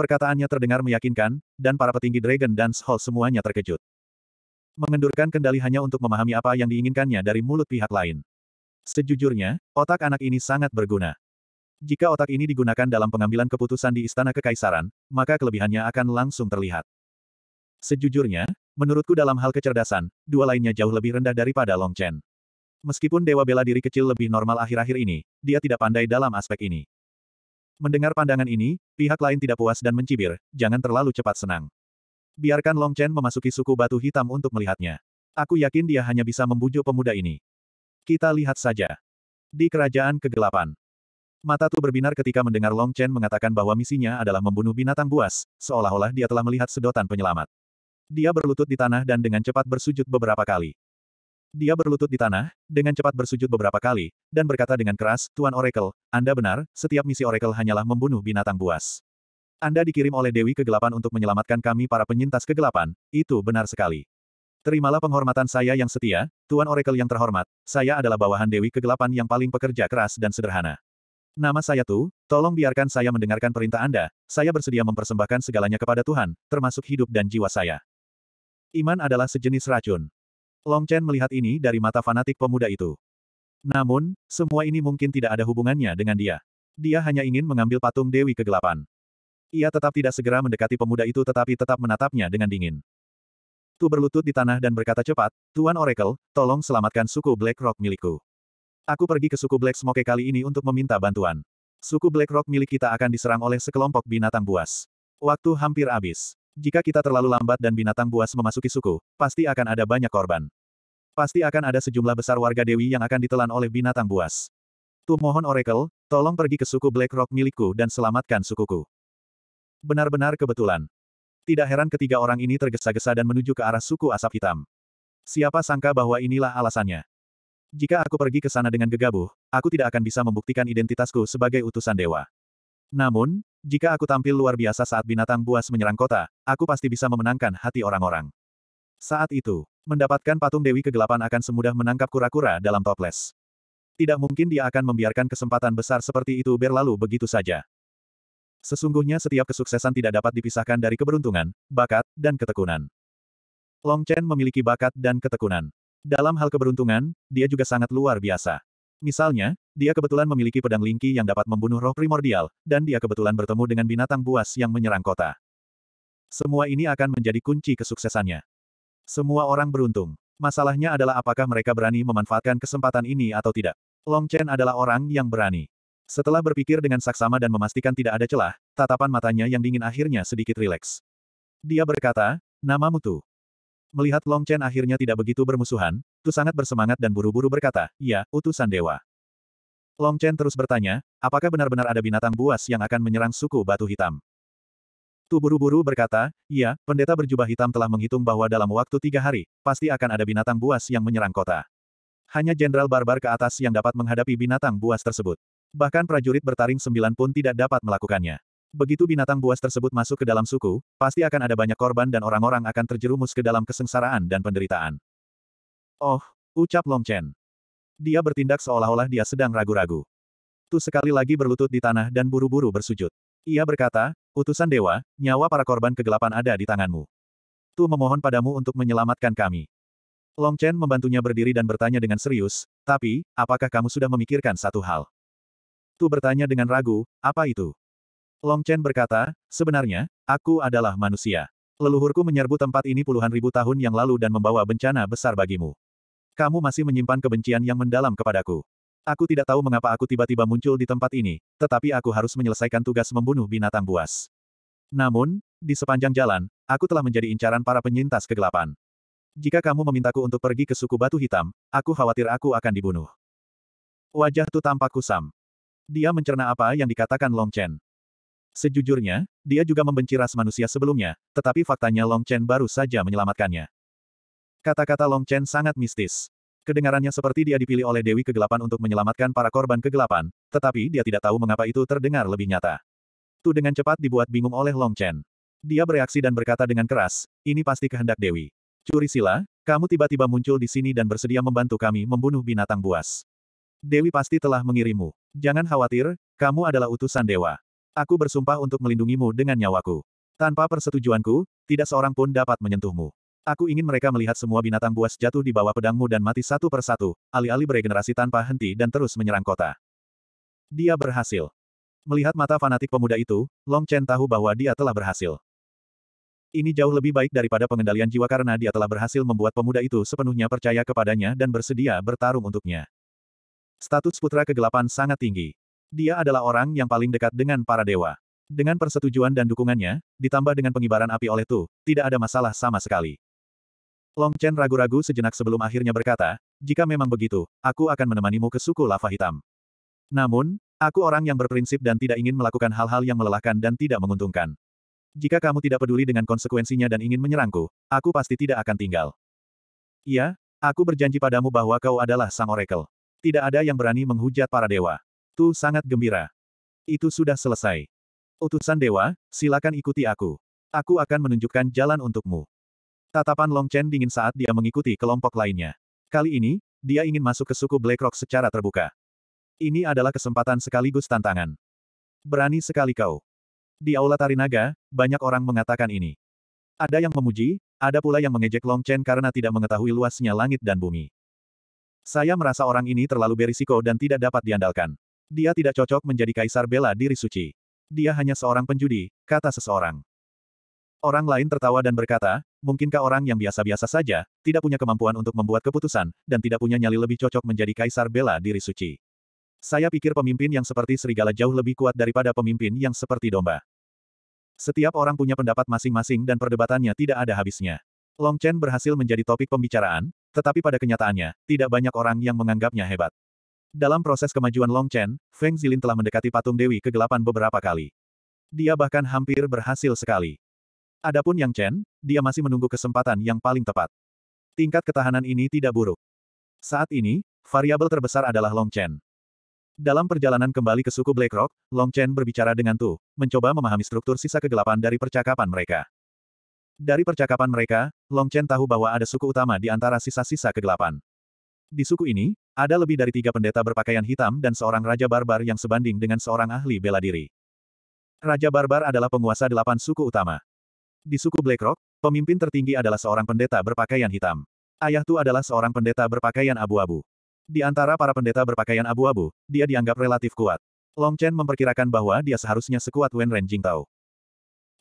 Perkataannya terdengar meyakinkan, dan para petinggi Dragon Dance Hall semuanya terkejut. Mengendurkan kendali hanya untuk memahami apa yang diinginkannya dari mulut pihak lain. Sejujurnya, otak anak ini sangat berguna. Jika otak ini digunakan dalam pengambilan keputusan di Istana Kekaisaran, maka kelebihannya akan langsung terlihat. Sejujurnya, menurutku dalam hal kecerdasan, dua lainnya jauh lebih rendah daripada Long Chen. Meskipun dewa bela diri kecil lebih normal akhir-akhir ini, dia tidak pandai dalam aspek ini. Mendengar pandangan ini, pihak lain tidak puas dan mencibir, jangan terlalu cepat senang. Biarkan Long Chen memasuki suku batu hitam untuk melihatnya. Aku yakin dia hanya bisa membujuk pemuda ini. Kita lihat saja. Di kerajaan kegelapan. Mata Tu berbinar ketika mendengar Long Chen mengatakan bahwa misinya adalah membunuh binatang buas, seolah-olah dia telah melihat sedotan penyelamat. Dia berlutut di tanah dan dengan cepat bersujud beberapa kali. Dia berlutut di tanah, dengan cepat bersujud beberapa kali, dan berkata dengan keras, Tuan Oracle, Anda benar, setiap misi Oracle hanyalah membunuh binatang buas. Anda dikirim oleh Dewi Kegelapan untuk menyelamatkan kami para penyintas kegelapan, itu benar sekali. Terimalah penghormatan saya yang setia, Tuan Oracle yang terhormat, saya adalah bawahan Dewi Kegelapan yang paling pekerja keras dan sederhana. Nama saya Tu, tolong biarkan saya mendengarkan perintah Anda, saya bersedia mempersembahkan segalanya kepada Tuhan, termasuk hidup dan jiwa saya. Iman adalah sejenis racun. Long Chen melihat ini dari mata fanatik pemuda itu. Namun, semua ini mungkin tidak ada hubungannya dengan dia. Dia hanya ingin mengambil patung Dewi Kegelapan. Ia tetap tidak segera mendekati pemuda itu tetapi tetap menatapnya dengan dingin. Tu berlutut di tanah dan berkata cepat, Tuan Oracle, tolong selamatkan suku Black Rock milikku. Aku pergi ke suku Black Smoke kali ini untuk meminta bantuan. Suku Black Rock milik kita akan diserang oleh sekelompok binatang buas. Waktu hampir habis. Jika kita terlalu lambat dan binatang buas memasuki suku, pasti akan ada banyak korban. Pasti akan ada sejumlah besar warga Dewi yang akan ditelan oleh binatang buas. Tumohon mohon Oracle, tolong pergi ke suku Black Rock milikku dan selamatkan sukuku. Benar-benar kebetulan. Tidak heran ketiga orang ini tergesa-gesa dan menuju ke arah suku asap hitam. Siapa sangka bahwa inilah alasannya. Jika aku pergi ke sana dengan gegabah, aku tidak akan bisa membuktikan identitasku sebagai utusan dewa. Namun, jika aku tampil luar biasa saat binatang buas menyerang kota, aku pasti bisa memenangkan hati orang-orang. Saat itu, mendapatkan patung Dewi Kegelapan akan semudah menangkap kura-kura dalam toples. Tidak mungkin dia akan membiarkan kesempatan besar seperti itu berlalu begitu saja. Sesungguhnya setiap kesuksesan tidak dapat dipisahkan dari keberuntungan, bakat, dan ketekunan. Long Chen memiliki bakat dan ketekunan. Dalam hal keberuntungan, dia juga sangat luar biasa. Misalnya, dia kebetulan memiliki pedang lingki yang dapat membunuh roh primordial, dan dia kebetulan bertemu dengan binatang buas yang menyerang kota. Semua ini akan menjadi kunci kesuksesannya. Semua orang beruntung. Masalahnya adalah apakah mereka berani memanfaatkan kesempatan ini atau tidak. Long Chen adalah orang yang berani. Setelah berpikir dengan saksama dan memastikan tidak ada celah, tatapan matanya yang dingin akhirnya sedikit rileks. Dia berkata, namamu Tu. Melihat Long Chen akhirnya tidak begitu bermusuhan, Tu sangat bersemangat dan buru-buru berkata, ya, utusan dewa. Long Chen terus bertanya, apakah benar-benar ada binatang buas yang akan menyerang suku batu hitam? Tu buru-buru berkata, iya, pendeta berjubah hitam telah menghitung bahwa dalam waktu tiga hari, pasti akan ada binatang buas yang menyerang kota. Hanya Jenderal Barbar ke atas yang dapat menghadapi binatang buas tersebut. Bahkan prajurit bertaring sembilan pun tidak dapat melakukannya. Begitu binatang buas tersebut masuk ke dalam suku, pasti akan ada banyak korban dan orang-orang akan terjerumus ke dalam kesengsaraan dan penderitaan. Oh, ucap Long Chen. Dia bertindak seolah-olah dia sedang ragu-ragu. Tu sekali lagi berlutut di tanah dan buru-buru bersujud. Ia berkata, utusan dewa, nyawa para korban kegelapan ada di tanganmu. Tu memohon padamu untuk menyelamatkan kami. Long Chen membantunya berdiri dan bertanya dengan serius, tapi, apakah kamu sudah memikirkan satu hal? Tu bertanya dengan ragu, apa itu? Long Chen berkata, sebenarnya, aku adalah manusia. Leluhurku menyerbu tempat ini puluhan ribu tahun yang lalu dan membawa bencana besar bagimu. Kamu masih menyimpan kebencian yang mendalam kepadaku. Aku tidak tahu mengapa aku tiba-tiba muncul di tempat ini, tetapi aku harus menyelesaikan tugas membunuh binatang buas. Namun, di sepanjang jalan, aku telah menjadi incaran para penyintas kegelapan. Jika kamu memintaku untuk pergi ke suku batu hitam, aku khawatir aku akan dibunuh. Wajah Tu tampak kusam. Dia mencerna apa yang dikatakan Long Chen. Sejujurnya, dia juga membenci ras manusia sebelumnya, tetapi faktanya Long Chen baru saja menyelamatkannya. Kata-kata Long Chen sangat mistis. Kedengarannya seperti dia dipilih oleh Dewi Kegelapan untuk menyelamatkan para korban kegelapan, tetapi dia tidak tahu mengapa itu terdengar lebih nyata. Tu dengan cepat dibuat bingung oleh Long Chen. Dia bereaksi dan berkata dengan keras, ini pasti kehendak Dewi. Curi sila, kamu tiba-tiba muncul di sini dan bersedia membantu kami membunuh binatang buas. Dewi pasti telah mengirimu. Jangan khawatir, kamu adalah utusan dewa. Aku bersumpah untuk melindungimu dengan nyawaku. Tanpa persetujuanku, tidak seorang pun dapat menyentuhmu. Aku ingin mereka melihat semua binatang buas jatuh di bawah pedangmu dan mati satu per satu. alih-alih beregenerasi tanpa henti dan terus menyerang kota. Dia berhasil. Melihat mata fanatik pemuda itu, Long Chen tahu bahwa dia telah berhasil. Ini jauh lebih baik daripada pengendalian jiwa karena dia telah berhasil membuat pemuda itu sepenuhnya percaya kepadanya dan bersedia bertarung untuknya. Status putra kegelapan sangat tinggi. Dia adalah orang yang paling dekat dengan para dewa. Dengan persetujuan dan dukungannya, ditambah dengan pengibaran api oleh Tu, tidak ada masalah sama sekali. Long Chen ragu-ragu sejenak sebelum akhirnya berkata, jika memang begitu, aku akan menemanimu ke suku lava hitam. Namun, aku orang yang berprinsip dan tidak ingin melakukan hal-hal yang melelahkan dan tidak menguntungkan. Jika kamu tidak peduli dengan konsekuensinya dan ingin menyerangku, aku pasti tidak akan tinggal. Iya, aku berjanji padamu bahwa kau adalah sang oracle. Tidak ada yang berani menghujat para dewa. Tu sangat gembira. Itu sudah selesai. Utusan dewa, silakan ikuti aku. Aku akan menunjukkan jalan untukmu. Tatapan Long Chen dingin saat dia mengikuti kelompok lainnya. Kali ini, dia ingin masuk ke suku BlackRock secara terbuka. Ini adalah kesempatan sekaligus tantangan. Berani sekali kau. Di Aula Tarinaga, banyak orang mengatakan ini. Ada yang memuji, ada pula yang mengejek Long Chen karena tidak mengetahui luasnya langit dan bumi. Saya merasa orang ini terlalu berisiko dan tidak dapat diandalkan. Dia tidak cocok menjadi kaisar bela diri suci. Dia hanya seorang penjudi, kata seseorang. Orang lain tertawa dan berkata, mungkinkah orang yang biasa-biasa saja, tidak punya kemampuan untuk membuat keputusan, dan tidak punya nyali lebih cocok menjadi kaisar bela diri suci? Saya pikir pemimpin yang seperti serigala jauh lebih kuat daripada pemimpin yang seperti domba. Setiap orang punya pendapat masing-masing dan perdebatannya tidak ada habisnya. Long Chen berhasil menjadi topik pembicaraan, tetapi pada kenyataannya, tidak banyak orang yang menganggapnya hebat. Dalam proses kemajuan Long Chen, Feng Zilin telah mendekati patung Dewi kegelapan beberapa kali. Dia bahkan hampir berhasil sekali. Adapun Yang Chen, dia masih menunggu kesempatan yang paling tepat. Tingkat ketahanan ini tidak buruk. Saat ini, variabel terbesar adalah Long Chen. Dalam perjalanan kembali ke suku BlackRock, Long Chen berbicara dengan Tu, mencoba memahami struktur sisa kegelapan dari percakapan mereka. Dari percakapan mereka, Long Chen tahu bahwa ada suku utama di antara sisa-sisa kegelapan. Di suku ini, ada lebih dari tiga pendeta berpakaian hitam dan seorang raja barbar yang sebanding dengan seorang ahli bela diri. Raja barbar adalah penguasa delapan suku utama. Di suku BlackRock, pemimpin tertinggi adalah seorang pendeta berpakaian hitam. Ayah Tu adalah seorang pendeta berpakaian abu-abu. Di antara para pendeta berpakaian abu-abu, dia dianggap relatif kuat. Long Chen memperkirakan bahwa dia seharusnya sekuat Wen Ren Jingtao.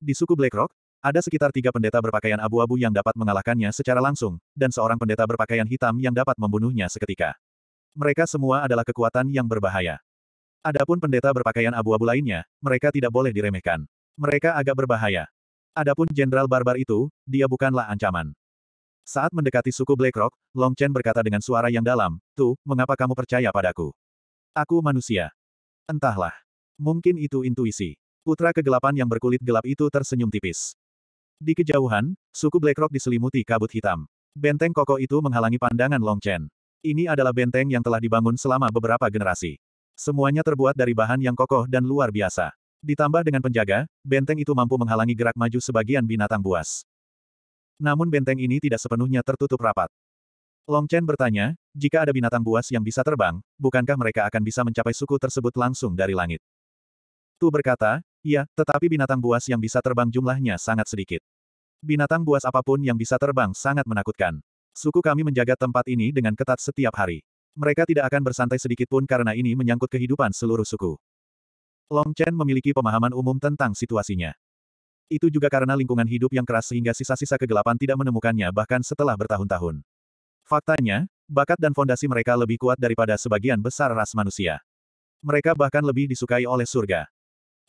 Di suku BlackRock, ada sekitar tiga pendeta berpakaian abu-abu yang dapat mengalahkannya secara langsung, dan seorang pendeta berpakaian hitam yang dapat membunuhnya seketika. Mereka semua adalah kekuatan yang berbahaya. Adapun pendeta berpakaian abu-abu lainnya, mereka tidak boleh diremehkan. Mereka agak berbahaya. Adapun Jenderal Barbar itu, dia bukanlah ancaman. Saat mendekati suku Blackrock, Long Chen berkata dengan suara yang dalam, Tuh, mengapa kamu percaya padaku? Aku manusia. Entahlah. Mungkin itu intuisi. Putra kegelapan yang berkulit gelap itu tersenyum tipis. Di kejauhan, suku Blackrock diselimuti kabut hitam. Benteng kokoh itu menghalangi pandangan Long Chen. Ini adalah benteng yang telah dibangun selama beberapa generasi. Semuanya terbuat dari bahan yang kokoh dan luar biasa. Ditambah dengan penjaga, benteng itu mampu menghalangi gerak maju sebagian binatang buas. Namun benteng ini tidak sepenuhnya tertutup rapat. Long Chen bertanya, jika ada binatang buas yang bisa terbang, bukankah mereka akan bisa mencapai suku tersebut langsung dari langit? Tu berkata, ya, tetapi binatang buas yang bisa terbang jumlahnya sangat sedikit. Binatang buas apapun yang bisa terbang sangat menakutkan. Suku kami menjaga tempat ini dengan ketat setiap hari. Mereka tidak akan bersantai sedikitpun karena ini menyangkut kehidupan seluruh suku. Long Chen memiliki pemahaman umum tentang situasinya. Itu juga karena lingkungan hidup yang keras sehingga sisa-sisa kegelapan tidak menemukannya bahkan setelah bertahun-tahun. Faktanya, bakat dan fondasi mereka lebih kuat daripada sebagian besar ras manusia. Mereka bahkan lebih disukai oleh surga.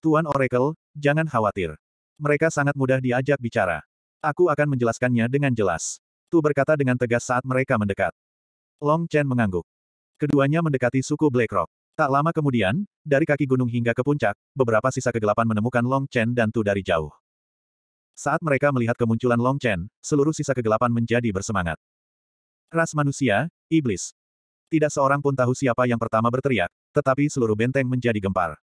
Tuan Oracle, jangan khawatir. Mereka sangat mudah diajak bicara. Aku akan menjelaskannya dengan jelas. Tu berkata dengan tegas saat mereka mendekat. Long Chen mengangguk. Keduanya mendekati suku Blackrock. Tak lama kemudian, dari kaki gunung hingga ke puncak, beberapa sisa kegelapan menemukan Long Chen dan Tu dari jauh. Saat mereka melihat kemunculan Long Chen, seluruh sisa kegelapan menjadi bersemangat. Ras manusia, iblis. Tidak seorang pun tahu siapa yang pertama berteriak, tetapi seluruh benteng menjadi gempar.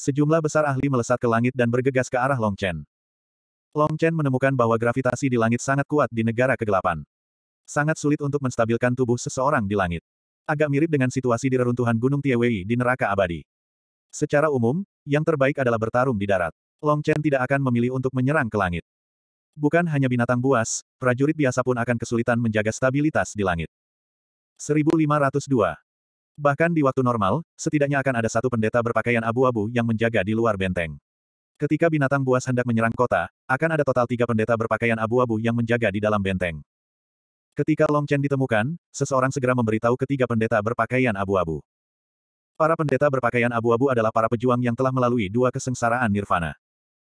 Sejumlah besar ahli melesat ke langit dan bergegas ke arah Long Chen. Long Chen menemukan bahwa gravitasi di langit sangat kuat di negara kegelapan. Sangat sulit untuk menstabilkan tubuh seseorang di langit agak mirip dengan situasi di reruntuhan Gunung Tiewei di neraka abadi. Secara umum, yang terbaik adalah bertarung di darat. Long Chen tidak akan memilih untuk menyerang ke langit. Bukan hanya binatang buas, prajurit biasa pun akan kesulitan menjaga stabilitas di langit. 1502. Bahkan di waktu normal, setidaknya akan ada satu pendeta berpakaian abu-abu yang menjaga di luar benteng. Ketika binatang buas hendak menyerang kota, akan ada total tiga pendeta berpakaian abu-abu yang menjaga di dalam benteng. Ketika Long Chen ditemukan, seseorang segera memberitahu ketiga pendeta berpakaian abu-abu. Para pendeta berpakaian abu-abu adalah para pejuang yang telah melalui dua kesengsaraan nirvana.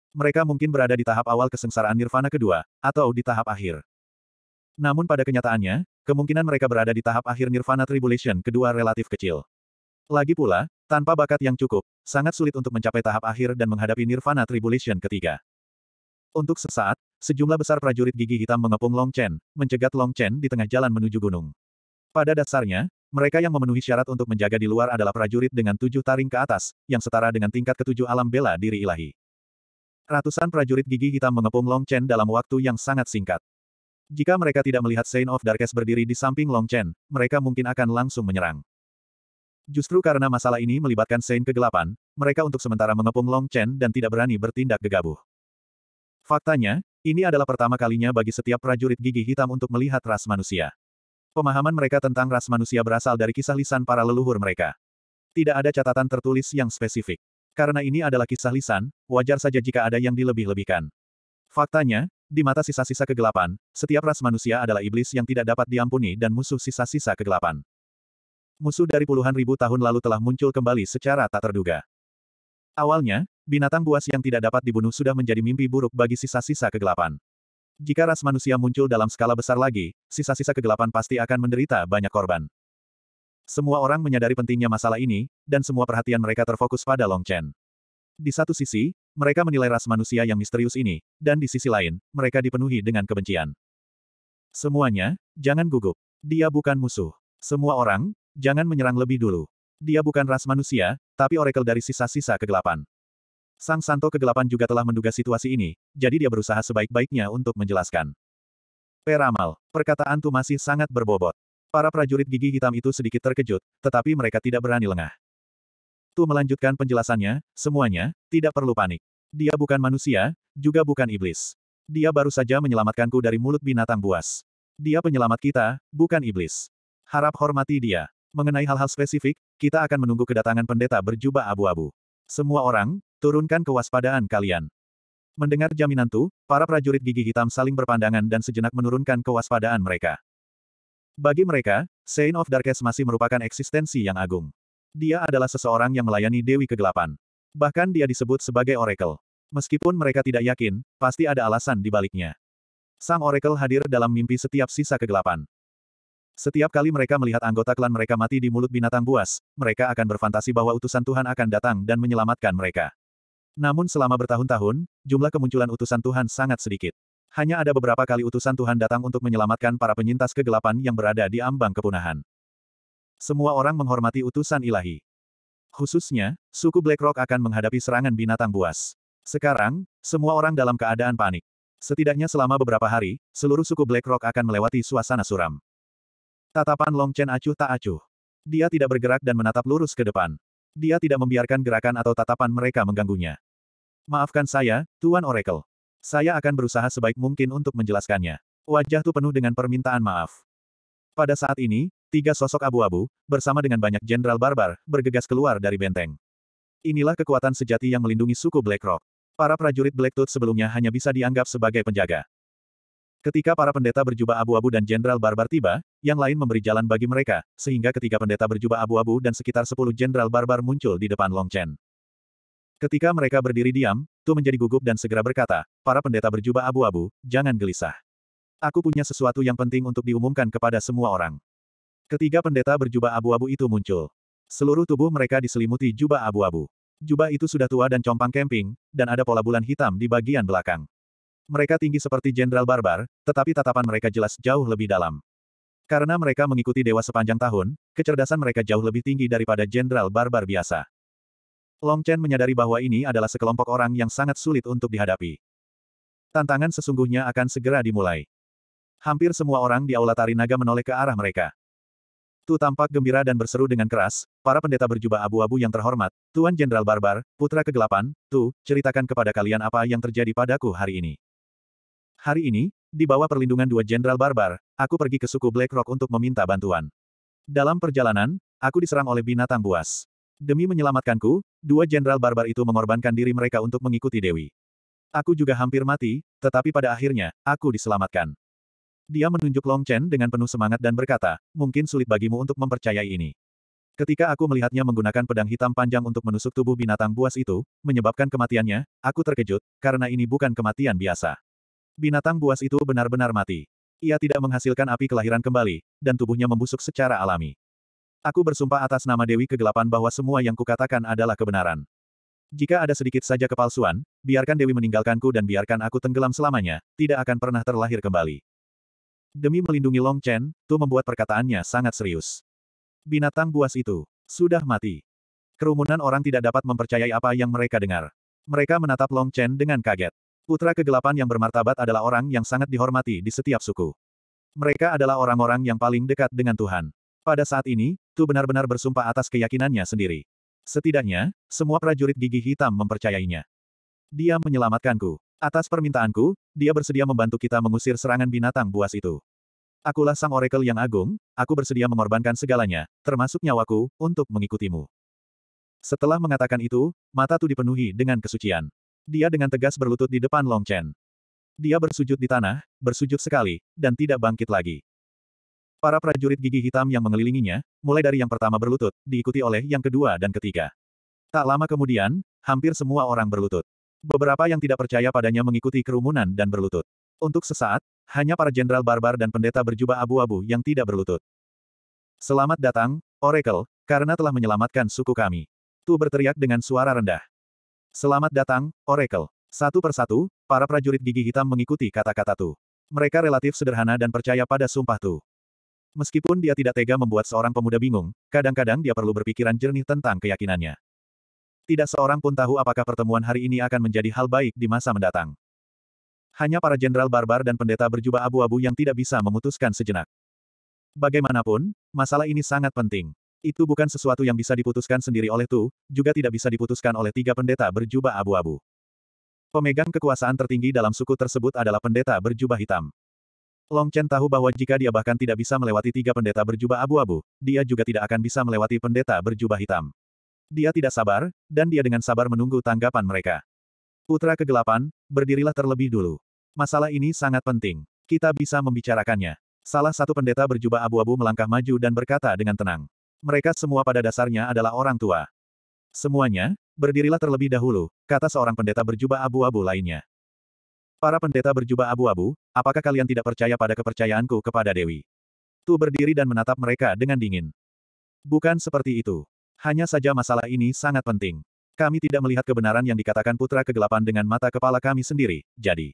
Mereka mungkin berada di tahap awal kesengsaraan nirvana kedua, atau di tahap akhir. Namun pada kenyataannya, kemungkinan mereka berada di tahap akhir nirvana tribulation kedua relatif kecil. Lagi pula, tanpa bakat yang cukup, sangat sulit untuk mencapai tahap akhir dan menghadapi nirvana tribulation ketiga. Untuk sesaat, sejumlah besar prajurit gigi hitam mengepung Long Chen, mencegat Long Chen di tengah jalan menuju gunung. Pada dasarnya, mereka yang memenuhi syarat untuk menjaga di luar adalah prajurit dengan tujuh taring ke atas, yang setara dengan tingkat ketujuh alam bela diri ilahi. Ratusan prajurit gigi hitam mengepung Long Chen dalam waktu yang sangat singkat. Jika mereka tidak melihat Saint of Darkness berdiri di samping Long Chen, mereka mungkin akan langsung menyerang. Justru karena masalah ini melibatkan Saint kegelapan, mereka untuk sementara mengepung Long Chen dan tidak berani bertindak gegabah. Faktanya, ini adalah pertama kalinya bagi setiap prajurit gigi hitam untuk melihat ras manusia. Pemahaman mereka tentang ras manusia berasal dari kisah lisan para leluhur mereka. Tidak ada catatan tertulis yang spesifik. Karena ini adalah kisah lisan, wajar saja jika ada yang dilebih-lebihkan. Faktanya, di mata sisa-sisa kegelapan, setiap ras manusia adalah iblis yang tidak dapat diampuni dan musuh sisa-sisa kegelapan. Musuh dari puluhan ribu tahun lalu telah muncul kembali secara tak terduga. Awalnya, binatang buas yang tidak dapat dibunuh sudah menjadi mimpi buruk bagi sisa-sisa kegelapan. Jika ras manusia muncul dalam skala besar lagi, sisa-sisa kegelapan pasti akan menderita banyak korban. Semua orang menyadari pentingnya masalah ini, dan semua perhatian mereka terfokus pada Long Chen. Di satu sisi, mereka menilai ras manusia yang misterius ini, dan di sisi lain, mereka dipenuhi dengan kebencian. Semuanya, jangan gugup. Dia bukan musuh. Semua orang, jangan menyerang lebih dulu. Dia bukan ras manusia, tapi oracle dari sisa-sisa kegelapan. Sang Santo kegelapan juga telah menduga situasi ini, jadi dia berusaha sebaik-baiknya untuk menjelaskan. Peramal, perkataan Tu masih sangat berbobot. Para prajurit gigi hitam itu sedikit terkejut, tetapi mereka tidak berani lengah. Tu melanjutkan penjelasannya, semuanya, tidak perlu panik. Dia bukan manusia, juga bukan iblis. Dia baru saja menyelamatkanku dari mulut binatang buas. Dia penyelamat kita, bukan iblis. Harap hormati dia. Mengenai hal-hal spesifik, kita akan menunggu kedatangan pendeta berjubah abu-abu. Semua orang, turunkan kewaspadaan kalian. Mendengar jaminan itu, para prajurit gigi hitam saling berpandangan dan sejenak menurunkan kewaspadaan mereka. Bagi mereka, Saint of Darkness masih merupakan eksistensi yang agung. Dia adalah seseorang yang melayani Dewi Kegelapan. Bahkan dia disebut sebagai Oracle. Meskipun mereka tidak yakin, pasti ada alasan di baliknya. Sang Oracle hadir dalam mimpi setiap sisa kegelapan. Setiap kali mereka melihat anggota klan mereka mati di mulut binatang buas, mereka akan berfantasi bahwa utusan Tuhan akan datang dan menyelamatkan mereka. Namun selama bertahun-tahun, jumlah kemunculan utusan Tuhan sangat sedikit. Hanya ada beberapa kali utusan Tuhan datang untuk menyelamatkan para penyintas kegelapan yang berada di ambang kepunahan. Semua orang menghormati utusan ilahi. Khususnya, suku Blackrock akan menghadapi serangan binatang buas. Sekarang, semua orang dalam keadaan panik. Setidaknya selama beberapa hari, seluruh suku Blackrock akan melewati suasana suram. Tatapan Long Chen acuh tak acuh. Dia tidak bergerak dan menatap lurus ke depan. Dia tidak membiarkan gerakan atau tatapan mereka mengganggunya. Maafkan saya, Tuan Oracle. Saya akan berusaha sebaik mungkin untuk menjelaskannya. Wajah Tu penuh dengan permintaan maaf. Pada saat ini, tiga sosok abu-abu, bersama dengan banyak jenderal barbar, bergegas keluar dari benteng. Inilah kekuatan sejati yang melindungi suku Blackrock. Para prajurit Blacktooth sebelumnya hanya bisa dianggap sebagai penjaga. Ketika para pendeta berjubah abu-abu dan jenderal barbar tiba, yang lain memberi jalan bagi mereka, sehingga ketika pendeta berjubah abu-abu dan sekitar sepuluh jenderal barbar muncul di depan Long Chen. Ketika mereka berdiri diam, Tu menjadi gugup dan segera berkata, para pendeta berjubah abu-abu, jangan gelisah. Aku punya sesuatu yang penting untuk diumumkan kepada semua orang. Ketiga pendeta berjubah abu-abu itu muncul. Seluruh tubuh mereka diselimuti jubah abu-abu. Jubah itu sudah tua dan compang kemping, dan ada pola bulan hitam di bagian belakang. Mereka tinggi seperti Jenderal Barbar, tetapi tatapan mereka jelas jauh lebih dalam. Karena mereka mengikuti dewa sepanjang tahun, kecerdasan mereka jauh lebih tinggi daripada Jenderal Barbar biasa. Long Chen menyadari bahwa ini adalah sekelompok orang yang sangat sulit untuk dihadapi. Tantangan sesungguhnya akan segera dimulai. Hampir semua orang di Aula Tari Naga menoleh ke arah mereka. Tu tampak gembira dan berseru dengan keras, para pendeta berjubah abu-abu yang terhormat, Tuan Jenderal Barbar, Putra Kegelapan, Tu, ceritakan kepada kalian apa yang terjadi padaku hari ini. Hari ini, di bawah perlindungan dua jenderal barbar, aku pergi ke suku Black Rock untuk meminta bantuan. Dalam perjalanan, aku diserang oleh binatang buas. Demi menyelamatkanku, dua jenderal barbar itu mengorbankan diri mereka untuk mengikuti Dewi. Aku juga hampir mati, tetapi pada akhirnya, aku diselamatkan. Dia menunjuk Long Chen dengan penuh semangat dan berkata, mungkin sulit bagimu untuk mempercayai ini. Ketika aku melihatnya menggunakan pedang hitam panjang untuk menusuk tubuh binatang buas itu, menyebabkan kematiannya, aku terkejut, karena ini bukan kematian biasa. Binatang buas itu benar-benar mati. Ia tidak menghasilkan api kelahiran kembali, dan tubuhnya membusuk secara alami. Aku bersumpah atas nama Dewi Kegelapan bahwa semua yang kukatakan adalah kebenaran. Jika ada sedikit saja kepalsuan, biarkan Dewi meninggalkanku dan biarkan aku tenggelam selamanya, tidak akan pernah terlahir kembali. Demi melindungi Long Chen, Tu membuat perkataannya sangat serius. Binatang buas itu sudah mati. Kerumunan orang tidak dapat mempercayai apa yang mereka dengar. Mereka menatap Long Chen dengan kaget. Putra kegelapan yang bermartabat adalah orang yang sangat dihormati di setiap suku. Mereka adalah orang-orang yang paling dekat dengan Tuhan. Pada saat ini, Tu benar-benar bersumpah atas keyakinannya sendiri. Setidaknya, semua prajurit gigi hitam mempercayainya. Dia menyelamatkanku. Atas permintaanku, dia bersedia membantu kita mengusir serangan binatang buas itu. Akulah sang oracle yang agung, aku bersedia mengorbankan segalanya, termasuk nyawaku, untuk mengikutimu. Setelah mengatakan itu, mata Tu dipenuhi dengan kesucian. Dia dengan tegas berlutut di depan Long Chen. Dia bersujud di tanah, bersujud sekali, dan tidak bangkit lagi. Para prajurit gigi hitam yang mengelilinginya, mulai dari yang pertama berlutut, diikuti oleh yang kedua dan ketiga. Tak lama kemudian, hampir semua orang berlutut. Beberapa yang tidak percaya padanya mengikuti kerumunan dan berlutut. Untuk sesaat, hanya para jenderal barbar dan pendeta berjubah abu-abu yang tidak berlutut. Selamat datang, Oracle, karena telah menyelamatkan suku kami. Tu berteriak dengan suara rendah. Selamat datang, Oracle. Satu persatu, para prajurit gigi hitam mengikuti kata-kata Tu. Mereka relatif sederhana dan percaya pada sumpah Tu. Meskipun dia tidak tega membuat seorang pemuda bingung, kadang-kadang dia perlu berpikiran jernih tentang keyakinannya. Tidak seorang pun tahu apakah pertemuan hari ini akan menjadi hal baik di masa mendatang. Hanya para jenderal barbar dan pendeta berjubah abu-abu yang tidak bisa memutuskan sejenak. Bagaimanapun, masalah ini sangat penting. Itu bukan sesuatu yang bisa diputuskan sendiri oleh Tu, juga tidak bisa diputuskan oleh tiga pendeta berjubah abu-abu. Pemegang kekuasaan tertinggi dalam suku tersebut adalah pendeta berjubah hitam. Long Chen tahu bahwa jika dia bahkan tidak bisa melewati tiga pendeta berjubah abu-abu, dia juga tidak akan bisa melewati pendeta berjubah hitam. Dia tidak sabar, dan dia dengan sabar menunggu tanggapan mereka. Putra kegelapan, berdirilah terlebih dulu. Masalah ini sangat penting. Kita bisa membicarakannya. Salah satu pendeta berjubah abu-abu melangkah maju dan berkata dengan tenang. Mereka semua pada dasarnya adalah orang tua. Semuanya, berdirilah terlebih dahulu, kata seorang pendeta berjubah abu-abu lainnya. Para pendeta berjubah abu-abu, apakah kalian tidak percaya pada kepercayaanku kepada Dewi? Tu berdiri dan menatap mereka dengan dingin. Bukan seperti itu. Hanya saja masalah ini sangat penting. Kami tidak melihat kebenaran yang dikatakan putra kegelapan dengan mata kepala kami sendiri, jadi.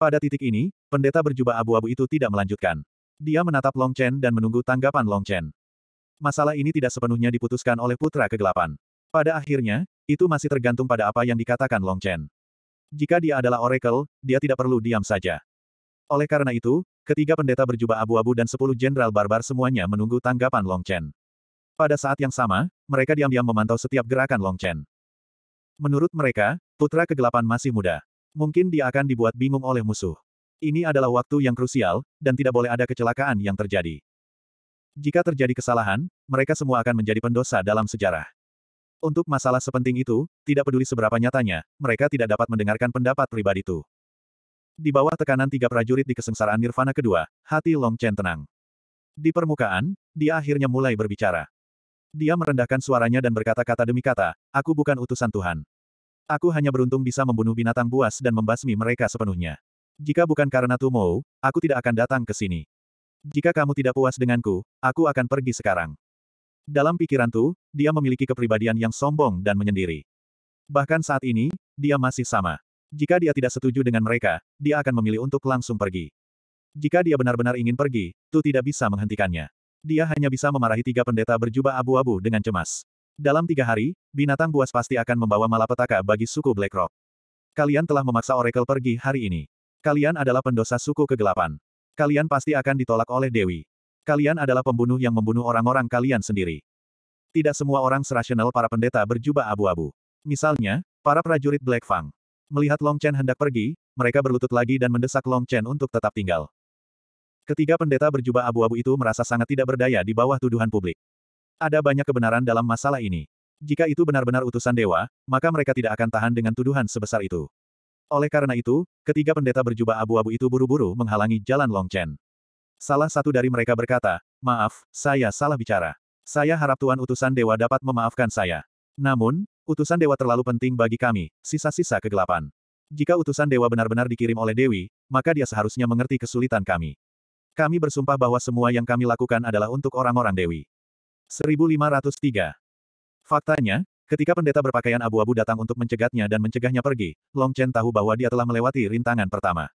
Pada titik ini, pendeta berjubah abu-abu itu tidak melanjutkan. Dia menatap Long Chen dan menunggu tanggapan Long Chen. Masalah ini tidak sepenuhnya diputuskan oleh putra kegelapan. Pada akhirnya, itu masih tergantung pada apa yang dikatakan Long Chen. Jika dia adalah oracle, dia tidak perlu diam saja. Oleh karena itu, ketiga pendeta berjubah abu-abu dan sepuluh jenderal barbar semuanya menunggu tanggapan Long Chen. Pada saat yang sama, mereka diam-diam memantau setiap gerakan Long Chen. Menurut mereka, putra kegelapan masih muda. Mungkin dia akan dibuat bingung oleh musuh. Ini adalah waktu yang krusial, dan tidak boleh ada kecelakaan yang terjadi. Jika terjadi kesalahan, mereka semua akan menjadi pendosa dalam sejarah. Untuk masalah sepenting itu, tidak peduli seberapa nyatanya, mereka tidak dapat mendengarkan pendapat pribadi itu. Di bawah tekanan tiga prajurit di kesengsaraan Nirvana kedua, hati Long Chen tenang. Di permukaan, dia akhirnya mulai berbicara. Dia merendahkan suaranya dan berkata-kata demi kata, aku bukan utusan Tuhan. Aku hanya beruntung bisa membunuh binatang buas dan membasmi mereka sepenuhnya. Jika bukan karena Tumou, aku tidak akan datang ke sini. Jika kamu tidak puas denganku, aku akan pergi sekarang. Dalam pikiran Tu, dia memiliki kepribadian yang sombong dan menyendiri. Bahkan saat ini, dia masih sama. Jika dia tidak setuju dengan mereka, dia akan memilih untuk langsung pergi. Jika dia benar-benar ingin pergi, Tu tidak bisa menghentikannya. Dia hanya bisa memarahi tiga pendeta berjubah abu-abu dengan cemas. Dalam tiga hari, binatang buas pasti akan membawa malapetaka bagi suku Blackrock. Kalian telah memaksa Oracle pergi hari ini. Kalian adalah pendosa suku kegelapan. Kalian pasti akan ditolak oleh Dewi. Kalian adalah pembunuh yang membunuh orang-orang kalian sendiri. Tidak semua orang serasional para pendeta berjubah abu-abu. Misalnya, para prajurit Black Fang. Melihat Long Chen hendak pergi, mereka berlutut lagi dan mendesak Long Chen untuk tetap tinggal. Ketiga pendeta berjubah abu-abu itu merasa sangat tidak berdaya di bawah tuduhan publik. Ada banyak kebenaran dalam masalah ini. Jika itu benar-benar utusan dewa, maka mereka tidak akan tahan dengan tuduhan sebesar itu. Oleh karena itu, ketiga pendeta berjubah abu-abu itu buru-buru menghalangi jalan Long Chen. Salah satu dari mereka berkata, Maaf, saya salah bicara. Saya harap Tuan Utusan Dewa dapat memaafkan saya. Namun, utusan Dewa terlalu penting bagi kami, sisa-sisa kegelapan. Jika utusan Dewa benar-benar dikirim oleh Dewi, maka dia seharusnya mengerti kesulitan kami. Kami bersumpah bahwa semua yang kami lakukan adalah untuk orang-orang Dewi. 1503 Faktanya, Ketika pendeta berpakaian abu-abu datang untuk mencegatnya dan mencegahnya pergi, Long Chen tahu bahwa dia telah melewati rintangan pertama.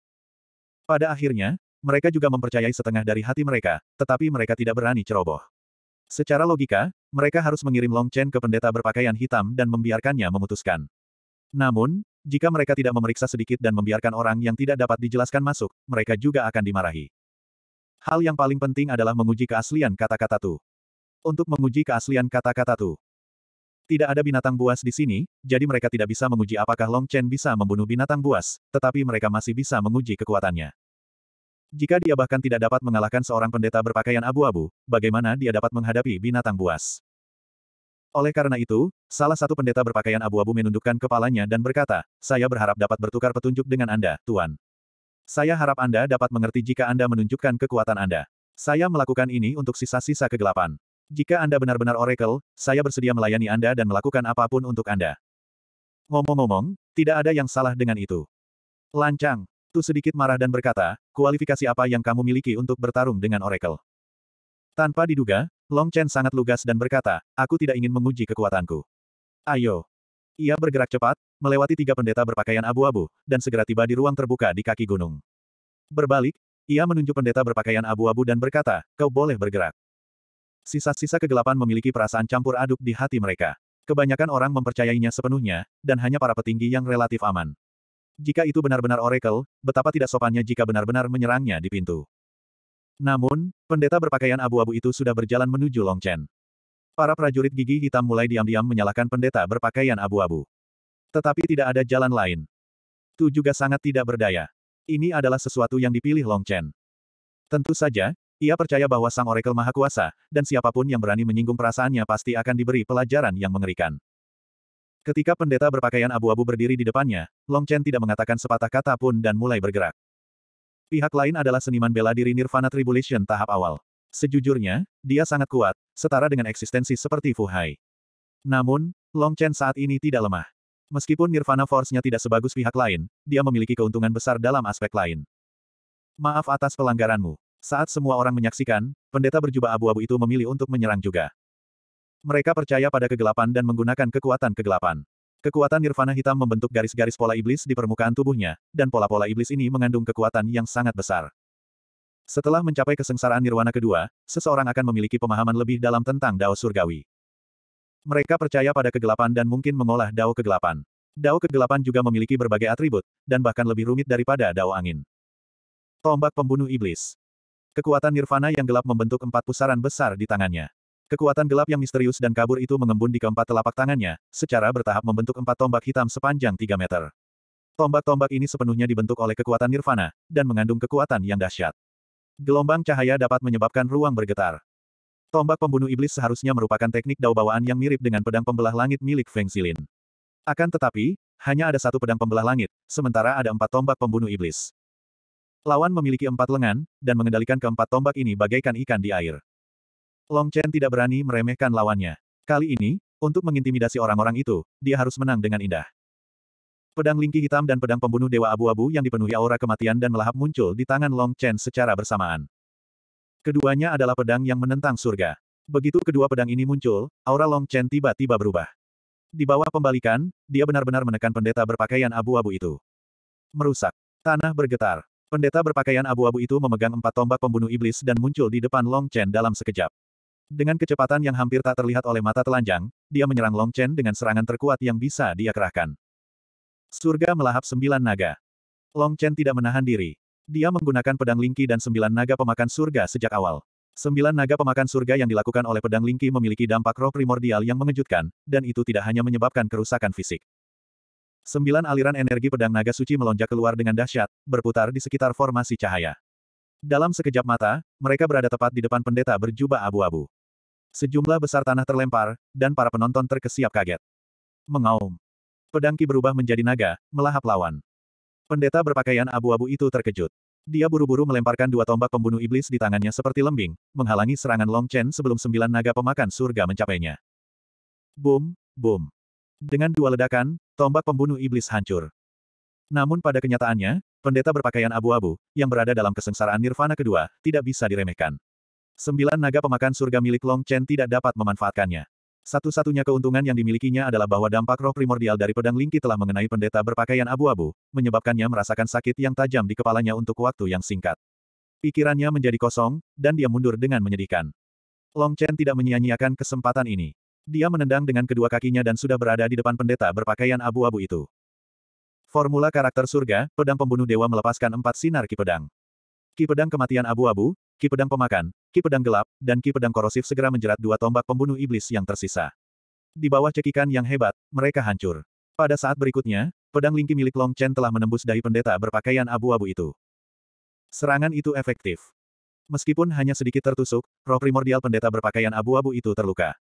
Pada akhirnya, mereka juga mempercayai setengah dari hati mereka, tetapi mereka tidak berani ceroboh. Secara logika, mereka harus mengirim Long Chen ke pendeta berpakaian hitam dan membiarkannya memutuskan. Namun, jika mereka tidak memeriksa sedikit dan membiarkan orang yang tidak dapat dijelaskan masuk, mereka juga akan dimarahi. Hal yang paling penting adalah menguji keaslian kata-kata tu. Untuk menguji keaslian kata-kata tu, tidak ada binatang buas di sini, jadi mereka tidak bisa menguji apakah Long Chen bisa membunuh binatang buas, tetapi mereka masih bisa menguji kekuatannya. Jika dia bahkan tidak dapat mengalahkan seorang pendeta berpakaian abu-abu, bagaimana dia dapat menghadapi binatang buas? Oleh karena itu, salah satu pendeta berpakaian abu-abu menundukkan kepalanya dan berkata, saya berharap dapat bertukar petunjuk dengan Anda, Tuan. Saya harap Anda dapat mengerti jika Anda menunjukkan kekuatan Anda. Saya melakukan ini untuk sisa-sisa kegelapan. Jika Anda benar-benar Oracle, saya bersedia melayani Anda dan melakukan apapun untuk Anda. Ngomong-ngomong, tidak ada yang salah dengan itu. Lancang, tuh sedikit marah dan berkata, kualifikasi apa yang kamu miliki untuk bertarung dengan Oracle? Tanpa diduga, Long Chen sangat lugas dan berkata, aku tidak ingin menguji kekuatanku. Ayo. Ia bergerak cepat, melewati tiga pendeta berpakaian abu-abu, dan segera tiba di ruang terbuka di kaki gunung. Berbalik, ia menunjuk pendeta berpakaian abu-abu dan berkata, kau boleh bergerak. Sisa-sisa kegelapan memiliki perasaan campur aduk di hati mereka. Kebanyakan orang mempercayainya sepenuhnya, dan hanya para petinggi yang relatif aman. Jika itu benar-benar Oracle, betapa tidak sopannya jika benar-benar menyerangnya di pintu. Namun, pendeta berpakaian abu-abu itu sudah berjalan menuju Long Chen. Para prajurit gigi hitam mulai diam-diam menyalahkan pendeta berpakaian abu-abu. Tetapi tidak ada jalan lain. Itu juga sangat tidak berdaya. Ini adalah sesuatu yang dipilih Long Chen. Tentu saja, ia percaya bahwa Sang Oracle Maha Kuasa, dan siapapun yang berani menyinggung perasaannya pasti akan diberi pelajaran yang mengerikan. Ketika pendeta berpakaian abu-abu berdiri di depannya, Long Chen tidak mengatakan sepatah kata pun dan mulai bergerak. Pihak lain adalah seniman bela diri Nirvana Tribulation tahap awal. Sejujurnya, dia sangat kuat, setara dengan eksistensi seperti Fu Hai. Namun, Long Chen saat ini tidak lemah. Meskipun Nirvana Force-nya tidak sebagus pihak lain, dia memiliki keuntungan besar dalam aspek lain. Maaf atas pelanggaranmu. Saat semua orang menyaksikan, pendeta berjubah abu-abu itu memilih untuk menyerang juga. Mereka percaya pada kegelapan dan menggunakan kekuatan kegelapan. Kekuatan nirvana hitam membentuk garis-garis pola iblis di permukaan tubuhnya, dan pola-pola iblis ini mengandung kekuatan yang sangat besar. Setelah mencapai kesengsaraan nirwana kedua, seseorang akan memiliki pemahaman lebih dalam tentang dao surgawi. Mereka percaya pada kegelapan dan mungkin mengolah dao kegelapan. Dao kegelapan juga memiliki berbagai atribut, dan bahkan lebih rumit daripada dao angin. Tombak pembunuh iblis. Kekuatan nirvana yang gelap membentuk empat pusaran besar di tangannya. Kekuatan gelap yang misterius dan kabur itu mengembun di keempat telapak tangannya, secara bertahap membentuk empat tombak hitam sepanjang tiga meter. Tombak-tombak ini sepenuhnya dibentuk oleh kekuatan nirvana, dan mengandung kekuatan yang dahsyat. Gelombang cahaya dapat menyebabkan ruang bergetar. Tombak pembunuh iblis seharusnya merupakan teknik dao bawaan yang mirip dengan pedang pembelah langit milik Feng Xilin. Akan tetapi, hanya ada satu pedang pembelah langit, sementara ada empat tombak pembunuh iblis. Lawan memiliki empat lengan, dan mengendalikan keempat tombak ini bagaikan ikan di air. Long Chen tidak berani meremehkan lawannya. Kali ini, untuk mengintimidasi orang-orang itu, dia harus menang dengan indah. Pedang lingki hitam dan pedang pembunuh dewa abu-abu yang dipenuhi aura kematian dan melahap muncul di tangan Long Chen secara bersamaan. Keduanya adalah pedang yang menentang surga. Begitu kedua pedang ini muncul, aura Long Chen tiba-tiba berubah. Di bawah pembalikan, dia benar-benar menekan pendeta berpakaian abu-abu itu. Merusak. Tanah bergetar. Pendeta berpakaian abu-abu itu memegang empat tombak pembunuh iblis dan muncul di depan Long Chen dalam sekejap. Dengan kecepatan yang hampir tak terlihat oleh mata telanjang, dia menyerang Long Chen dengan serangan terkuat yang bisa dia kerahkan. Surga melahap sembilan naga. Long Chen tidak menahan diri. Dia menggunakan pedang lingki dan sembilan naga pemakan surga sejak awal. Sembilan naga pemakan surga yang dilakukan oleh pedang lingki memiliki dampak roh primordial yang mengejutkan, dan itu tidak hanya menyebabkan kerusakan fisik. Sembilan aliran energi pedang naga suci melonjak keluar dengan dahsyat, berputar di sekitar formasi cahaya. Dalam sekejap mata, mereka berada tepat di depan pendeta berjubah abu-abu. Sejumlah besar tanah terlempar, dan para penonton terkesiap kaget. Mengaum. Pedangki berubah menjadi naga, melahap lawan. Pendeta berpakaian abu-abu itu terkejut. Dia buru-buru melemparkan dua tombak pembunuh iblis di tangannya seperti lembing, menghalangi serangan Long Chen sebelum sembilan naga pemakan surga mencapainya. Boom, boom. Dengan dua ledakan, tombak pembunuh iblis hancur. Namun pada kenyataannya, pendeta berpakaian abu-abu, yang berada dalam kesengsaraan nirvana kedua, tidak bisa diremehkan. Sembilan naga pemakan surga milik Long Chen tidak dapat memanfaatkannya. Satu-satunya keuntungan yang dimilikinya adalah bahwa dampak roh primordial dari pedang Lingki telah mengenai pendeta berpakaian abu-abu, menyebabkannya merasakan sakit yang tajam di kepalanya untuk waktu yang singkat. Pikirannya menjadi kosong, dan dia mundur dengan menyedihkan. Long Chen tidak menyia-nyiakan kesempatan ini. Dia menendang dengan kedua kakinya dan sudah berada di depan pendeta berpakaian abu-abu itu. Formula karakter surga, pedang pembunuh dewa melepaskan empat sinar ki pedang. Ki pedang kematian abu-abu, ki pedang pemakan, ki pedang gelap, dan ki pedang korosif segera menjerat dua tombak pembunuh iblis yang tersisa. Di bawah cekikan yang hebat, mereka hancur. Pada saat berikutnya, pedang lingki milik Long Chen telah menembus dahi pendeta berpakaian abu-abu itu. Serangan itu efektif. Meskipun hanya sedikit tertusuk, roh primordial pendeta berpakaian abu-abu itu terluka.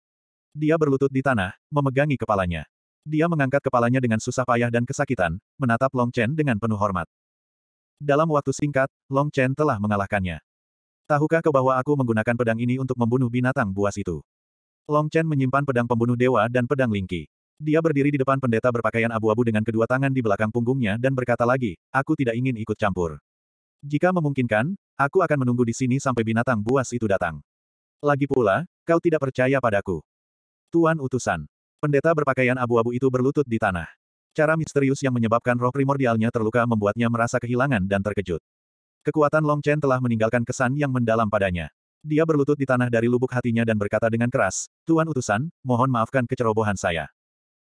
Dia berlutut di tanah, memegangi kepalanya. Dia mengangkat kepalanya dengan susah payah dan kesakitan, menatap Long Chen dengan penuh hormat. Dalam waktu singkat, Long Chen telah mengalahkannya. Tahukah kau bahwa aku menggunakan pedang ini untuk membunuh binatang buas itu? Long Chen menyimpan pedang pembunuh dewa dan pedang lingki. Dia berdiri di depan pendeta berpakaian abu-abu dengan kedua tangan di belakang punggungnya dan berkata lagi, aku tidak ingin ikut campur. Jika memungkinkan, aku akan menunggu di sini sampai binatang buas itu datang. Lagi pula, kau tidak percaya padaku. Tuan utusan. Pendeta berpakaian abu-abu itu berlutut di tanah. Cara misterius yang menyebabkan roh primordialnya terluka membuatnya merasa kehilangan dan terkejut. Kekuatan Long Chen telah meninggalkan kesan yang mendalam padanya. Dia berlutut di tanah dari lubuk hatinya dan berkata dengan keras, Tuan utusan, mohon maafkan kecerobohan saya.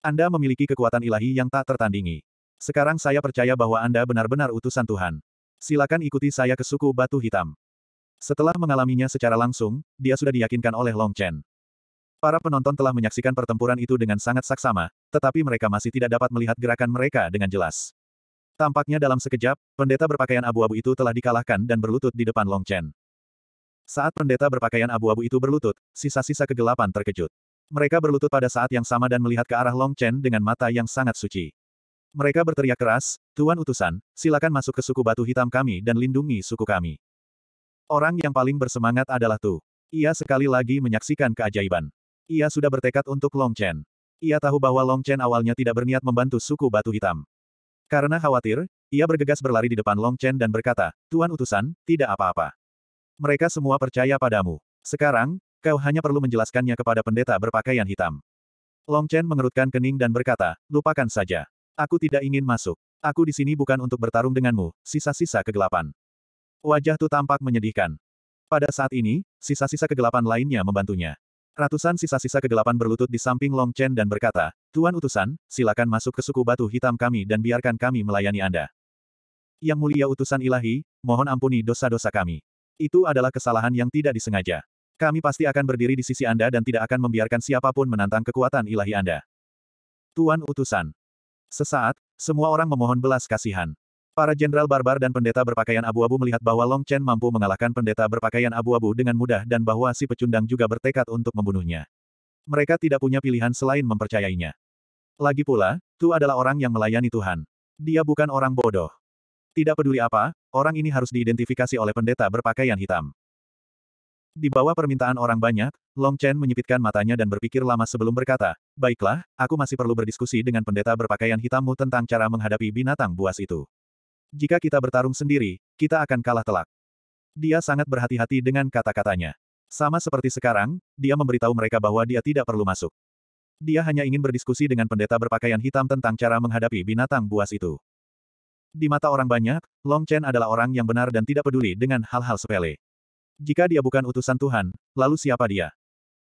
Anda memiliki kekuatan ilahi yang tak tertandingi. Sekarang saya percaya bahwa Anda benar-benar utusan Tuhan. Silakan ikuti saya ke suku Batu Hitam. Setelah mengalaminya secara langsung, dia sudah diyakinkan oleh Long Chen. Para penonton telah menyaksikan pertempuran itu dengan sangat saksama, tetapi mereka masih tidak dapat melihat gerakan mereka dengan jelas. Tampaknya dalam sekejap, pendeta berpakaian abu-abu itu telah dikalahkan dan berlutut di depan Long Chen. Saat pendeta berpakaian abu-abu itu berlutut, sisa-sisa kegelapan terkejut. Mereka berlutut pada saat yang sama dan melihat ke arah Long Chen dengan mata yang sangat suci. Mereka berteriak keras, Tuan Utusan, silakan masuk ke suku batu hitam kami dan lindungi suku kami. Orang yang paling bersemangat adalah Tu. Ia sekali lagi menyaksikan keajaiban. Ia sudah bertekad untuk Long Chen. Ia tahu bahwa Long Chen awalnya tidak berniat membantu suku batu hitam. Karena khawatir, ia bergegas berlari di depan Long Chen dan berkata, Tuan utusan, tidak apa-apa. Mereka semua percaya padamu. Sekarang, kau hanya perlu menjelaskannya kepada pendeta berpakaian hitam. Long Chen mengerutkan kening dan berkata, lupakan saja. Aku tidak ingin masuk. Aku di sini bukan untuk bertarung denganmu, sisa-sisa kegelapan. Wajah Tu tampak menyedihkan. Pada saat ini, sisa-sisa kegelapan lainnya membantunya. Ratusan sisa-sisa kegelapan berlutut di samping Long Chen dan berkata, Tuan Utusan, silakan masuk ke suku batu hitam kami dan biarkan kami melayani Anda. Yang mulia utusan ilahi, mohon ampuni dosa-dosa kami. Itu adalah kesalahan yang tidak disengaja. Kami pasti akan berdiri di sisi Anda dan tidak akan membiarkan siapapun menantang kekuatan ilahi Anda. Tuan Utusan. Sesaat, semua orang memohon belas kasihan. Para jenderal barbar dan pendeta berpakaian abu-abu melihat bahwa Long Chen mampu mengalahkan pendeta berpakaian abu-abu dengan mudah dan bahwa si pecundang juga bertekad untuk membunuhnya. Mereka tidak punya pilihan selain mempercayainya. Lagi pula, Tu adalah orang yang melayani Tuhan. Dia bukan orang bodoh. Tidak peduli apa, orang ini harus diidentifikasi oleh pendeta berpakaian hitam. Di bawah permintaan orang banyak, Long Chen menyipitkan matanya dan berpikir lama sebelum berkata, Baiklah, aku masih perlu berdiskusi dengan pendeta berpakaian hitammu tentang cara menghadapi binatang buas itu. Jika kita bertarung sendiri, kita akan kalah telak. Dia sangat berhati-hati dengan kata-katanya. Sama seperti sekarang, dia memberitahu mereka bahwa dia tidak perlu masuk. Dia hanya ingin berdiskusi dengan pendeta berpakaian hitam tentang cara menghadapi binatang buas itu. Di mata orang banyak, Long Chen adalah orang yang benar dan tidak peduli dengan hal-hal sepele. Jika dia bukan utusan Tuhan, lalu siapa dia?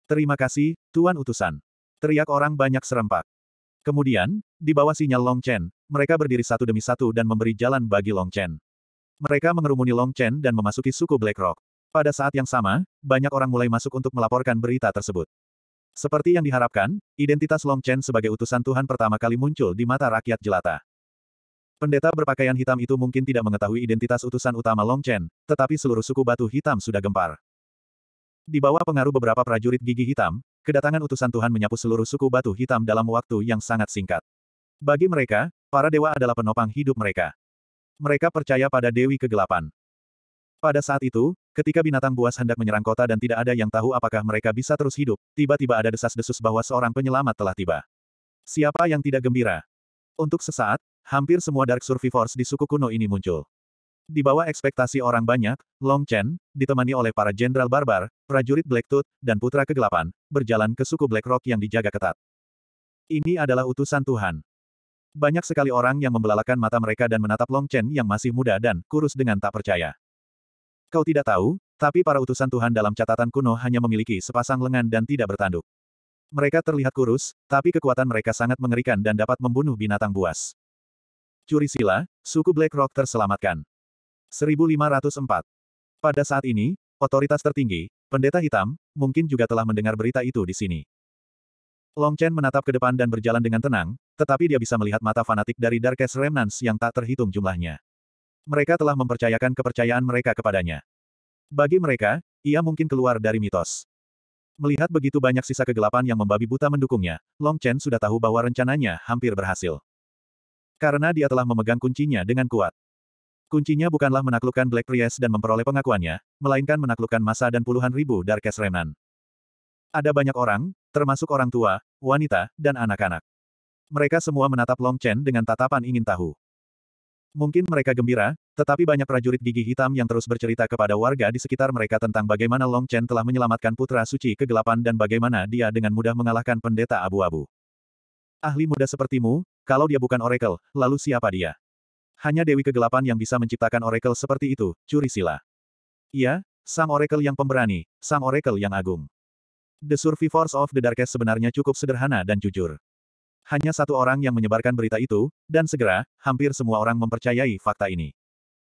Terima kasih, Tuan Utusan. Teriak orang banyak serempak. Kemudian, di bawah sinyal Long Chen, mereka berdiri satu demi satu dan memberi jalan bagi Long Chen. Mereka mengerumuni Long Chen dan memasuki suku Black Rock. Pada saat yang sama, banyak orang mulai masuk untuk melaporkan berita tersebut. Seperti yang diharapkan, identitas Long Chen sebagai utusan Tuhan pertama kali muncul di mata rakyat jelata. Pendeta berpakaian hitam itu mungkin tidak mengetahui identitas utusan utama Long Chen, tetapi seluruh suku batu hitam sudah gempar. Di bawah pengaruh beberapa prajurit gigi hitam, kedatangan utusan Tuhan menyapu seluruh suku batu hitam dalam waktu yang sangat singkat. Bagi mereka, para dewa adalah penopang hidup mereka. Mereka percaya pada Dewi Kegelapan. Pada saat itu, ketika binatang buas hendak menyerang kota dan tidak ada yang tahu apakah mereka bisa terus hidup, tiba-tiba ada desas-desus bahwa seorang penyelamat telah tiba. Siapa yang tidak gembira? Untuk sesaat, hampir semua Dark Survivors di suku kuno ini muncul. Di bawah ekspektasi orang banyak, Long Chen, ditemani oleh para jenderal barbar, prajurit Black Tooth, dan putra kegelapan, berjalan ke suku Black Rock yang dijaga ketat. Ini adalah utusan Tuhan. Banyak sekali orang yang membelalakan mata mereka dan menatap Long Chen yang masih muda dan kurus dengan tak percaya. Kau tidak tahu, tapi para utusan Tuhan dalam catatan kuno hanya memiliki sepasang lengan dan tidak bertanduk. Mereka terlihat kurus, tapi kekuatan mereka sangat mengerikan dan dapat membunuh binatang buas. Curi sila, suku Black Rock terselamatkan. 1504. Pada saat ini, otoritas tertinggi, pendeta hitam, mungkin juga telah mendengar berita itu di sini. Long Chen menatap ke depan dan berjalan dengan tenang, tetapi dia bisa melihat mata fanatik dari Darkest Remnants yang tak terhitung jumlahnya. Mereka telah mempercayakan kepercayaan mereka kepadanya. Bagi mereka, ia mungkin keluar dari mitos. Melihat begitu banyak sisa kegelapan yang membabi buta mendukungnya, Long Chen sudah tahu bahwa rencananya hampir berhasil. Karena dia telah memegang kuncinya dengan kuat. Kuncinya bukanlah menaklukkan Black Priest dan memperoleh pengakuannya, melainkan menaklukkan masa dan puluhan ribu Darkest Remnant. Ada banyak orang, termasuk orang tua, wanita, dan anak-anak. Mereka semua menatap Long Chen dengan tatapan ingin tahu. Mungkin mereka gembira, tetapi banyak prajurit gigi hitam yang terus bercerita kepada warga di sekitar mereka tentang bagaimana Long Chen telah menyelamatkan putra suci kegelapan dan bagaimana dia dengan mudah mengalahkan pendeta abu-abu. Ahli muda sepertimu, kalau dia bukan oracle, lalu siapa dia? Hanya Dewi Kegelapan yang bisa menciptakan oracle seperti itu, curi sila. Iya, sang oracle yang pemberani, sang oracle yang agung. The Survivors of the Darkest sebenarnya cukup sederhana dan jujur. Hanya satu orang yang menyebarkan berita itu, dan segera, hampir semua orang mempercayai fakta ini.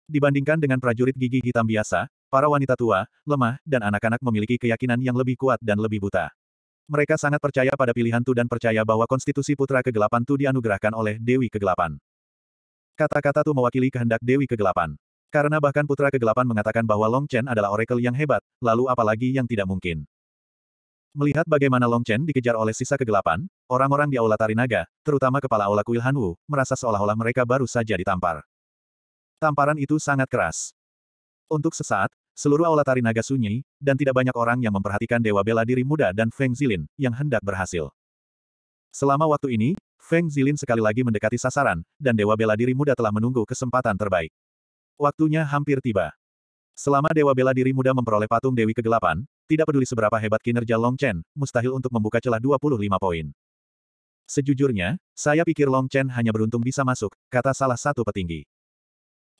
Dibandingkan dengan prajurit gigi hitam biasa, para wanita tua, lemah, dan anak-anak memiliki keyakinan yang lebih kuat dan lebih buta. Mereka sangat percaya pada pilihan Tu dan percaya bahwa konstitusi putra kegelapan Tu dianugerahkan oleh Dewi Kegelapan. Kata-kata Tu mewakili kehendak Dewi Kegelapan. Karena bahkan putra kegelapan mengatakan bahwa Long Chen adalah oracle yang hebat, lalu apalagi yang tidak mungkin. Melihat bagaimana Long Chen dikejar oleh sisa kegelapan, orang-orang di Aula Tarinaga, terutama kepala Aula Kuil Hanwu, merasa seolah-olah mereka baru saja ditampar. Tamparan itu sangat keras. Untuk sesaat, seluruh Aula Tarinaga sunyi, dan tidak banyak orang yang memperhatikan Dewa Bela Diri Muda dan Feng Zilin, yang hendak berhasil. Selama waktu ini, Feng Zilin sekali lagi mendekati sasaran, dan Dewa Bela Diri Muda telah menunggu kesempatan terbaik. Waktunya hampir tiba. Selama Dewa Bela Diri Muda memperoleh patung Dewi Kegelapan, tidak peduli seberapa hebat kinerja Long Chen, mustahil untuk membuka celah 25 poin. Sejujurnya, saya pikir Long Chen hanya beruntung bisa masuk, kata salah satu petinggi.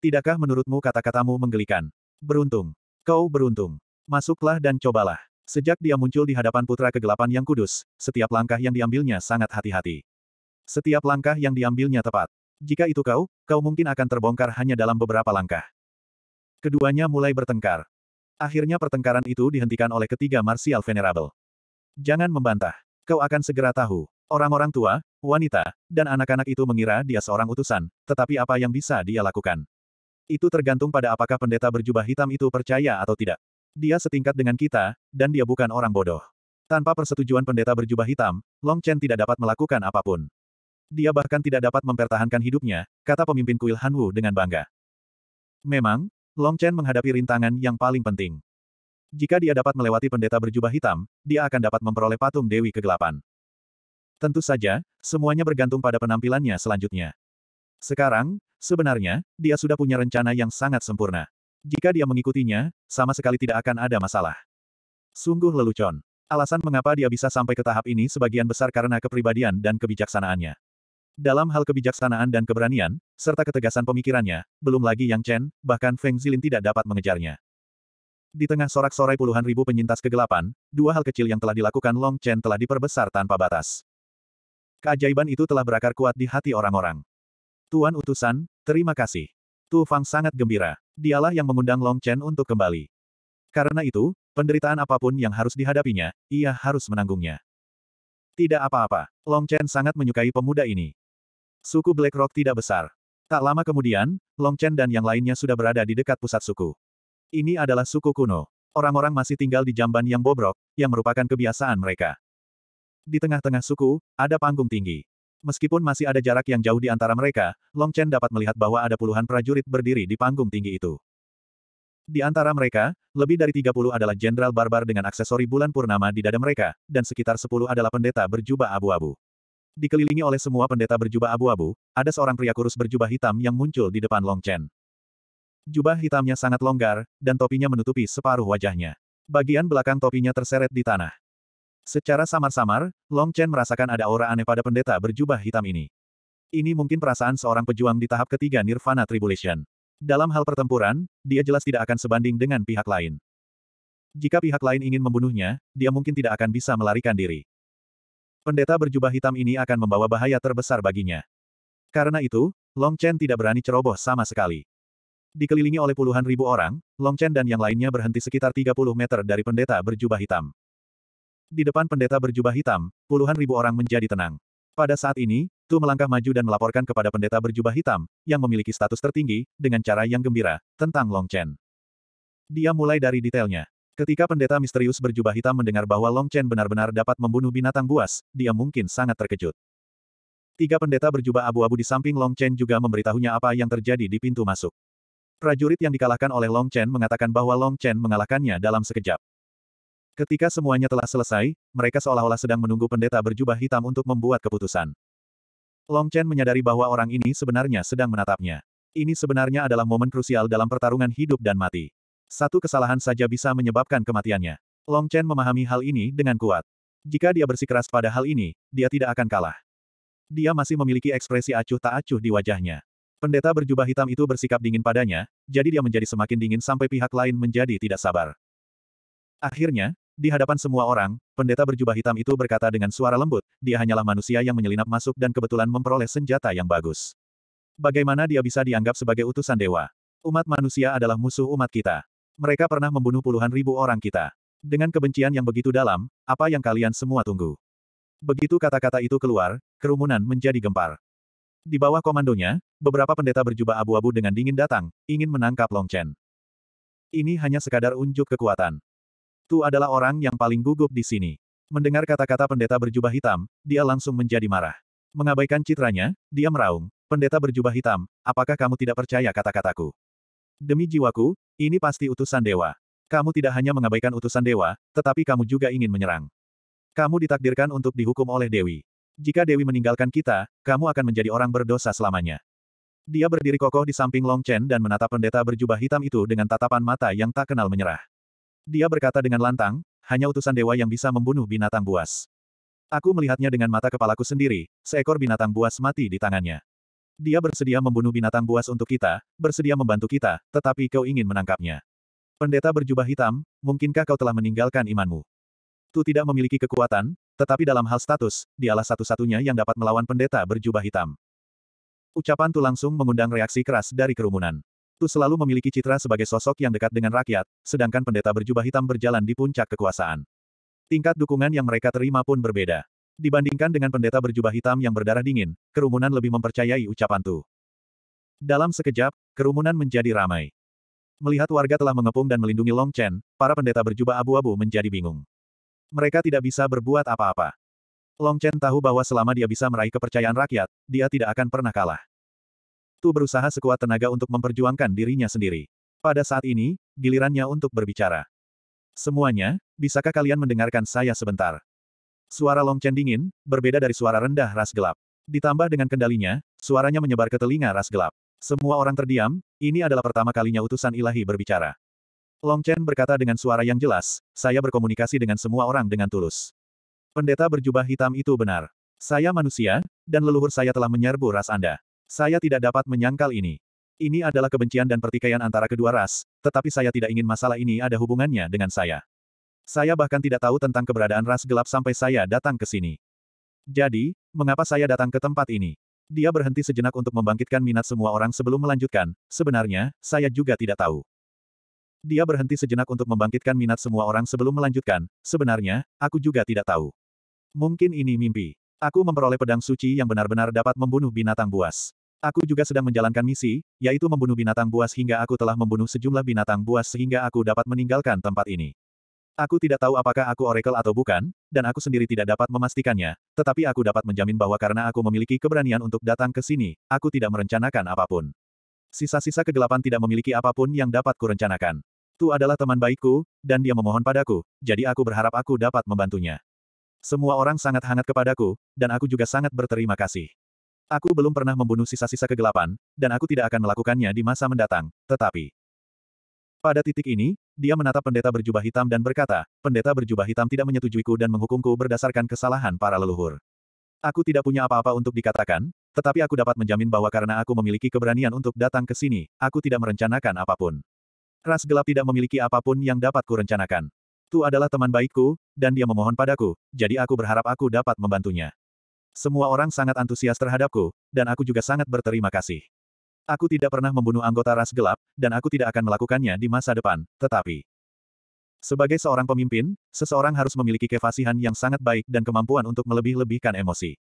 Tidakkah menurutmu kata-katamu menggelikan? Beruntung. Kau beruntung. Masuklah dan cobalah. Sejak dia muncul di hadapan putra kegelapan yang kudus, setiap langkah yang diambilnya sangat hati-hati. Setiap langkah yang diambilnya tepat. Jika itu kau, kau mungkin akan terbongkar hanya dalam beberapa langkah. Keduanya mulai bertengkar. Akhirnya pertengkaran itu dihentikan oleh ketiga Marsial Venerable. Jangan membantah. Kau akan segera tahu. Orang-orang tua, wanita, dan anak-anak itu mengira dia seorang utusan, tetapi apa yang bisa dia lakukan? Itu tergantung pada apakah pendeta berjubah hitam itu percaya atau tidak. Dia setingkat dengan kita, dan dia bukan orang bodoh. Tanpa persetujuan pendeta berjubah hitam, Long Chen tidak dapat melakukan apapun. Dia bahkan tidak dapat mempertahankan hidupnya, kata pemimpin kuil Hanwu dengan bangga. Memang, Long Chen menghadapi rintangan yang paling penting. Jika dia dapat melewati pendeta berjubah hitam, dia akan dapat memperoleh patung Dewi Kegelapan. Tentu saja, semuanya bergantung pada penampilannya selanjutnya. Sekarang, sebenarnya, dia sudah punya rencana yang sangat sempurna. Jika dia mengikutinya, sama sekali tidak akan ada masalah. Sungguh lelucon. Alasan mengapa dia bisa sampai ke tahap ini sebagian besar karena kepribadian dan kebijaksanaannya. Dalam hal kebijaksanaan dan keberanian, serta ketegasan pemikirannya, belum lagi Yang Chen, bahkan Feng Zilin tidak dapat mengejarnya. Di tengah sorak-sorai puluhan ribu penyintas kegelapan, dua hal kecil yang telah dilakukan Long Chen telah diperbesar tanpa batas. Keajaiban itu telah berakar kuat di hati orang-orang. Tuan utusan, terima kasih. Tu Fang sangat gembira. Dialah yang mengundang Long Chen untuk kembali. Karena itu, penderitaan apapun yang harus dihadapinya, ia harus menanggungnya. Tidak apa-apa, Long Chen sangat menyukai pemuda ini. Suku Black Rock tidak besar. Tak lama kemudian, Long Chen dan yang lainnya sudah berada di dekat pusat suku. Ini adalah suku kuno. Orang-orang masih tinggal di jamban yang bobrok, yang merupakan kebiasaan mereka. Di tengah-tengah suku, ada panggung tinggi. Meskipun masih ada jarak yang jauh di antara mereka, Long Chen dapat melihat bahwa ada puluhan prajurit berdiri di panggung tinggi itu. Di antara mereka, lebih dari 30 adalah jenderal barbar dengan aksesori bulan purnama di dada mereka, dan sekitar 10 adalah pendeta berjubah abu-abu. Dikelilingi oleh semua pendeta berjubah abu-abu, ada seorang pria kurus berjubah hitam yang muncul di depan Long Chen. Jubah hitamnya sangat longgar, dan topinya menutupi separuh wajahnya. Bagian belakang topinya terseret di tanah. Secara samar-samar, Long Chen merasakan ada aura aneh pada pendeta berjubah hitam ini. Ini mungkin perasaan seorang pejuang di tahap ketiga Nirvana Tribulation. Dalam hal pertempuran, dia jelas tidak akan sebanding dengan pihak lain. Jika pihak lain ingin membunuhnya, dia mungkin tidak akan bisa melarikan diri pendeta berjubah hitam ini akan membawa bahaya terbesar baginya. Karena itu, Long Chen tidak berani ceroboh sama sekali. Dikelilingi oleh puluhan ribu orang, Long Chen dan yang lainnya berhenti sekitar 30 meter dari pendeta berjubah hitam. Di depan pendeta berjubah hitam, puluhan ribu orang menjadi tenang. Pada saat ini, Tu melangkah maju dan melaporkan kepada pendeta berjubah hitam, yang memiliki status tertinggi, dengan cara yang gembira, tentang Long Chen. Dia mulai dari detailnya. Ketika pendeta misterius berjubah hitam mendengar bahwa Long Chen benar-benar dapat membunuh binatang buas, dia mungkin sangat terkejut. Tiga pendeta berjubah abu-abu di samping Long Chen juga memberitahunya apa yang terjadi di pintu masuk. Prajurit yang dikalahkan oleh Long Chen mengatakan bahwa Long Chen mengalahkannya dalam sekejap. Ketika semuanya telah selesai, mereka seolah-olah sedang menunggu pendeta berjubah hitam untuk membuat keputusan. Long Chen menyadari bahwa orang ini sebenarnya sedang menatapnya. Ini sebenarnya adalah momen krusial dalam pertarungan hidup dan mati. Satu kesalahan saja bisa menyebabkan kematiannya. Long Chen memahami hal ini dengan kuat. Jika dia bersikeras pada hal ini, dia tidak akan kalah. Dia masih memiliki ekspresi acuh tak acuh di wajahnya. Pendeta berjubah hitam itu bersikap dingin padanya, jadi dia menjadi semakin dingin sampai pihak lain menjadi tidak sabar. Akhirnya, di hadapan semua orang, pendeta berjubah hitam itu berkata dengan suara lembut, dia hanyalah manusia yang menyelinap masuk dan kebetulan memperoleh senjata yang bagus. Bagaimana dia bisa dianggap sebagai utusan dewa? Umat manusia adalah musuh umat kita. Mereka pernah membunuh puluhan ribu orang kita. Dengan kebencian yang begitu dalam, apa yang kalian semua tunggu? Begitu kata-kata itu keluar, kerumunan menjadi gempar. Di bawah komandonya, beberapa pendeta berjubah abu-abu dengan dingin datang, ingin menangkap Long Chen. Ini hanya sekadar unjuk kekuatan. Tu adalah orang yang paling gugup di sini. Mendengar kata-kata pendeta berjubah hitam, dia langsung menjadi marah. Mengabaikan citranya, dia meraung, pendeta berjubah hitam, apakah kamu tidak percaya kata-kataku? Demi jiwaku, ini pasti utusan dewa. Kamu tidak hanya mengabaikan utusan dewa, tetapi kamu juga ingin menyerang. Kamu ditakdirkan untuk dihukum oleh Dewi. Jika Dewi meninggalkan kita, kamu akan menjadi orang berdosa selamanya. Dia berdiri kokoh di samping Long Chen dan menatap pendeta berjubah hitam itu dengan tatapan mata yang tak kenal menyerah. Dia berkata dengan lantang, hanya utusan dewa yang bisa membunuh binatang buas. Aku melihatnya dengan mata kepalaku sendiri, seekor binatang buas mati di tangannya. Dia bersedia membunuh binatang buas untuk kita, bersedia membantu kita, tetapi kau ingin menangkapnya. Pendeta berjubah hitam, mungkinkah kau telah meninggalkan imanmu? Tu tidak memiliki kekuatan, tetapi dalam hal status, dialah satu-satunya yang dapat melawan pendeta berjubah hitam. Ucapan Tu langsung mengundang reaksi keras dari kerumunan. Tu selalu memiliki citra sebagai sosok yang dekat dengan rakyat, sedangkan pendeta berjubah hitam berjalan di puncak kekuasaan. Tingkat dukungan yang mereka terima pun berbeda. Dibandingkan dengan pendeta berjubah hitam yang berdarah dingin, kerumunan lebih mempercayai ucapan Tu. Dalam sekejap, kerumunan menjadi ramai. Melihat warga telah mengepung dan melindungi Long Chen, para pendeta berjubah abu-abu menjadi bingung. Mereka tidak bisa berbuat apa-apa. Long Chen tahu bahwa selama dia bisa meraih kepercayaan rakyat, dia tidak akan pernah kalah. Tu berusaha sekuat tenaga untuk memperjuangkan dirinya sendiri. Pada saat ini, gilirannya untuk berbicara. Semuanya, bisakah kalian mendengarkan saya sebentar? Suara Long Chen dingin, berbeda dari suara rendah ras gelap. Ditambah dengan kendalinya, suaranya menyebar ke telinga ras gelap. Semua orang terdiam, ini adalah pertama kalinya utusan ilahi berbicara. Long Chen berkata dengan suara yang jelas, saya berkomunikasi dengan semua orang dengan tulus. Pendeta berjubah hitam itu benar. Saya manusia, dan leluhur saya telah menyerbu ras Anda. Saya tidak dapat menyangkal ini. Ini adalah kebencian dan pertikaian antara kedua ras, tetapi saya tidak ingin masalah ini ada hubungannya dengan saya. Saya bahkan tidak tahu tentang keberadaan ras gelap sampai saya datang ke sini. Jadi, mengapa saya datang ke tempat ini? Dia berhenti sejenak untuk membangkitkan minat semua orang sebelum melanjutkan, sebenarnya, saya juga tidak tahu. Dia berhenti sejenak untuk membangkitkan minat semua orang sebelum melanjutkan, sebenarnya, aku juga tidak tahu. Mungkin ini mimpi. Aku memperoleh pedang suci yang benar-benar dapat membunuh binatang buas. Aku juga sedang menjalankan misi, yaitu membunuh binatang buas hingga aku telah membunuh sejumlah binatang buas sehingga aku dapat meninggalkan tempat ini. Aku tidak tahu apakah aku oracle atau bukan, dan aku sendiri tidak dapat memastikannya, tetapi aku dapat menjamin bahwa karena aku memiliki keberanian untuk datang ke sini, aku tidak merencanakan apapun. Sisa-sisa kegelapan tidak memiliki apapun yang dapat kurencanakan. Tu adalah teman baikku, dan dia memohon padaku, jadi aku berharap aku dapat membantunya. Semua orang sangat hangat kepadaku, dan aku juga sangat berterima kasih. Aku belum pernah membunuh sisa-sisa kegelapan, dan aku tidak akan melakukannya di masa mendatang, tetapi... Pada titik ini, dia menatap pendeta berjubah hitam dan berkata, pendeta berjubah hitam tidak menyetujuiku dan menghukumku berdasarkan kesalahan para leluhur. Aku tidak punya apa-apa untuk dikatakan, tetapi aku dapat menjamin bahwa karena aku memiliki keberanian untuk datang ke sini, aku tidak merencanakan apapun. Ras gelap tidak memiliki apapun yang dapat kurencanakan. Tu adalah teman baikku, dan dia memohon padaku, jadi aku berharap aku dapat membantunya. Semua orang sangat antusias terhadapku, dan aku juga sangat berterima kasih. Aku tidak pernah membunuh anggota ras gelap, dan aku tidak akan melakukannya di masa depan, tetapi... Sebagai seorang pemimpin, seseorang harus memiliki kefasihan yang sangat baik dan kemampuan untuk melebih-lebihkan emosi.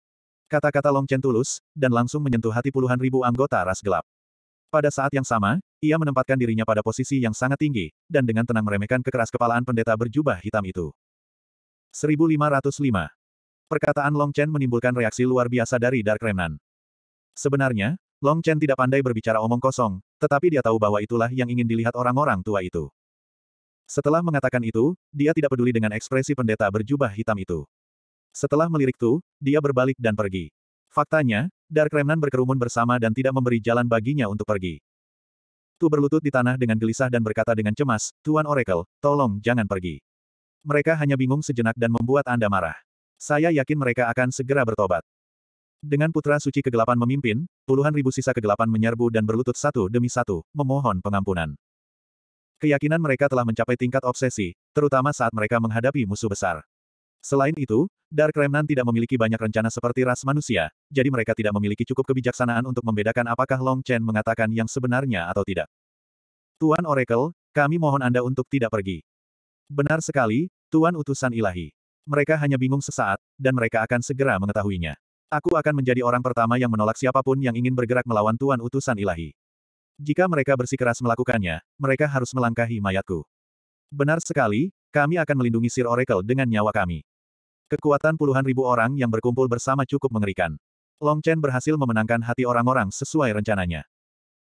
Kata-kata Long Chen tulus, dan langsung menyentuh hati puluhan ribu anggota ras gelap. Pada saat yang sama, ia menempatkan dirinya pada posisi yang sangat tinggi, dan dengan tenang meremehkan kekeras kepalaan pendeta berjubah hitam itu. 1505 Perkataan Long Chen menimbulkan reaksi luar biasa dari Dark Remnant. Sebenarnya, Long Chen tidak pandai berbicara omong kosong, tetapi dia tahu bahwa itulah yang ingin dilihat orang-orang tua itu. Setelah mengatakan itu, dia tidak peduli dengan ekspresi pendeta berjubah hitam itu. Setelah melirik Tu, dia berbalik dan pergi. Faktanya, Dark Remnant berkerumun bersama dan tidak memberi jalan baginya untuk pergi. Tu berlutut di tanah dengan gelisah dan berkata dengan cemas, Tuan Oracle, tolong jangan pergi. Mereka hanya bingung sejenak dan membuat Anda marah. Saya yakin mereka akan segera bertobat. Dengan putra suci kegelapan memimpin, puluhan ribu sisa kegelapan menyerbu dan berlutut satu demi satu, memohon pengampunan. Keyakinan mereka telah mencapai tingkat obsesi, terutama saat mereka menghadapi musuh besar. Selain itu, Dark Remnant tidak memiliki banyak rencana seperti ras manusia, jadi mereka tidak memiliki cukup kebijaksanaan untuk membedakan apakah Long Chen mengatakan yang sebenarnya atau tidak. Tuan Oracle, kami mohon Anda untuk tidak pergi. Benar sekali, Tuan Utusan Ilahi. Mereka hanya bingung sesaat, dan mereka akan segera mengetahuinya. Aku akan menjadi orang pertama yang menolak siapapun yang ingin bergerak melawan Tuan Utusan Ilahi. Jika mereka bersikeras melakukannya, mereka harus melangkahi mayatku. Benar sekali, kami akan melindungi Sir Oracle dengan nyawa kami. Kekuatan puluhan ribu orang yang berkumpul bersama cukup mengerikan. Long Chen berhasil memenangkan hati orang-orang sesuai rencananya.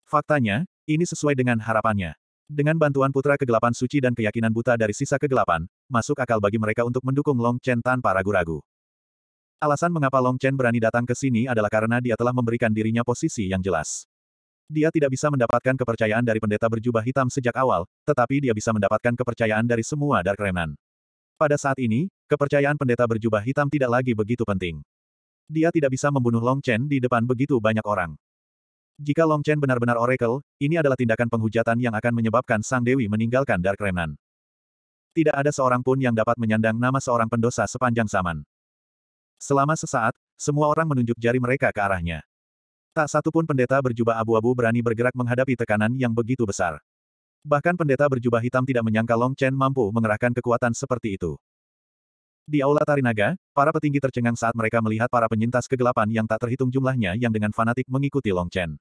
Faktanya, ini sesuai dengan harapannya. Dengan bantuan putra kegelapan suci dan keyakinan buta dari sisa kegelapan, masuk akal bagi mereka untuk mendukung Long Chen tanpa ragu-ragu. Alasan mengapa Long Chen berani datang ke sini adalah karena dia telah memberikan dirinya posisi yang jelas. Dia tidak bisa mendapatkan kepercayaan dari pendeta berjubah hitam sejak awal, tetapi dia bisa mendapatkan kepercayaan dari semua Dark Remnant. Pada saat ini, kepercayaan pendeta berjubah hitam tidak lagi begitu penting. Dia tidak bisa membunuh Long Chen di depan begitu banyak orang. Jika Long Chen benar-benar Oracle, ini adalah tindakan penghujatan yang akan menyebabkan Sang Dewi meninggalkan Dark Remnant. Tidak ada seorang pun yang dapat menyandang nama seorang pendosa sepanjang zaman. Selama sesaat, semua orang menunjuk jari mereka ke arahnya. Tak satu pun pendeta berjubah abu-abu berani bergerak menghadapi tekanan yang begitu besar. Bahkan pendeta berjubah hitam tidak menyangka Long Chen mampu mengerahkan kekuatan seperti itu. Di Aula Tarinaga, para petinggi tercengang saat mereka melihat para penyintas kegelapan yang tak terhitung jumlahnya yang dengan fanatik mengikuti Long Chen.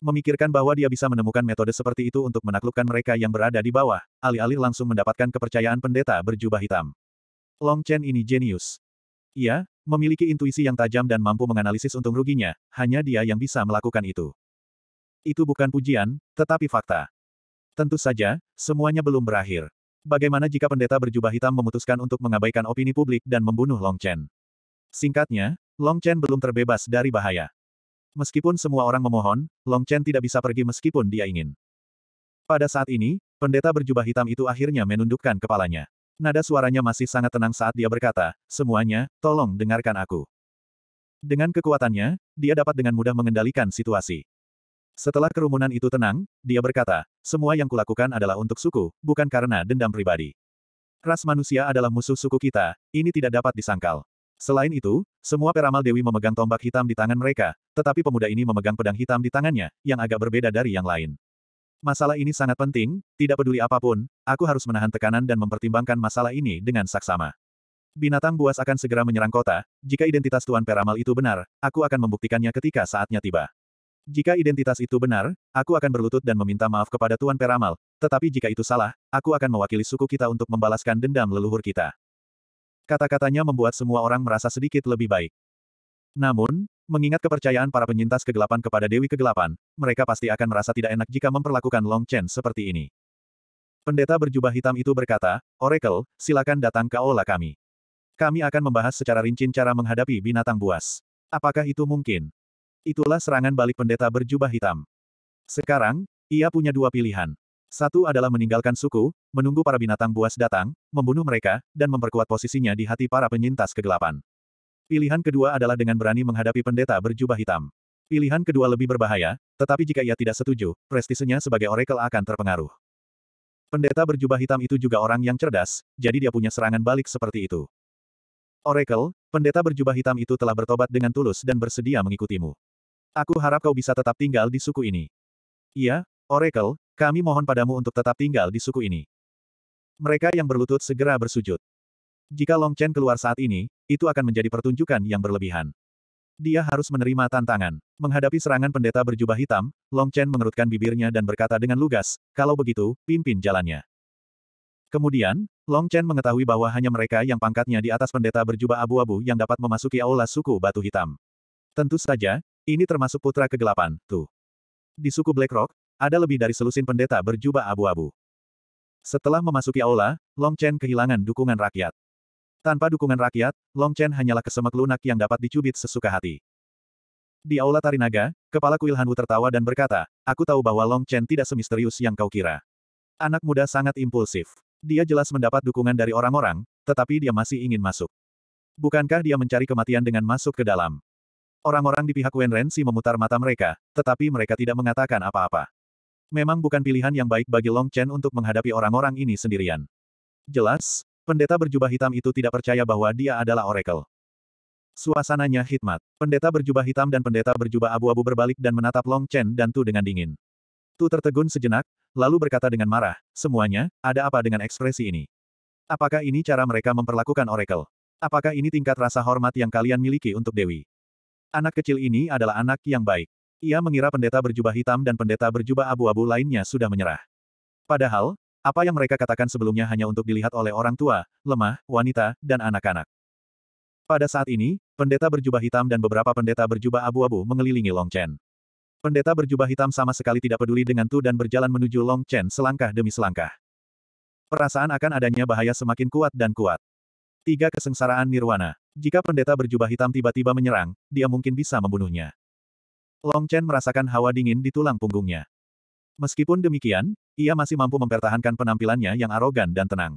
Memikirkan bahwa dia bisa menemukan metode seperti itu untuk menaklukkan mereka yang berada di bawah, alih-alih langsung mendapatkan kepercayaan pendeta berjubah hitam. Long Chen ini jenius. Ia, memiliki intuisi yang tajam dan mampu menganalisis untung ruginya, hanya dia yang bisa melakukan itu. Itu bukan pujian, tetapi fakta. Tentu saja, semuanya belum berakhir. Bagaimana jika pendeta berjubah hitam memutuskan untuk mengabaikan opini publik dan membunuh Long Chen? Singkatnya, Long Chen belum terbebas dari bahaya. Meskipun semua orang memohon, Long Chen tidak bisa pergi meskipun dia ingin. Pada saat ini, pendeta berjubah hitam itu akhirnya menundukkan kepalanya. Nada suaranya masih sangat tenang saat dia berkata, semuanya, tolong dengarkan aku. Dengan kekuatannya, dia dapat dengan mudah mengendalikan situasi. Setelah kerumunan itu tenang, dia berkata, semua yang kulakukan adalah untuk suku, bukan karena dendam pribadi. Ras manusia adalah musuh suku kita, ini tidak dapat disangkal. Selain itu, semua peramal Dewi memegang tombak hitam di tangan mereka, tetapi pemuda ini memegang pedang hitam di tangannya, yang agak berbeda dari yang lain. Masalah ini sangat penting, tidak peduli apapun, aku harus menahan tekanan dan mempertimbangkan masalah ini dengan saksama. Binatang buas akan segera menyerang kota, jika identitas Tuan Peramal itu benar, aku akan membuktikannya ketika saatnya tiba. Jika identitas itu benar, aku akan berlutut dan meminta maaf kepada Tuan Peramal, tetapi jika itu salah, aku akan mewakili suku kita untuk membalaskan dendam leluhur kita. Kata-katanya membuat semua orang merasa sedikit lebih baik. Namun, Mengingat kepercayaan para penyintas kegelapan kepada Dewi Kegelapan, mereka pasti akan merasa tidak enak jika memperlakukan Long Chen seperti ini. Pendeta berjubah hitam itu berkata, Oracle, silakan datang ke aula kami. Kami akan membahas secara rinci cara menghadapi binatang buas. Apakah itu mungkin? Itulah serangan balik pendeta berjubah hitam. Sekarang, ia punya dua pilihan. Satu adalah meninggalkan suku, menunggu para binatang buas datang, membunuh mereka, dan memperkuat posisinya di hati para penyintas kegelapan. Pilihan kedua adalah dengan berani menghadapi pendeta berjubah hitam. Pilihan kedua lebih berbahaya, tetapi jika ia tidak setuju, prestisenya sebagai oracle akan terpengaruh. Pendeta berjubah hitam itu juga orang yang cerdas, jadi dia punya serangan balik seperti itu. Oracle, pendeta berjubah hitam itu telah bertobat dengan tulus dan bersedia mengikutimu. Aku harap kau bisa tetap tinggal di suku ini. Iya, Oracle, kami mohon padamu untuk tetap tinggal di suku ini. Mereka yang berlutut segera bersujud. Jika Long Chen keluar saat ini, itu akan menjadi pertunjukan yang berlebihan. Dia harus menerima tantangan. Menghadapi serangan pendeta berjubah hitam, Long Chen mengerutkan bibirnya dan berkata dengan lugas, kalau begitu, pimpin jalannya. Kemudian, Long Chen mengetahui bahwa hanya mereka yang pangkatnya di atas pendeta berjubah abu-abu yang dapat memasuki aula suku batu hitam. Tentu saja, ini termasuk putra kegelapan, tuh. Di suku Black Rock, ada lebih dari selusin pendeta berjubah abu-abu. Setelah memasuki aula, Long Chen kehilangan dukungan rakyat. Tanpa dukungan rakyat, Long Chen hanyalah kesemek lunak yang dapat dicubit sesuka hati. Di Aula Tarinaga, Kepala Kuil Hanwu tertawa dan berkata, Aku tahu bahwa Long Chen tidak semisterius yang kau kira. Anak muda sangat impulsif. Dia jelas mendapat dukungan dari orang-orang, tetapi dia masih ingin masuk. Bukankah dia mencari kematian dengan masuk ke dalam? Orang-orang di pihak Wenrensi memutar mata mereka, tetapi mereka tidak mengatakan apa-apa. Memang bukan pilihan yang baik bagi Long Chen untuk menghadapi orang-orang ini sendirian. Jelas, Pendeta berjubah hitam itu tidak percaya bahwa dia adalah oracle. Suasananya hikmat. Pendeta berjubah hitam dan pendeta berjubah abu-abu berbalik dan menatap Long Chen dan Tu dengan dingin. Tu tertegun sejenak, lalu berkata dengan marah, semuanya, ada apa dengan ekspresi ini? Apakah ini cara mereka memperlakukan oracle? Apakah ini tingkat rasa hormat yang kalian miliki untuk Dewi? Anak kecil ini adalah anak yang baik. Ia mengira pendeta berjubah hitam dan pendeta berjubah abu-abu lainnya sudah menyerah. Padahal, apa yang mereka katakan sebelumnya hanya untuk dilihat oleh orang tua, lemah, wanita, dan anak-anak. Pada saat ini, pendeta berjubah hitam dan beberapa pendeta berjubah abu-abu mengelilingi Long Chen. Pendeta berjubah hitam sama sekali tidak peduli dengan Tu dan berjalan menuju Long Chen selangkah demi selangkah. Perasaan akan adanya bahaya semakin kuat dan kuat. Tiga kesengsaraan nirwana. Jika pendeta berjubah hitam tiba-tiba menyerang, dia mungkin bisa membunuhnya. Long Chen merasakan hawa dingin di tulang punggungnya. Meskipun demikian, ia masih mampu mempertahankan penampilannya yang arogan dan tenang.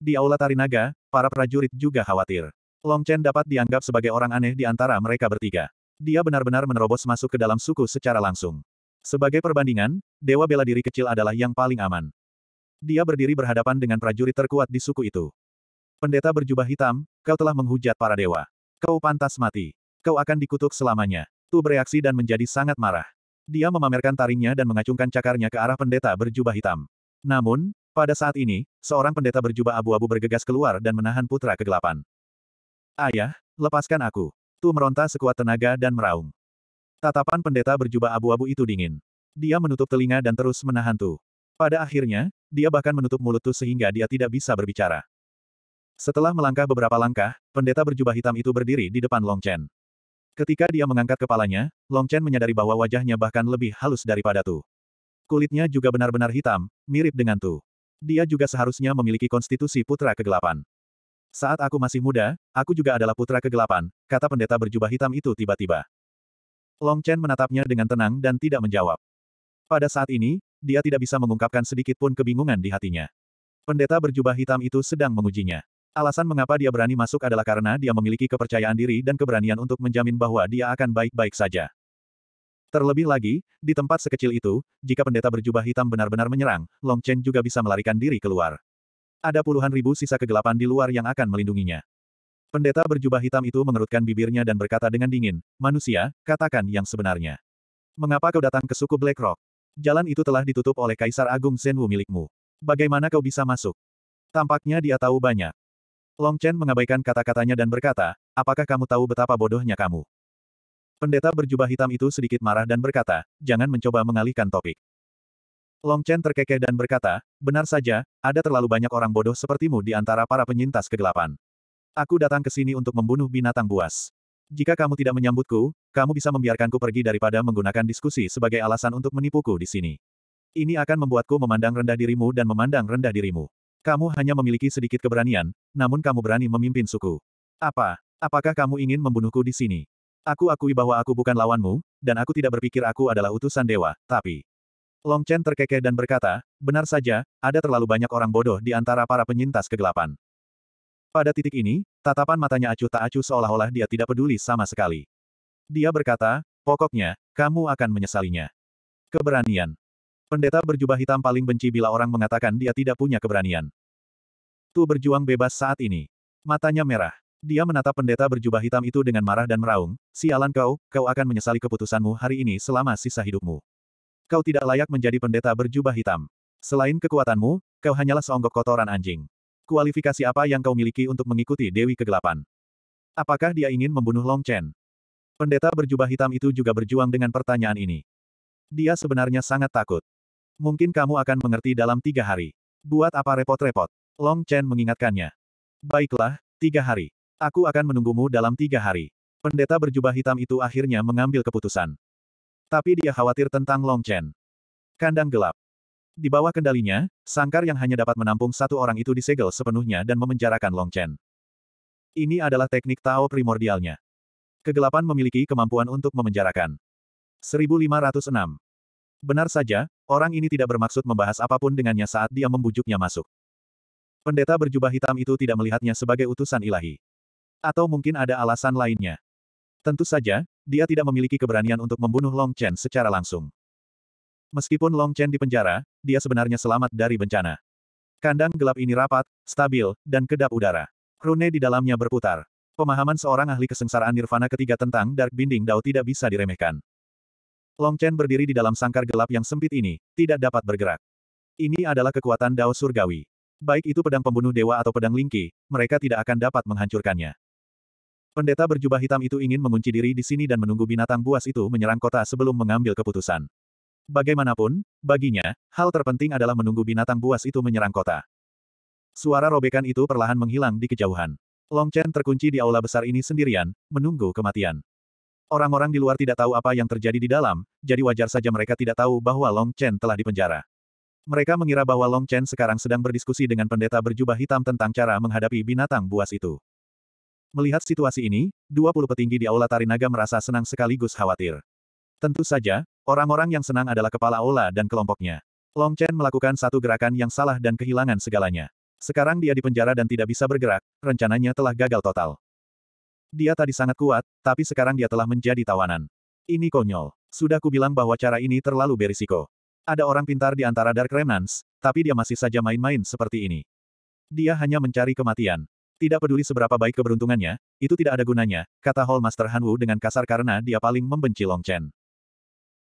Di Aula Tarinaga, para prajurit juga khawatir. Long Chen dapat dianggap sebagai orang aneh di antara mereka bertiga. Dia benar-benar menerobos masuk ke dalam suku secara langsung. Sebagai perbandingan, Dewa Bela Diri kecil adalah yang paling aman. Dia berdiri berhadapan dengan prajurit terkuat di suku itu. Pendeta berjubah hitam, kau telah menghujat para dewa. Kau pantas mati. Kau akan dikutuk selamanya. Tu bereaksi dan menjadi sangat marah. Dia memamerkan taringnya dan mengacungkan cakarnya ke arah pendeta berjubah hitam. Namun, pada saat ini, seorang pendeta berjubah abu-abu bergegas keluar dan menahan putra kegelapan. Ayah, lepaskan aku. Tu meronta sekuat tenaga dan meraung. Tatapan pendeta berjubah abu-abu itu dingin. Dia menutup telinga dan terus menahan Tu. Pada akhirnya, dia bahkan menutup mulut Tu sehingga dia tidak bisa berbicara. Setelah melangkah beberapa langkah, pendeta berjubah hitam itu berdiri di depan Long Chen. Ketika dia mengangkat kepalanya, Long Chen menyadari bahwa wajahnya bahkan lebih halus daripada Tu. Kulitnya juga benar-benar hitam, mirip dengan Tu. Dia juga seharusnya memiliki konstitusi putra kegelapan. Saat aku masih muda, aku juga adalah putra kegelapan, kata pendeta berjubah hitam itu tiba-tiba. Long Chen menatapnya dengan tenang dan tidak menjawab. Pada saat ini, dia tidak bisa mengungkapkan sedikit pun kebingungan di hatinya. Pendeta berjubah hitam itu sedang mengujinya. Alasan mengapa dia berani masuk adalah karena dia memiliki kepercayaan diri dan keberanian untuk menjamin bahwa dia akan baik-baik saja. Terlebih lagi, di tempat sekecil itu, jika pendeta berjubah hitam benar-benar menyerang, Long Chen juga bisa melarikan diri keluar. Ada puluhan ribu sisa kegelapan di luar yang akan melindunginya. Pendeta berjubah hitam itu mengerutkan bibirnya dan berkata dengan dingin, Manusia, katakan yang sebenarnya. Mengapa kau datang ke suku Black Rock? Jalan itu telah ditutup oleh Kaisar Agung Senwu milikmu. Bagaimana kau bisa masuk? Tampaknya dia tahu banyak. Long Chen mengabaikan kata-katanya dan berkata, apakah kamu tahu betapa bodohnya kamu? Pendeta berjubah hitam itu sedikit marah dan berkata, jangan mencoba mengalihkan topik. Long Chen terkekeh dan berkata, benar saja, ada terlalu banyak orang bodoh sepertimu di antara para penyintas kegelapan. Aku datang ke sini untuk membunuh binatang buas. Jika kamu tidak menyambutku, kamu bisa membiarkanku pergi daripada menggunakan diskusi sebagai alasan untuk menipuku di sini. Ini akan membuatku memandang rendah dirimu dan memandang rendah dirimu. Kamu hanya memiliki sedikit keberanian, namun kamu berani memimpin suku. Apa? Apakah kamu ingin membunuhku di sini? Aku akui bahwa aku bukan lawanmu, dan aku tidak berpikir aku adalah utusan dewa, tapi... Long Chen terkekeh dan berkata, benar saja, ada terlalu banyak orang bodoh di antara para penyintas kegelapan. Pada titik ini, tatapan matanya acuh tak acuh seolah-olah dia tidak peduli sama sekali. Dia berkata, pokoknya, kamu akan menyesalinya. Keberanian. Pendeta berjubah hitam paling benci bila orang mengatakan dia tidak punya keberanian. Tu berjuang bebas saat ini. Matanya merah. Dia menatap pendeta berjubah hitam itu dengan marah dan meraung, sialan kau, kau akan menyesali keputusanmu hari ini selama sisa hidupmu. Kau tidak layak menjadi pendeta berjubah hitam. Selain kekuatanmu, kau hanyalah seonggok kotoran anjing. Kualifikasi apa yang kau miliki untuk mengikuti Dewi Kegelapan? Apakah dia ingin membunuh Long Chen? Pendeta berjubah hitam itu juga berjuang dengan pertanyaan ini. Dia sebenarnya sangat takut. Mungkin kamu akan mengerti dalam tiga hari. Buat apa repot-repot? Long Chen mengingatkannya. Baiklah, tiga hari. Aku akan menunggumu dalam tiga hari. Pendeta berjubah hitam itu akhirnya mengambil keputusan. Tapi dia khawatir tentang Long Chen. Kandang gelap. Di bawah kendalinya, sangkar yang hanya dapat menampung satu orang itu disegel sepenuhnya dan memenjarakan Long Chen. Ini adalah teknik Tao primordialnya. Kegelapan memiliki kemampuan untuk memenjarakan. 1506. Benar saja, orang ini tidak bermaksud membahas apapun dengannya saat dia membujuknya masuk. Pendeta berjubah hitam itu tidak melihatnya sebagai utusan ilahi. Atau mungkin ada alasan lainnya. Tentu saja, dia tidak memiliki keberanian untuk membunuh Long Chen secara langsung. Meskipun Long Chen dipenjara, dia sebenarnya selamat dari bencana. Kandang gelap ini rapat, stabil, dan kedap udara. Rune di dalamnya berputar. Pemahaman seorang ahli kesengsaraan nirvana ketiga tentang Dark Binding Dao tidak bisa diremehkan. Long Chen berdiri di dalam sangkar gelap yang sempit ini, tidak dapat bergerak. Ini adalah kekuatan Dao Surgawi. Baik itu pedang pembunuh dewa atau pedang lingki, mereka tidak akan dapat menghancurkannya. Pendeta berjubah hitam itu ingin mengunci diri di sini dan menunggu binatang buas itu menyerang kota sebelum mengambil keputusan. Bagaimanapun, baginya, hal terpenting adalah menunggu binatang buas itu menyerang kota. Suara robekan itu perlahan menghilang di kejauhan. Long Chen terkunci di aula besar ini sendirian, menunggu kematian. Orang-orang di luar tidak tahu apa yang terjadi di dalam, jadi wajar saja mereka tidak tahu bahwa Long Chen telah dipenjara. Mereka mengira bahwa Long Chen sekarang sedang berdiskusi dengan pendeta berjubah hitam tentang cara menghadapi binatang buas itu. Melihat situasi ini, 20 petinggi di Aula Tarinaga merasa senang sekaligus khawatir. Tentu saja, orang-orang yang senang adalah kepala Aula dan kelompoknya. Long Chen melakukan satu gerakan yang salah dan kehilangan segalanya. Sekarang dia dipenjara dan tidak bisa bergerak, rencananya telah gagal total. Dia tadi sangat kuat, tapi sekarang dia telah menjadi tawanan. Ini konyol. Sudah kubilang bahwa cara ini terlalu berisiko. Ada orang pintar di antara Dark Remnants, tapi dia masih saja main-main seperti ini. Dia hanya mencari kematian. Tidak peduli seberapa baik keberuntungannya, itu tidak ada gunanya, kata Hall Master Han Wu dengan kasar karena dia paling membenci Long Chen.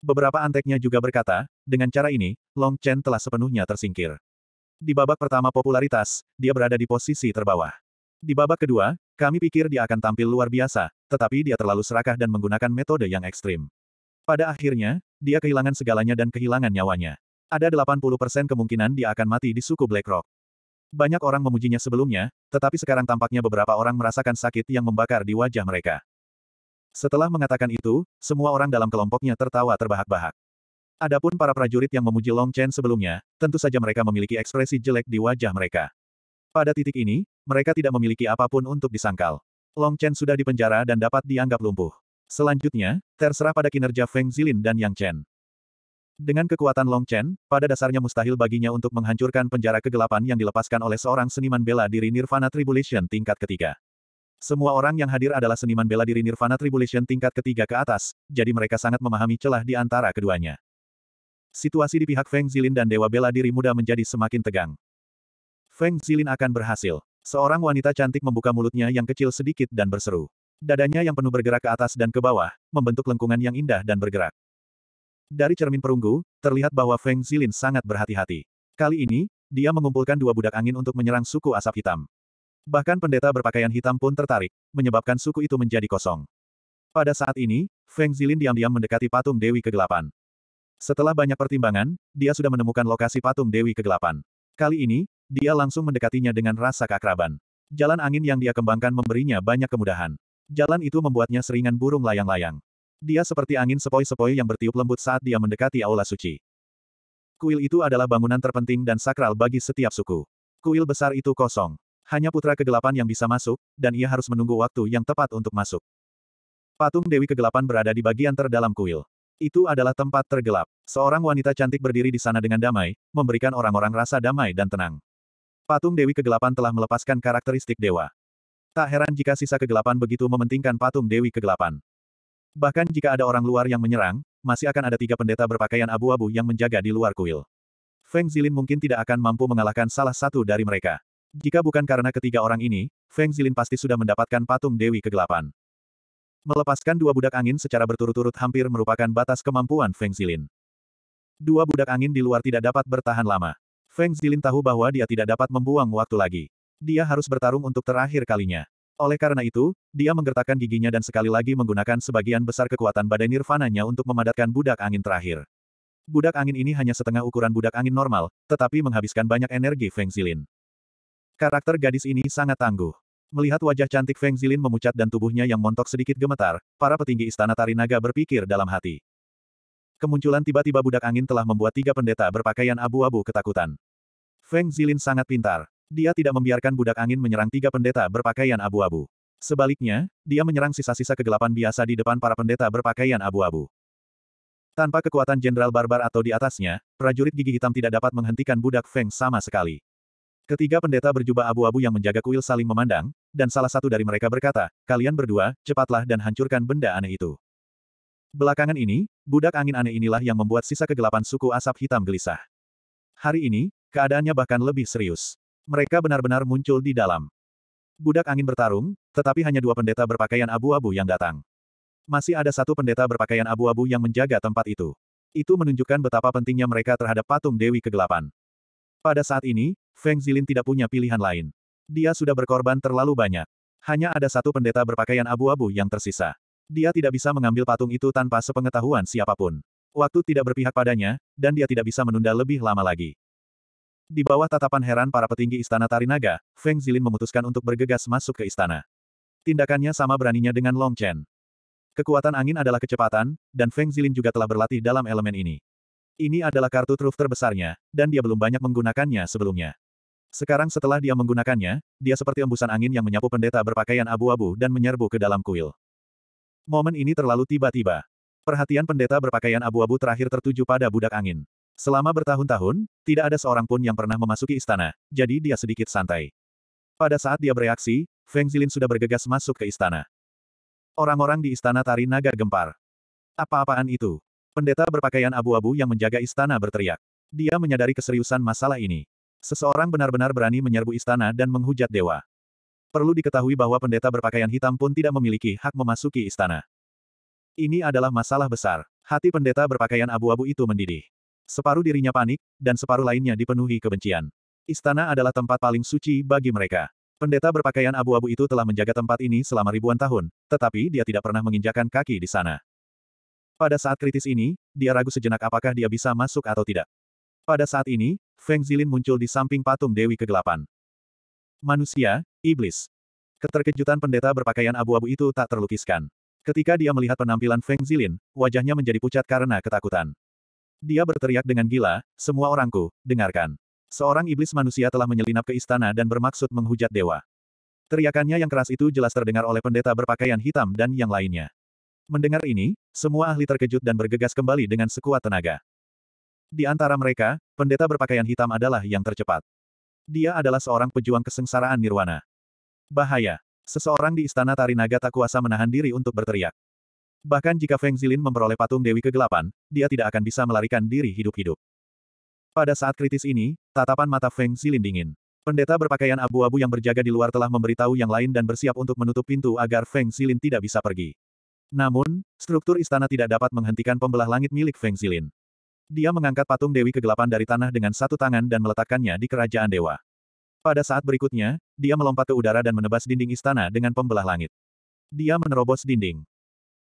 Beberapa anteknya juga berkata, dengan cara ini, Long Chen telah sepenuhnya tersingkir. Di babak pertama popularitas, dia berada di posisi terbawah. Di babak kedua, kami pikir dia akan tampil luar biasa, tetapi dia terlalu serakah dan menggunakan metode yang ekstrim. Pada akhirnya, dia kehilangan segalanya dan kehilangan nyawanya. Ada 80% kemungkinan dia akan mati di suku BlackRock. Banyak orang memujinya sebelumnya, tetapi sekarang tampaknya beberapa orang merasakan sakit yang membakar di wajah mereka. Setelah mengatakan itu, semua orang dalam kelompoknya tertawa terbahak-bahak. Adapun para prajurit yang memuji Long Chen sebelumnya, tentu saja mereka memiliki ekspresi jelek di wajah mereka. Pada titik ini, mereka tidak memiliki apapun untuk disangkal. Long Chen sudah dipenjara dan dapat dianggap lumpuh. Selanjutnya, terserah pada kinerja Feng Zilin dan Yang Chen. Dengan kekuatan Long Chen, pada dasarnya mustahil baginya untuk menghancurkan penjara kegelapan yang dilepaskan oleh seorang seniman bela diri Nirvana Tribulation tingkat ketiga. Semua orang yang hadir adalah seniman bela diri Nirvana Tribulation tingkat ketiga ke atas, jadi mereka sangat memahami celah di antara keduanya. Situasi di pihak Feng Zilin dan Dewa Bela Diri Muda menjadi semakin tegang. Feng Zilin akan berhasil. Seorang wanita cantik membuka mulutnya yang kecil sedikit dan berseru. Dadanya yang penuh bergerak ke atas dan ke bawah, membentuk lengkungan yang indah dan bergerak. Dari cermin perunggu, terlihat bahwa Feng Zilin sangat berhati-hati. Kali ini, dia mengumpulkan dua budak angin untuk menyerang suku asap hitam. Bahkan pendeta berpakaian hitam pun tertarik, menyebabkan suku itu menjadi kosong. Pada saat ini, Feng Zilin diam-diam mendekati patung Dewi Kegelapan. Setelah banyak pertimbangan, dia sudah menemukan lokasi patung Dewi Kegelapan. Kali ini, dia langsung mendekatinya dengan rasa keakraban. Jalan angin yang dia kembangkan memberinya banyak kemudahan. Jalan itu membuatnya seringan burung layang-layang. Dia seperti angin sepoi-sepoi yang bertiup lembut saat dia mendekati aula suci. Kuil itu adalah bangunan terpenting dan sakral bagi setiap suku. Kuil besar itu kosong. Hanya putra kegelapan yang bisa masuk, dan ia harus menunggu waktu yang tepat untuk masuk. Patung Dewi Kegelapan berada di bagian terdalam kuil. Itu adalah tempat tergelap. Seorang wanita cantik berdiri di sana dengan damai, memberikan orang-orang rasa damai dan tenang. Patung Dewi Kegelapan telah melepaskan karakteristik dewa. Tak heran jika sisa kegelapan begitu mementingkan patung Dewi Kegelapan. Bahkan jika ada orang luar yang menyerang, masih akan ada tiga pendeta berpakaian abu-abu yang menjaga di luar kuil. Feng Zilin mungkin tidak akan mampu mengalahkan salah satu dari mereka. Jika bukan karena ketiga orang ini, Feng Zilin pasti sudah mendapatkan patung Dewi Kegelapan. Melepaskan dua budak angin secara berturut-turut hampir merupakan batas kemampuan Feng Zilin. Dua budak angin di luar tidak dapat bertahan lama. Feng Zilin tahu bahwa dia tidak dapat membuang waktu lagi. Dia harus bertarung untuk terakhir kalinya. Oleh karena itu, dia menggertakkan giginya dan sekali lagi menggunakan sebagian besar kekuatan badai nirvananya untuk memadatkan budak angin terakhir. Budak angin ini hanya setengah ukuran budak angin normal, tetapi menghabiskan banyak energi Feng Zilin. Karakter gadis ini sangat tangguh. Melihat wajah cantik Feng Zilin memucat dan tubuhnya yang montok sedikit gemetar, para petinggi istana tari naga berpikir dalam hati. Kemunculan tiba-tiba budak angin telah membuat tiga pendeta berpakaian abu-abu ketakutan. Feng Zilin sangat pintar. Dia tidak membiarkan budak angin menyerang tiga pendeta berpakaian abu-abu. Sebaliknya, dia menyerang sisa-sisa kegelapan biasa di depan para pendeta berpakaian abu-abu. Tanpa kekuatan Jenderal Barbar atau di atasnya, prajurit gigi hitam tidak dapat menghentikan budak Feng sama sekali. Ketiga pendeta berjubah abu-abu yang menjaga kuil saling memandang, dan salah satu dari mereka berkata, kalian berdua, cepatlah dan hancurkan benda aneh itu. Belakangan ini, budak angin aneh inilah yang membuat sisa kegelapan suku asap hitam gelisah. Hari ini, keadaannya bahkan lebih serius. Mereka benar-benar muncul di dalam. Budak angin bertarung, tetapi hanya dua pendeta berpakaian abu-abu yang datang. Masih ada satu pendeta berpakaian abu-abu yang menjaga tempat itu. Itu menunjukkan betapa pentingnya mereka terhadap patung Dewi Kegelapan. Pada saat ini, Feng Zilin tidak punya pilihan lain. Dia sudah berkorban terlalu banyak. Hanya ada satu pendeta berpakaian abu-abu yang tersisa. Dia tidak bisa mengambil patung itu tanpa sepengetahuan siapapun. Waktu tidak berpihak padanya, dan dia tidak bisa menunda lebih lama lagi. Di bawah tatapan heran para petinggi istana Tarinaga, Feng Zilin memutuskan untuk bergegas masuk ke istana. Tindakannya sama beraninya dengan Long Chen. Kekuatan angin adalah kecepatan, dan Feng Zilin juga telah berlatih dalam elemen ini. Ini adalah kartu truf terbesarnya, dan dia belum banyak menggunakannya sebelumnya. Sekarang setelah dia menggunakannya, dia seperti embusan angin yang menyapu pendeta berpakaian abu-abu dan menyerbu ke dalam kuil. Momen ini terlalu tiba-tiba. Perhatian pendeta berpakaian abu-abu terakhir tertuju pada budak angin. Selama bertahun-tahun, tidak ada seorang pun yang pernah memasuki istana, jadi dia sedikit santai. Pada saat dia bereaksi, Feng Zilin sudah bergegas masuk ke istana. Orang-orang di istana tari naga gempar. Apa-apaan itu? Pendeta berpakaian abu-abu yang menjaga istana berteriak. Dia menyadari keseriusan masalah ini. Seseorang benar-benar berani menyerbu istana dan menghujat dewa. Perlu diketahui bahwa pendeta berpakaian hitam pun tidak memiliki hak memasuki istana. Ini adalah masalah besar. Hati pendeta berpakaian abu-abu itu mendidih. Separuh dirinya panik, dan separuh lainnya dipenuhi kebencian. Istana adalah tempat paling suci bagi mereka. Pendeta berpakaian abu-abu itu telah menjaga tempat ini selama ribuan tahun, tetapi dia tidak pernah menginjakan kaki di sana. Pada saat kritis ini, dia ragu sejenak apakah dia bisa masuk atau tidak. Pada saat ini, Feng Zilin muncul di samping patung Dewi Kegelapan. Manusia, Iblis. Keterkejutan pendeta berpakaian abu-abu itu tak terlukiskan. Ketika dia melihat penampilan Feng Zilin, wajahnya menjadi pucat karena ketakutan. Dia berteriak dengan gila, semua orangku, dengarkan. Seorang iblis manusia telah menyelinap ke istana dan bermaksud menghujat dewa. Teriakannya yang keras itu jelas terdengar oleh pendeta berpakaian hitam dan yang lainnya. Mendengar ini, semua ahli terkejut dan bergegas kembali dengan sekuat tenaga. Di antara mereka, pendeta berpakaian hitam adalah yang tercepat. Dia adalah seorang pejuang kesengsaraan nirwana. Bahaya. Seseorang di istana naga tak kuasa menahan diri untuk berteriak. Bahkan jika Feng Zilin memperoleh patung Dewi Kegelapan, dia tidak akan bisa melarikan diri hidup-hidup. Pada saat kritis ini, tatapan mata Feng Zilin dingin. Pendeta berpakaian abu-abu yang berjaga di luar telah memberitahu yang lain dan bersiap untuk menutup pintu agar Feng Zilin tidak bisa pergi. Namun, struktur istana tidak dapat menghentikan pembelah langit milik Feng Zilin. Dia mengangkat patung Dewi Kegelapan dari tanah dengan satu tangan dan meletakkannya di kerajaan dewa. Pada saat berikutnya, dia melompat ke udara dan menebas dinding istana dengan pembelah langit. Dia menerobos dinding.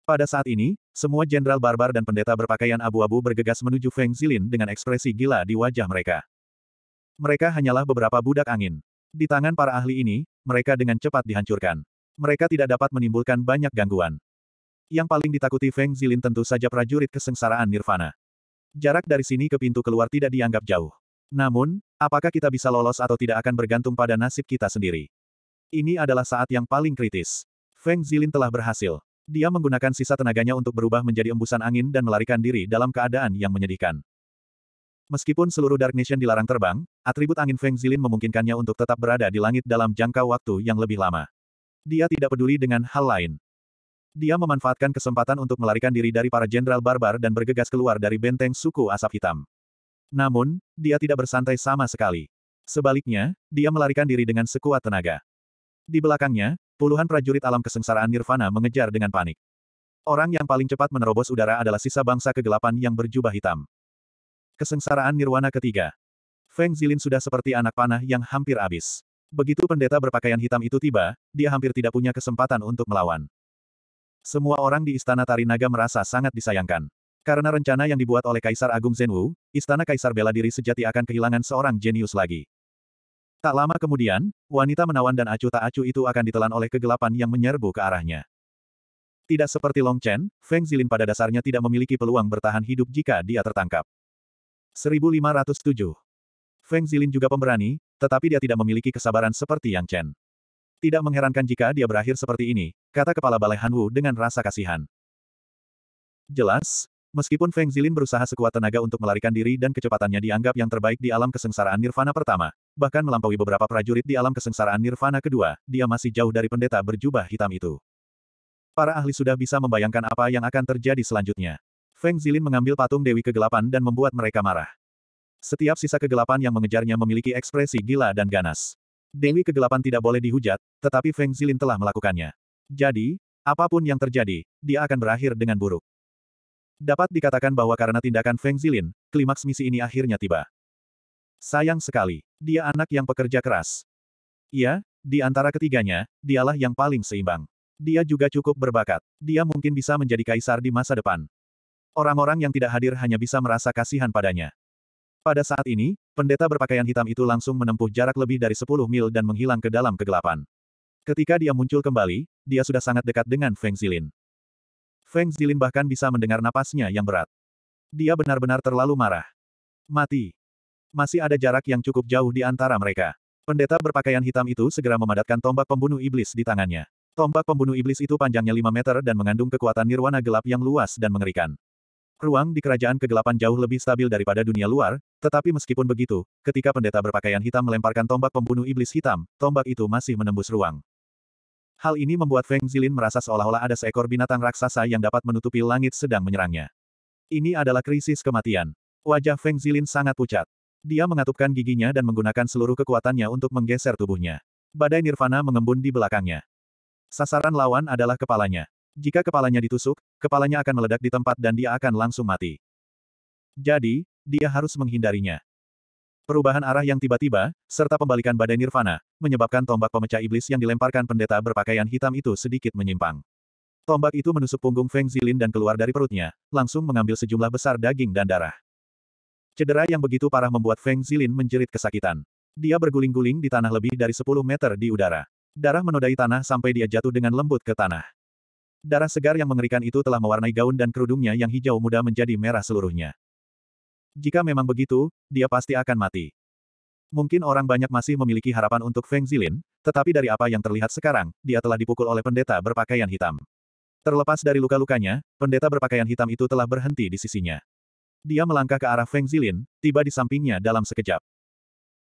Pada saat ini, semua jenderal barbar dan pendeta berpakaian abu-abu bergegas menuju Feng Zilin dengan ekspresi gila di wajah mereka. Mereka hanyalah beberapa budak angin. Di tangan para ahli ini, mereka dengan cepat dihancurkan. Mereka tidak dapat menimbulkan banyak gangguan. Yang paling ditakuti Feng Zilin tentu saja prajurit kesengsaraan Nirvana. Jarak dari sini ke pintu keluar tidak dianggap jauh. Namun, apakah kita bisa lolos atau tidak akan bergantung pada nasib kita sendiri. Ini adalah saat yang paling kritis. Feng Zilin telah berhasil. Dia menggunakan sisa tenaganya untuk berubah menjadi embusan angin dan melarikan diri dalam keadaan yang menyedihkan. Meskipun seluruh Dark Nation dilarang terbang, atribut angin Feng Zilin memungkinkannya untuk tetap berada di langit dalam jangka waktu yang lebih lama. Dia tidak peduli dengan hal lain. Dia memanfaatkan kesempatan untuk melarikan diri dari para jenderal barbar dan bergegas keluar dari benteng suku asap hitam. Namun, dia tidak bersantai sama sekali. Sebaliknya, dia melarikan diri dengan sekuat tenaga. Di belakangnya, puluhan prajurit alam kesengsaraan Nirvana mengejar dengan panik. Orang yang paling cepat menerobos udara adalah sisa bangsa kegelapan yang berjubah hitam. Kesengsaraan Nirwana ketiga. Feng Zilin sudah seperti anak panah yang hampir habis. Begitu pendeta berpakaian hitam itu tiba, dia hampir tidak punya kesempatan untuk melawan. Semua orang di Istana Tari Naga merasa sangat disayangkan. Karena rencana yang dibuat oleh Kaisar Agung Zenwu, istana Kaisar bela diri sejati akan kehilangan seorang jenius lagi. Tak lama kemudian, wanita menawan dan acu tak acu itu akan ditelan oleh kegelapan yang menyerbu ke arahnya. Tidak seperti Long Chen, Feng Zilin pada dasarnya tidak memiliki peluang bertahan hidup jika dia tertangkap. 1507 Feng Zilin juga pemberani, tetapi dia tidak memiliki kesabaran seperti Yang Chen. Tidak mengherankan jika dia berakhir seperti ini, kata kepala balai Hanwu dengan rasa kasihan. Jelas, Meskipun Feng Zilin berusaha sekuat tenaga untuk melarikan diri dan kecepatannya dianggap yang terbaik di alam kesengsaraan Nirvana pertama, bahkan melampaui beberapa prajurit di alam kesengsaraan Nirvana kedua, dia masih jauh dari pendeta berjubah hitam itu. Para ahli sudah bisa membayangkan apa yang akan terjadi selanjutnya. Feng Zilin mengambil patung Dewi Kegelapan dan membuat mereka marah. Setiap sisa kegelapan yang mengejarnya memiliki ekspresi gila dan ganas. Dewi Kegelapan tidak boleh dihujat, tetapi Feng Zilin telah melakukannya. Jadi, apapun yang terjadi, dia akan berakhir dengan buruk. Dapat dikatakan bahwa karena tindakan Feng Zilin, klimaks misi ini akhirnya tiba. Sayang sekali, dia anak yang pekerja keras. Iya, di antara ketiganya, dialah yang paling seimbang. Dia juga cukup berbakat. Dia mungkin bisa menjadi kaisar di masa depan. Orang-orang yang tidak hadir hanya bisa merasa kasihan padanya. Pada saat ini, pendeta berpakaian hitam itu langsung menempuh jarak lebih dari 10 mil dan menghilang ke dalam kegelapan. Ketika dia muncul kembali, dia sudah sangat dekat dengan Feng Zilin. Feng Zilin bahkan bisa mendengar napasnya yang berat. Dia benar-benar terlalu marah. Mati. Masih ada jarak yang cukup jauh di antara mereka. Pendeta berpakaian hitam itu segera memadatkan tombak pembunuh iblis di tangannya. Tombak pembunuh iblis itu panjangnya 5 meter dan mengandung kekuatan nirwana gelap yang luas dan mengerikan. Ruang di kerajaan kegelapan jauh lebih stabil daripada dunia luar, tetapi meskipun begitu, ketika pendeta berpakaian hitam melemparkan tombak pembunuh iblis hitam, tombak itu masih menembus ruang. Hal ini membuat Feng Zilin merasa seolah-olah ada seekor binatang raksasa yang dapat menutupi langit sedang menyerangnya. Ini adalah krisis kematian. Wajah Feng Zilin sangat pucat. Dia mengatupkan giginya dan menggunakan seluruh kekuatannya untuk menggeser tubuhnya. Badai nirvana mengembun di belakangnya. Sasaran lawan adalah kepalanya. Jika kepalanya ditusuk, kepalanya akan meledak di tempat dan dia akan langsung mati. Jadi, dia harus menghindarinya. Perubahan arah yang tiba-tiba, serta pembalikan badai nirvana, menyebabkan tombak pemecah iblis yang dilemparkan pendeta berpakaian hitam itu sedikit menyimpang. Tombak itu menusuk punggung Feng Zilin dan keluar dari perutnya, langsung mengambil sejumlah besar daging dan darah. Cedera yang begitu parah membuat Feng Zilin menjerit kesakitan. Dia berguling-guling di tanah lebih dari 10 meter di udara. Darah menodai tanah sampai dia jatuh dengan lembut ke tanah. Darah segar yang mengerikan itu telah mewarnai gaun dan kerudungnya yang hijau muda menjadi merah seluruhnya. Jika memang begitu, dia pasti akan mati. Mungkin orang banyak masih memiliki harapan untuk Feng Zilin, tetapi dari apa yang terlihat sekarang, dia telah dipukul oleh pendeta berpakaian hitam. Terlepas dari luka-lukanya, pendeta berpakaian hitam itu telah berhenti di sisinya. Dia melangkah ke arah Feng Zilin, tiba di sampingnya dalam sekejap.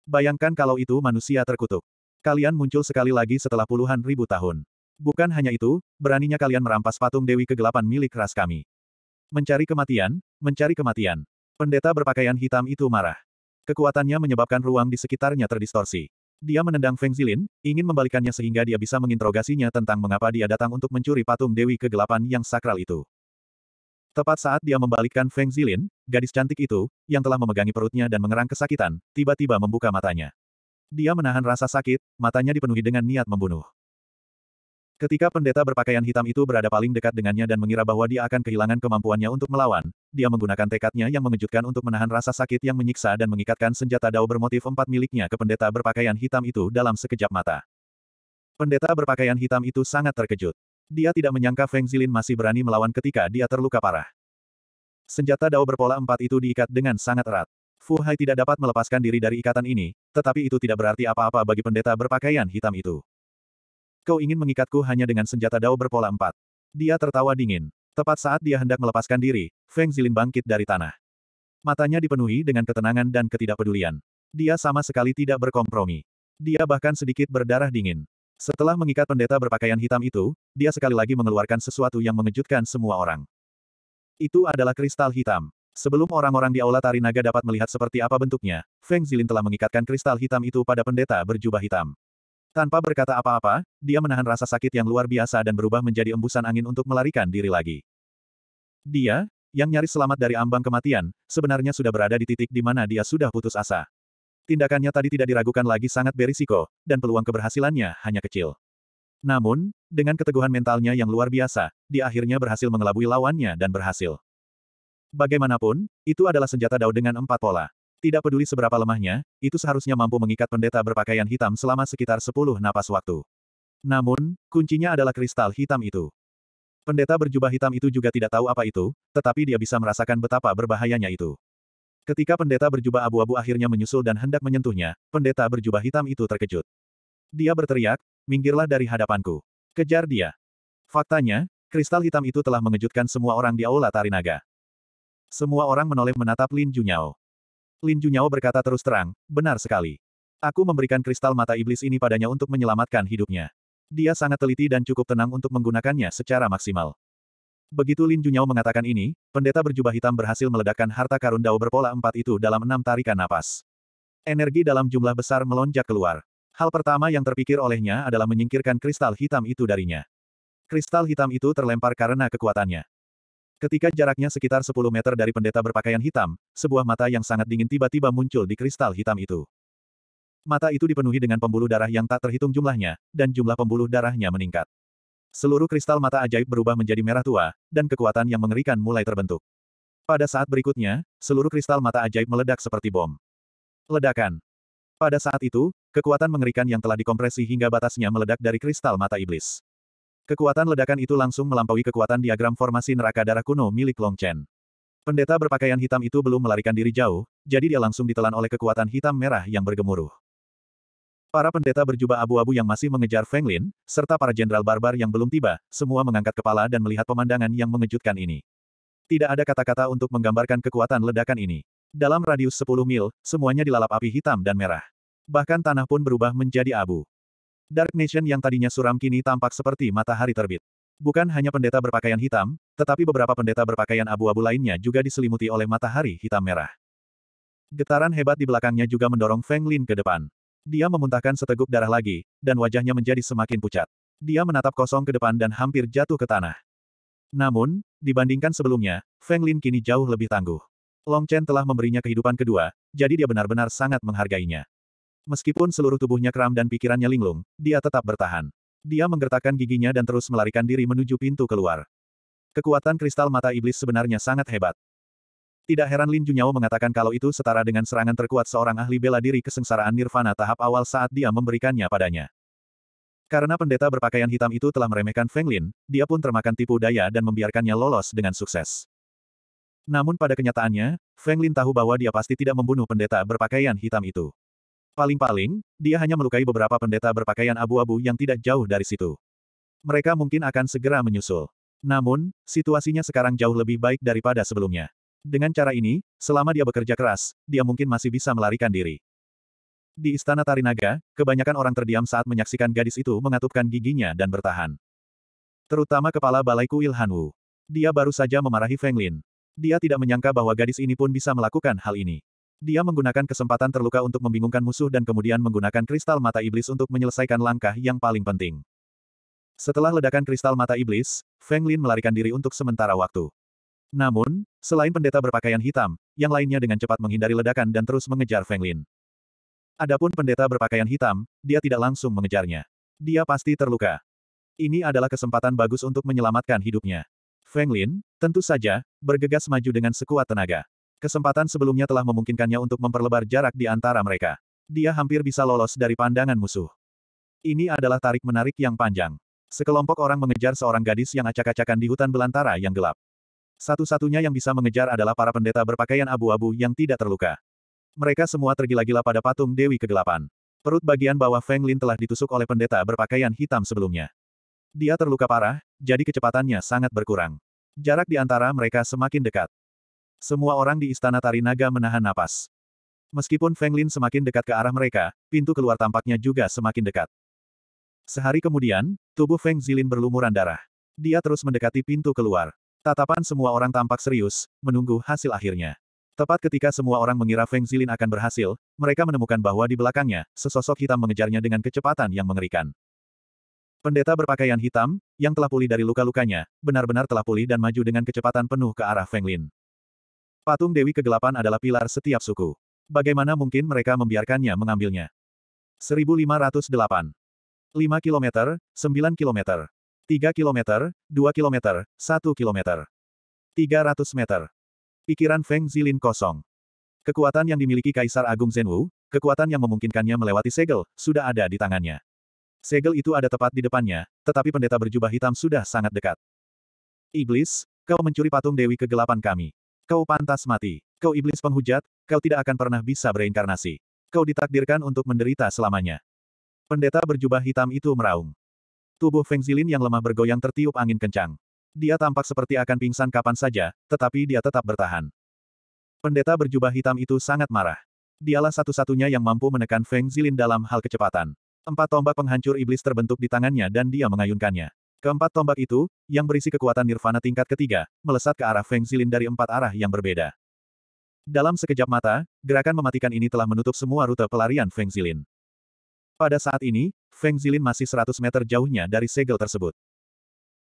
Bayangkan kalau itu manusia terkutuk. Kalian muncul sekali lagi setelah puluhan ribu tahun. Bukan hanya itu, beraninya kalian merampas patung Dewi kegelapan milik ras kami. Mencari kematian, mencari kematian. Pendeta berpakaian hitam itu marah. Kekuatannya menyebabkan ruang di sekitarnya terdistorsi. Dia menendang Feng Zilin, ingin membalikannya sehingga dia bisa menginterogasinya tentang mengapa dia datang untuk mencuri patung Dewi Kegelapan yang sakral itu. Tepat saat dia membalikkan Feng Zilin, gadis cantik itu, yang telah memegangi perutnya dan mengerang kesakitan, tiba-tiba membuka matanya. Dia menahan rasa sakit, matanya dipenuhi dengan niat membunuh. Ketika pendeta berpakaian hitam itu berada paling dekat dengannya dan mengira bahwa dia akan kehilangan kemampuannya untuk melawan, dia menggunakan tekadnya yang mengejutkan untuk menahan rasa sakit yang menyiksa dan mengikatkan senjata dao bermotif empat miliknya ke pendeta berpakaian hitam itu dalam sekejap mata. Pendeta berpakaian hitam itu sangat terkejut. Dia tidak menyangka Feng Zilin masih berani melawan ketika dia terluka parah. Senjata dao berpola empat itu diikat dengan sangat erat. Fu Hai tidak dapat melepaskan diri dari ikatan ini, tetapi itu tidak berarti apa-apa bagi pendeta berpakaian hitam itu. Kau ingin mengikatku hanya dengan senjata dao berpola empat. Dia tertawa dingin. Tepat saat dia hendak melepaskan diri, Feng Zilin bangkit dari tanah. Matanya dipenuhi dengan ketenangan dan ketidakpedulian. Dia sama sekali tidak berkompromi. Dia bahkan sedikit berdarah dingin. Setelah mengikat pendeta berpakaian hitam itu, dia sekali lagi mengeluarkan sesuatu yang mengejutkan semua orang. Itu adalah kristal hitam. Sebelum orang-orang di Aula Tari Naga dapat melihat seperti apa bentuknya, Feng Zilin telah mengikatkan kristal hitam itu pada pendeta berjubah hitam. Tanpa berkata apa-apa, dia menahan rasa sakit yang luar biasa dan berubah menjadi embusan angin untuk melarikan diri lagi. Dia, yang nyaris selamat dari ambang kematian, sebenarnya sudah berada di titik di mana dia sudah putus asa. Tindakannya tadi tidak diragukan lagi sangat berisiko, dan peluang keberhasilannya hanya kecil. Namun, dengan keteguhan mentalnya yang luar biasa, dia akhirnya berhasil mengelabui lawannya dan berhasil. Bagaimanapun, itu adalah senjata Dao dengan empat pola. Tidak peduli seberapa lemahnya, itu seharusnya mampu mengikat pendeta berpakaian hitam selama sekitar sepuluh napas waktu. Namun, kuncinya adalah kristal hitam itu. Pendeta berjubah hitam itu juga tidak tahu apa itu, tetapi dia bisa merasakan betapa berbahayanya itu. Ketika pendeta berjubah abu-abu akhirnya menyusul dan hendak menyentuhnya, pendeta berjubah hitam itu terkejut. Dia berteriak, minggirlah dari hadapanku. Kejar dia. Faktanya, kristal hitam itu telah mengejutkan semua orang di Aula Tarinaga. Semua orang menoleh menatap Lin Junyao. Lin Junyao berkata terus terang, benar sekali. Aku memberikan kristal mata iblis ini padanya untuk menyelamatkan hidupnya. Dia sangat teliti dan cukup tenang untuk menggunakannya secara maksimal. Begitu Lin Junyao mengatakan ini, pendeta berjubah hitam berhasil meledakkan harta karun dao berpola empat itu dalam enam tarikan napas. Energi dalam jumlah besar melonjak keluar. Hal pertama yang terpikir olehnya adalah menyingkirkan kristal hitam itu darinya. Kristal hitam itu terlempar karena kekuatannya. Ketika jaraknya sekitar 10 meter dari pendeta berpakaian hitam, sebuah mata yang sangat dingin tiba-tiba muncul di kristal hitam itu. Mata itu dipenuhi dengan pembuluh darah yang tak terhitung jumlahnya, dan jumlah pembuluh darahnya meningkat. Seluruh kristal mata ajaib berubah menjadi merah tua, dan kekuatan yang mengerikan mulai terbentuk. Pada saat berikutnya, seluruh kristal mata ajaib meledak seperti bom. Ledakan. Pada saat itu, kekuatan mengerikan yang telah dikompresi hingga batasnya meledak dari kristal mata iblis. Kekuatan ledakan itu langsung melampaui kekuatan diagram formasi neraka darah kuno milik Long Chen. Pendeta berpakaian hitam itu belum melarikan diri jauh, jadi dia langsung ditelan oleh kekuatan hitam merah yang bergemuruh. Para pendeta berjubah abu-abu yang masih mengejar Feng Lin, serta para jenderal barbar yang belum tiba, semua mengangkat kepala dan melihat pemandangan yang mengejutkan ini. Tidak ada kata-kata untuk menggambarkan kekuatan ledakan ini. Dalam radius 10 mil, semuanya dilalap api hitam dan merah. Bahkan tanah pun berubah menjadi abu. Dark Nation yang tadinya suram kini tampak seperti matahari terbit. Bukan hanya pendeta berpakaian hitam, tetapi beberapa pendeta berpakaian abu-abu lainnya juga diselimuti oleh matahari hitam merah. Getaran hebat di belakangnya juga mendorong Feng Lin ke depan. Dia memuntahkan seteguk darah lagi, dan wajahnya menjadi semakin pucat. Dia menatap kosong ke depan dan hampir jatuh ke tanah. Namun, dibandingkan sebelumnya, Feng Lin kini jauh lebih tangguh. Long Chen telah memberinya kehidupan kedua, jadi dia benar-benar sangat menghargainya. Meskipun seluruh tubuhnya kram dan pikirannya linglung, dia tetap bertahan. Dia menggertakkan giginya dan terus melarikan diri menuju pintu keluar. Kekuatan kristal mata iblis sebenarnya sangat hebat. Tidak heran Lin Junyao mengatakan kalau itu setara dengan serangan terkuat seorang ahli bela diri kesengsaraan nirvana tahap awal saat dia memberikannya padanya. Karena pendeta berpakaian hitam itu telah meremehkan Feng Lin, dia pun termakan tipu daya dan membiarkannya lolos dengan sukses. Namun pada kenyataannya, Feng Lin tahu bahwa dia pasti tidak membunuh pendeta berpakaian hitam itu. Paling-paling, dia hanya melukai beberapa pendeta berpakaian abu-abu yang tidak jauh dari situ. Mereka mungkin akan segera menyusul. Namun, situasinya sekarang jauh lebih baik daripada sebelumnya. Dengan cara ini, selama dia bekerja keras, dia mungkin masih bisa melarikan diri. Di Istana Tarinaga, kebanyakan orang terdiam saat menyaksikan gadis itu mengatupkan giginya dan bertahan. Terutama kepala balai kuil Hanwu. Dia baru saja memarahi Feng Lin. Dia tidak menyangka bahwa gadis ini pun bisa melakukan hal ini. Dia menggunakan kesempatan terluka untuk membingungkan musuh dan kemudian menggunakan kristal mata iblis untuk menyelesaikan langkah yang paling penting. Setelah ledakan kristal mata iblis, Feng Lin melarikan diri untuk sementara waktu. Namun, selain pendeta berpakaian hitam, yang lainnya dengan cepat menghindari ledakan dan terus mengejar Feng Lin. Adapun pendeta berpakaian hitam, dia tidak langsung mengejarnya. Dia pasti terluka. Ini adalah kesempatan bagus untuk menyelamatkan hidupnya. Feng Lin, tentu saja, bergegas maju dengan sekuat tenaga. Kesempatan sebelumnya telah memungkinkannya untuk memperlebar jarak di antara mereka. Dia hampir bisa lolos dari pandangan musuh. Ini adalah tarik-menarik yang panjang. Sekelompok orang mengejar seorang gadis yang acak-acakan di hutan belantara yang gelap. Satu-satunya yang bisa mengejar adalah para pendeta berpakaian abu-abu yang tidak terluka. Mereka semua tergila-gila pada patung Dewi Kegelapan. Perut bagian bawah Feng Lin telah ditusuk oleh pendeta berpakaian hitam sebelumnya. Dia terluka parah, jadi kecepatannya sangat berkurang. Jarak di antara mereka semakin dekat. Semua orang di Istana Tari Naga menahan napas. Meskipun Feng Lin semakin dekat ke arah mereka, pintu keluar tampaknya juga semakin dekat. Sehari kemudian, tubuh Feng Zilin berlumuran darah. Dia terus mendekati pintu keluar. Tatapan semua orang tampak serius, menunggu hasil akhirnya. Tepat ketika semua orang mengira Feng Zilin akan berhasil, mereka menemukan bahwa di belakangnya, sesosok hitam mengejarnya dengan kecepatan yang mengerikan. Pendeta berpakaian hitam, yang telah pulih dari luka-lukanya, benar-benar telah pulih dan maju dengan kecepatan penuh ke arah Feng Lin. Patung Dewi Kegelapan adalah pilar setiap suku. Bagaimana mungkin mereka membiarkannya mengambilnya? 1508. 5 km, 9 km, 3 km, 2 km, 1 km. 300 meter. Pikiran Feng Zilin kosong. Kekuatan yang dimiliki Kaisar Agung Zenwu, kekuatan yang memungkinkannya melewati segel, sudah ada di tangannya. Segel itu ada tepat di depannya, tetapi pendeta berjubah hitam sudah sangat dekat. Iblis, kau mencuri patung Dewi Kegelapan kami. Kau pantas mati. Kau iblis penghujat, kau tidak akan pernah bisa bereinkarnasi. Kau ditakdirkan untuk menderita selamanya. Pendeta berjubah hitam itu meraung. Tubuh Feng Zilin yang lemah bergoyang tertiup angin kencang. Dia tampak seperti akan pingsan kapan saja, tetapi dia tetap bertahan. Pendeta berjubah hitam itu sangat marah. Dialah satu-satunya yang mampu menekan Feng Zilin dalam hal kecepatan. Empat tombak penghancur iblis terbentuk di tangannya dan dia mengayunkannya. Keempat tombak itu, yang berisi kekuatan nirvana tingkat ketiga, melesat ke arah Feng Zilin dari empat arah yang berbeda. Dalam sekejap mata, gerakan mematikan ini telah menutup semua rute pelarian Feng Zilin. Pada saat ini, Feng Zilin masih 100 meter jauhnya dari segel tersebut.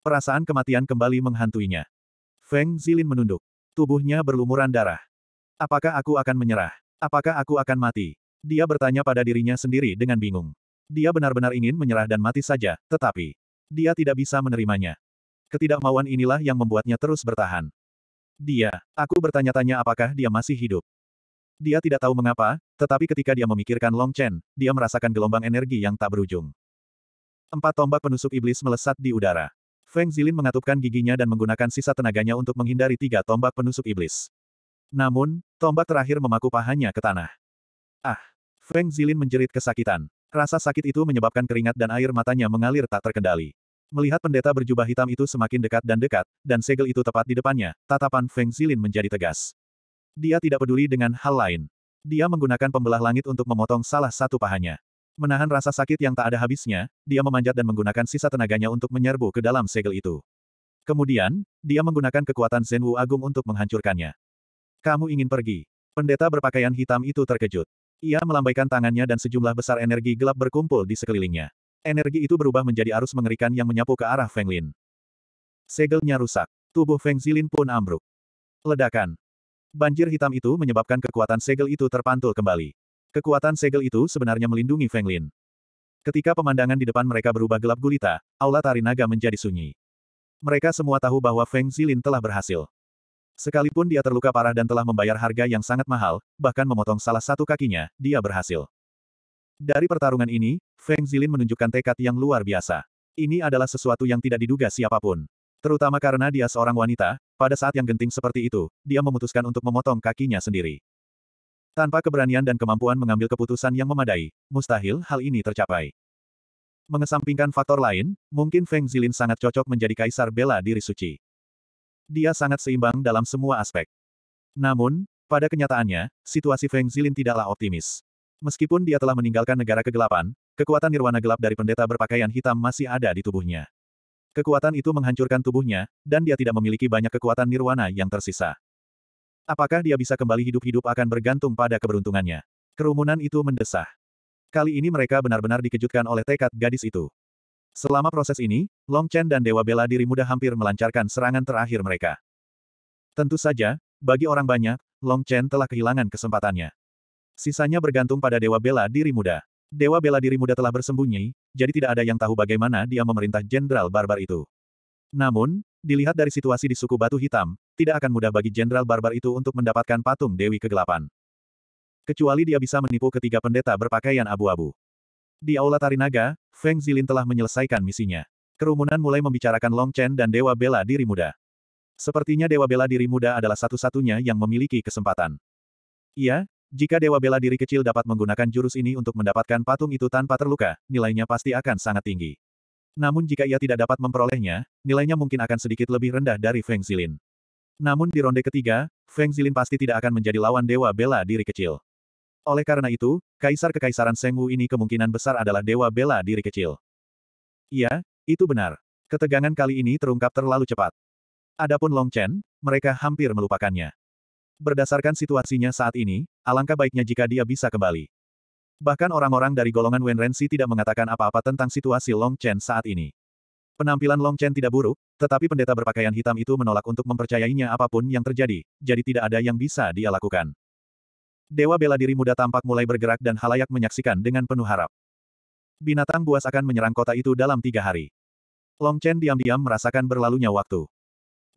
Perasaan kematian kembali menghantuinya. Feng Zilin menunduk. Tubuhnya berlumuran darah. Apakah aku akan menyerah? Apakah aku akan mati? Dia bertanya pada dirinya sendiri dengan bingung. Dia benar-benar ingin menyerah dan mati saja, tetapi dia tidak bisa menerimanya. Ketidakmauan inilah yang membuatnya terus bertahan. Dia, aku bertanya-tanya apakah dia masih hidup. Dia tidak tahu mengapa, tetapi ketika dia memikirkan Long Chen, dia merasakan gelombang energi yang tak berujung. Empat tombak penusuk iblis melesat di udara. Feng Zilin mengatupkan giginya dan menggunakan sisa tenaganya untuk menghindari tiga tombak penusuk iblis. Namun, tombak terakhir memaku pahanya ke tanah. Ah! Feng Zilin menjerit kesakitan. Rasa sakit itu menyebabkan keringat dan air matanya mengalir tak terkendali. Melihat pendeta berjubah hitam itu semakin dekat dan dekat, dan segel itu tepat di depannya, tatapan Feng Zilin menjadi tegas. Dia tidak peduli dengan hal lain. Dia menggunakan pembelah langit untuk memotong salah satu pahanya. Menahan rasa sakit yang tak ada habisnya, dia memanjat dan menggunakan sisa tenaganya untuk menyerbu ke dalam segel itu. Kemudian, dia menggunakan kekuatan Zen Agung untuk menghancurkannya. Kamu ingin pergi. Pendeta berpakaian hitam itu terkejut. Ia melambaikan tangannya dan sejumlah besar energi gelap berkumpul di sekelilingnya. Energi itu berubah menjadi arus mengerikan yang menyapu ke arah Feng Lin. Segelnya rusak. Tubuh Feng Zilin pun ambruk. Ledakan. Banjir hitam itu menyebabkan kekuatan segel itu terpantul kembali. Kekuatan segel itu sebenarnya melindungi Feng Lin. Ketika pemandangan di depan mereka berubah gelap gulita, aula Tari naga menjadi sunyi. Mereka semua tahu bahwa Feng Zilin telah berhasil. Sekalipun dia terluka parah dan telah membayar harga yang sangat mahal, bahkan memotong salah satu kakinya, dia berhasil. Dari pertarungan ini, Feng Zilin menunjukkan tekad yang luar biasa. Ini adalah sesuatu yang tidak diduga siapapun. Terutama karena dia seorang wanita, pada saat yang genting seperti itu, dia memutuskan untuk memotong kakinya sendiri. Tanpa keberanian dan kemampuan mengambil keputusan yang memadai, mustahil hal ini tercapai. Mengesampingkan faktor lain, mungkin Feng Zilin sangat cocok menjadi kaisar bela diri suci. Dia sangat seimbang dalam semua aspek. Namun, pada kenyataannya, situasi Feng Zilin tidaklah optimis. Meskipun dia telah meninggalkan negara kegelapan, kekuatan nirwana gelap dari pendeta berpakaian hitam masih ada di tubuhnya. Kekuatan itu menghancurkan tubuhnya, dan dia tidak memiliki banyak kekuatan nirwana yang tersisa. Apakah dia bisa kembali hidup-hidup akan bergantung pada keberuntungannya. Kerumunan itu mendesah. Kali ini mereka benar-benar dikejutkan oleh tekad gadis itu. Selama proses ini, Long Chen dan Dewa Bela Diri Muda hampir melancarkan serangan terakhir mereka. Tentu saja, bagi orang banyak, Long Chen telah kehilangan kesempatannya. Sisanya bergantung pada Dewa Bela Diri Muda. Dewa Bela Diri Muda telah bersembunyi, jadi tidak ada yang tahu bagaimana dia memerintah Jenderal Barbar itu. Namun, dilihat dari situasi di suku Batu Hitam, tidak akan mudah bagi Jenderal Barbar itu untuk mendapatkan patung Dewi Kegelapan. Kecuali dia bisa menipu ketiga pendeta berpakaian abu-abu. Di Aula Tarinaga, Feng Zilin telah menyelesaikan misinya. Kerumunan mulai membicarakan Long Chen dan Dewa Bela Diri Muda. Sepertinya Dewa Bela Diri Muda adalah satu-satunya yang memiliki kesempatan. Iya, jika Dewa Bela Diri kecil dapat menggunakan jurus ini untuk mendapatkan patung itu tanpa terluka, nilainya pasti akan sangat tinggi. Namun jika ia tidak dapat memperolehnya, nilainya mungkin akan sedikit lebih rendah dari Feng Zilin. Namun di ronde ketiga, Feng Zilin pasti tidak akan menjadi lawan Dewa Bela Diri kecil. Oleh karena itu, Kaisar Kekaisaran Sengwu ini kemungkinan besar adalah Dewa Bela Diri kecil. Iya, itu benar. Ketegangan kali ini terungkap terlalu cepat. Adapun Long Chen, mereka hampir melupakannya. Berdasarkan situasinya saat ini, alangkah baiknya jika dia bisa kembali. Bahkan orang-orang dari golongan Wenrensi tidak mengatakan apa-apa tentang situasi Long Chen saat ini. Penampilan Long Chen tidak buruk, tetapi pendeta berpakaian hitam itu menolak untuk mempercayainya apapun yang terjadi, jadi tidak ada yang bisa dia lakukan. Dewa bela diri muda tampak mulai bergerak dan halayak menyaksikan dengan penuh harap. Binatang buas akan menyerang kota itu dalam tiga hari. Long Chen diam-diam merasakan berlalunya waktu.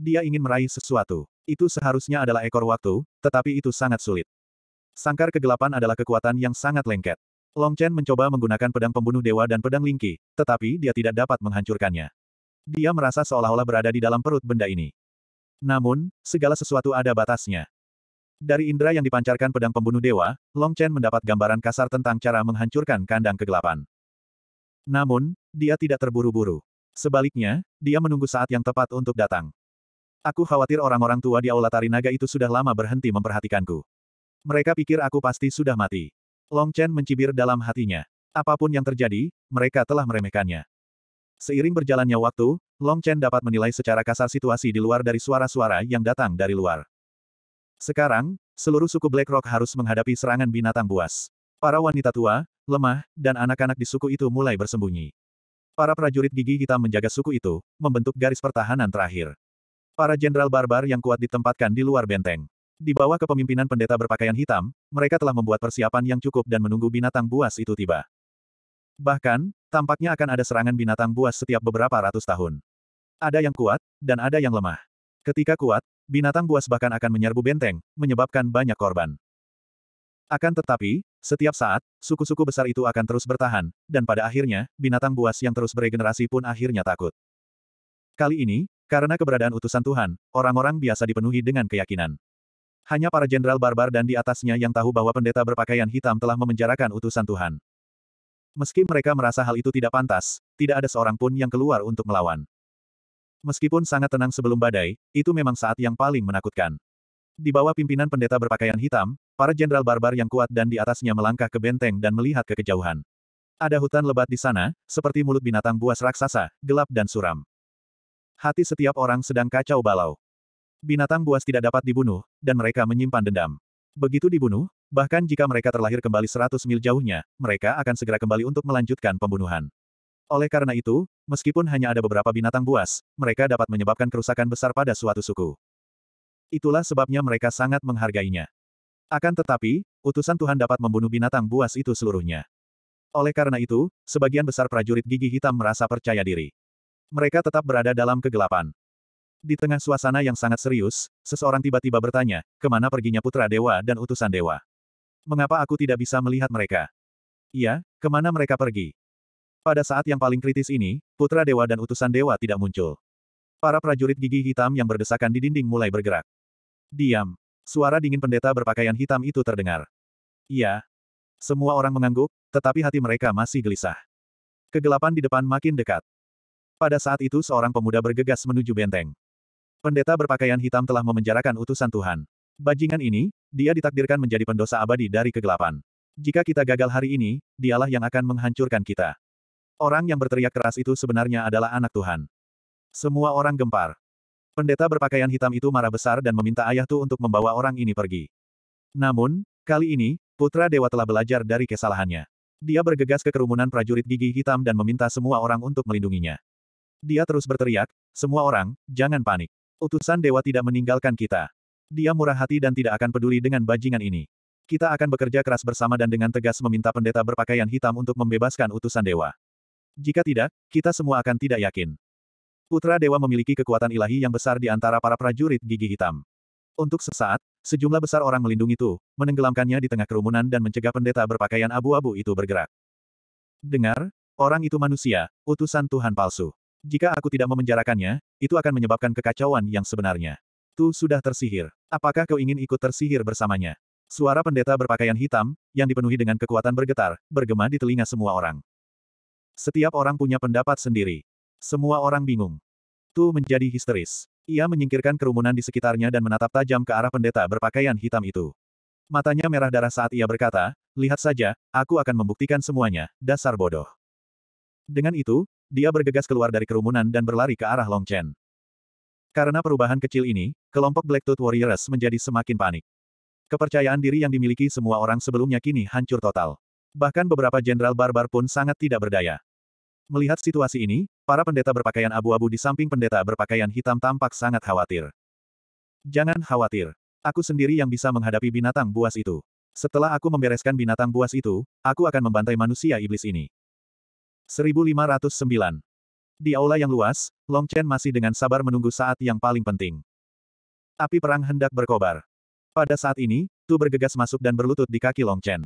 Dia ingin meraih sesuatu. Itu seharusnya adalah ekor waktu, tetapi itu sangat sulit. Sangkar kegelapan adalah kekuatan yang sangat lengket. Long Chen mencoba menggunakan pedang pembunuh dewa dan pedang lingki, tetapi dia tidak dapat menghancurkannya. Dia merasa seolah-olah berada di dalam perut benda ini. Namun, segala sesuatu ada batasnya. Dari indera yang dipancarkan pedang pembunuh dewa, Long Chen mendapat gambaran kasar tentang cara menghancurkan kandang kegelapan. Namun, dia tidak terburu-buru. Sebaliknya, dia menunggu saat yang tepat untuk datang. Aku khawatir orang-orang tua di Aula naga itu sudah lama berhenti memperhatikanku. Mereka pikir aku pasti sudah mati. Long Chen mencibir dalam hatinya. Apapun yang terjadi, mereka telah meremehkannya. Seiring berjalannya waktu, Long Chen dapat menilai secara kasar situasi di luar dari suara-suara yang datang dari luar. Sekarang, seluruh suku Black Rock harus menghadapi serangan binatang buas. Para wanita tua, lemah, dan anak-anak di suku itu mulai bersembunyi. Para prajurit gigi hitam menjaga suku itu, membentuk garis pertahanan terakhir. Para jenderal barbar yang kuat ditempatkan di luar benteng. Di bawah kepemimpinan pendeta berpakaian hitam, mereka telah membuat persiapan yang cukup dan menunggu binatang buas itu tiba. Bahkan, tampaknya akan ada serangan binatang buas setiap beberapa ratus tahun. Ada yang kuat, dan ada yang lemah. Ketika kuat, binatang buas bahkan akan menyerbu benteng, menyebabkan banyak korban. Akan tetapi, setiap saat, suku-suku besar itu akan terus bertahan, dan pada akhirnya, binatang buas yang terus beregenerasi pun akhirnya takut. Kali ini, karena keberadaan utusan Tuhan, orang-orang biasa dipenuhi dengan keyakinan. Hanya para jenderal barbar dan di atasnya yang tahu bahwa pendeta berpakaian hitam telah memenjarakan utusan Tuhan. Meski mereka merasa hal itu tidak pantas, tidak ada seorang pun yang keluar untuk melawan. Meskipun sangat tenang sebelum badai, itu memang saat yang paling menakutkan. Di bawah pimpinan pendeta berpakaian hitam, para jenderal barbar yang kuat dan di atasnya melangkah ke benteng dan melihat ke kejauhan. Ada hutan lebat di sana, seperti mulut binatang buas raksasa, gelap dan suram hati setiap orang sedang kacau balau. Binatang buas tidak dapat dibunuh, dan mereka menyimpan dendam. Begitu dibunuh, bahkan jika mereka terlahir kembali seratus mil jauhnya, mereka akan segera kembali untuk melanjutkan pembunuhan. Oleh karena itu, meskipun hanya ada beberapa binatang buas, mereka dapat menyebabkan kerusakan besar pada suatu suku. Itulah sebabnya mereka sangat menghargainya. Akan tetapi, utusan Tuhan dapat membunuh binatang buas itu seluruhnya. Oleh karena itu, sebagian besar prajurit gigi hitam merasa percaya diri. Mereka tetap berada dalam kegelapan. Di tengah suasana yang sangat serius, seseorang tiba-tiba bertanya, kemana perginya putra dewa dan utusan dewa? Mengapa aku tidak bisa melihat mereka? Iya, kemana mereka pergi? Pada saat yang paling kritis ini, putra dewa dan utusan dewa tidak muncul. Para prajurit gigi hitam yang berdesakan di dinding mulai bergerak. Diam. Suara dingin pendeta berpakaian hitam itu terdengar. Iya. Semua orang mengangguk, tetapi hati mereka masih gelisah. Kegelapan di depan makin dekat. Pada saat itu seorang pemuda bergegas menuju benteng. Pendeta berpakaian hitam telah memenjarakan utusan Tuhan. Bajingan ini, dia ditakdirkan menjadi pendosa abadi dari kegelapan. Jika kita gagal hari ini, dialah yang akan menghancurkan kita. Orang yang berteriak keras itu sebenarnya adalah anak Tuhan. Semua orang gempar. Pendeta berpakaian hitam itu marah besar dan meminta ayah tuh untuk membawa orang ini pergi. Namun, kali ini, putra dewa telah belajar dari kesalahannya. Dia bergegas ke kerumunan prajurit gigi hitam dan meminta semua orang untuk melindunginya. Dia terus berteriak, semua orang, jangan panik. Utusan dewa tidak meninggalkan kita. Dia murah hati dan tidak akan peduli dengan bajingan ini. Kita akan bekerja keras bersama dan dengan tegas meminta pendeta berpakaian hitam untuk membebaskan utusan dewa. Jika tidak, kita semua akan tidak yakin. Putra Dewa memiliki kekuatan ilahi yang besar di antara para prajurit gigi hitam. Untuk sesaat, sejumlah besar orang melindungi itu, menenggelamkannya di tengah kerumunan dan mencegah pendeta berpakaian abu-abu itu bergerak. Dengar, orang itu manusia, utusan Tuhan palsu. Jika aku tidak memenjarakannya, itu akan menyebabkan kekacauan yang sebenarnya. Tu sudah tersihir. Apakah kau ingin ikut tersihir bersamanya? Suara pendeta berpakaian hitam, yang dipenuhi dengan kekuatan bergetar, bergema di telinga semua orang. Setiap orang punya pendapat sendiri. Semua orang bingung. Tu menjadi histeris. Ia menyingkirkan kerumunan di sekitarnya dan menatap tajam ke arah pendeta berpakaian hitam itu. Matanya merah darah saat ia berkata, lihat saja, aku akan membuktikan semuanya, dasar bodoh. Dengan itu, dia bergegas keluar dari kerumunan dan berlari ke arah Long Chen. Karena perubahan kecil ini, kelompok Black Blacktooth Warriors menjadi semakin panik. Kepercayaan diri yang dimiliki semua orang sebelumnya kini hancur total. Bahkan beberapa jenderal barbar pun sangat tidak berdaya. Melihat situasi ini, para pendeta berpakaian abu-abu di samping pendeta berpakaian hitam tampak sangat khawatir. Jangan khawatir. Aku sendiri yang bisa menghadapi binatang buas itu. Setelah aku membereskan binatang buas itu, aku akan membantai manusia iblis ini. 1509. Di aula yang luas, Long Chen masih dengan sabar menunggu saat yang paling penting. Api perang hendak berkobar. Pada saat ini, Tu bergegas masuk dan berlutut di kaki Long Chen.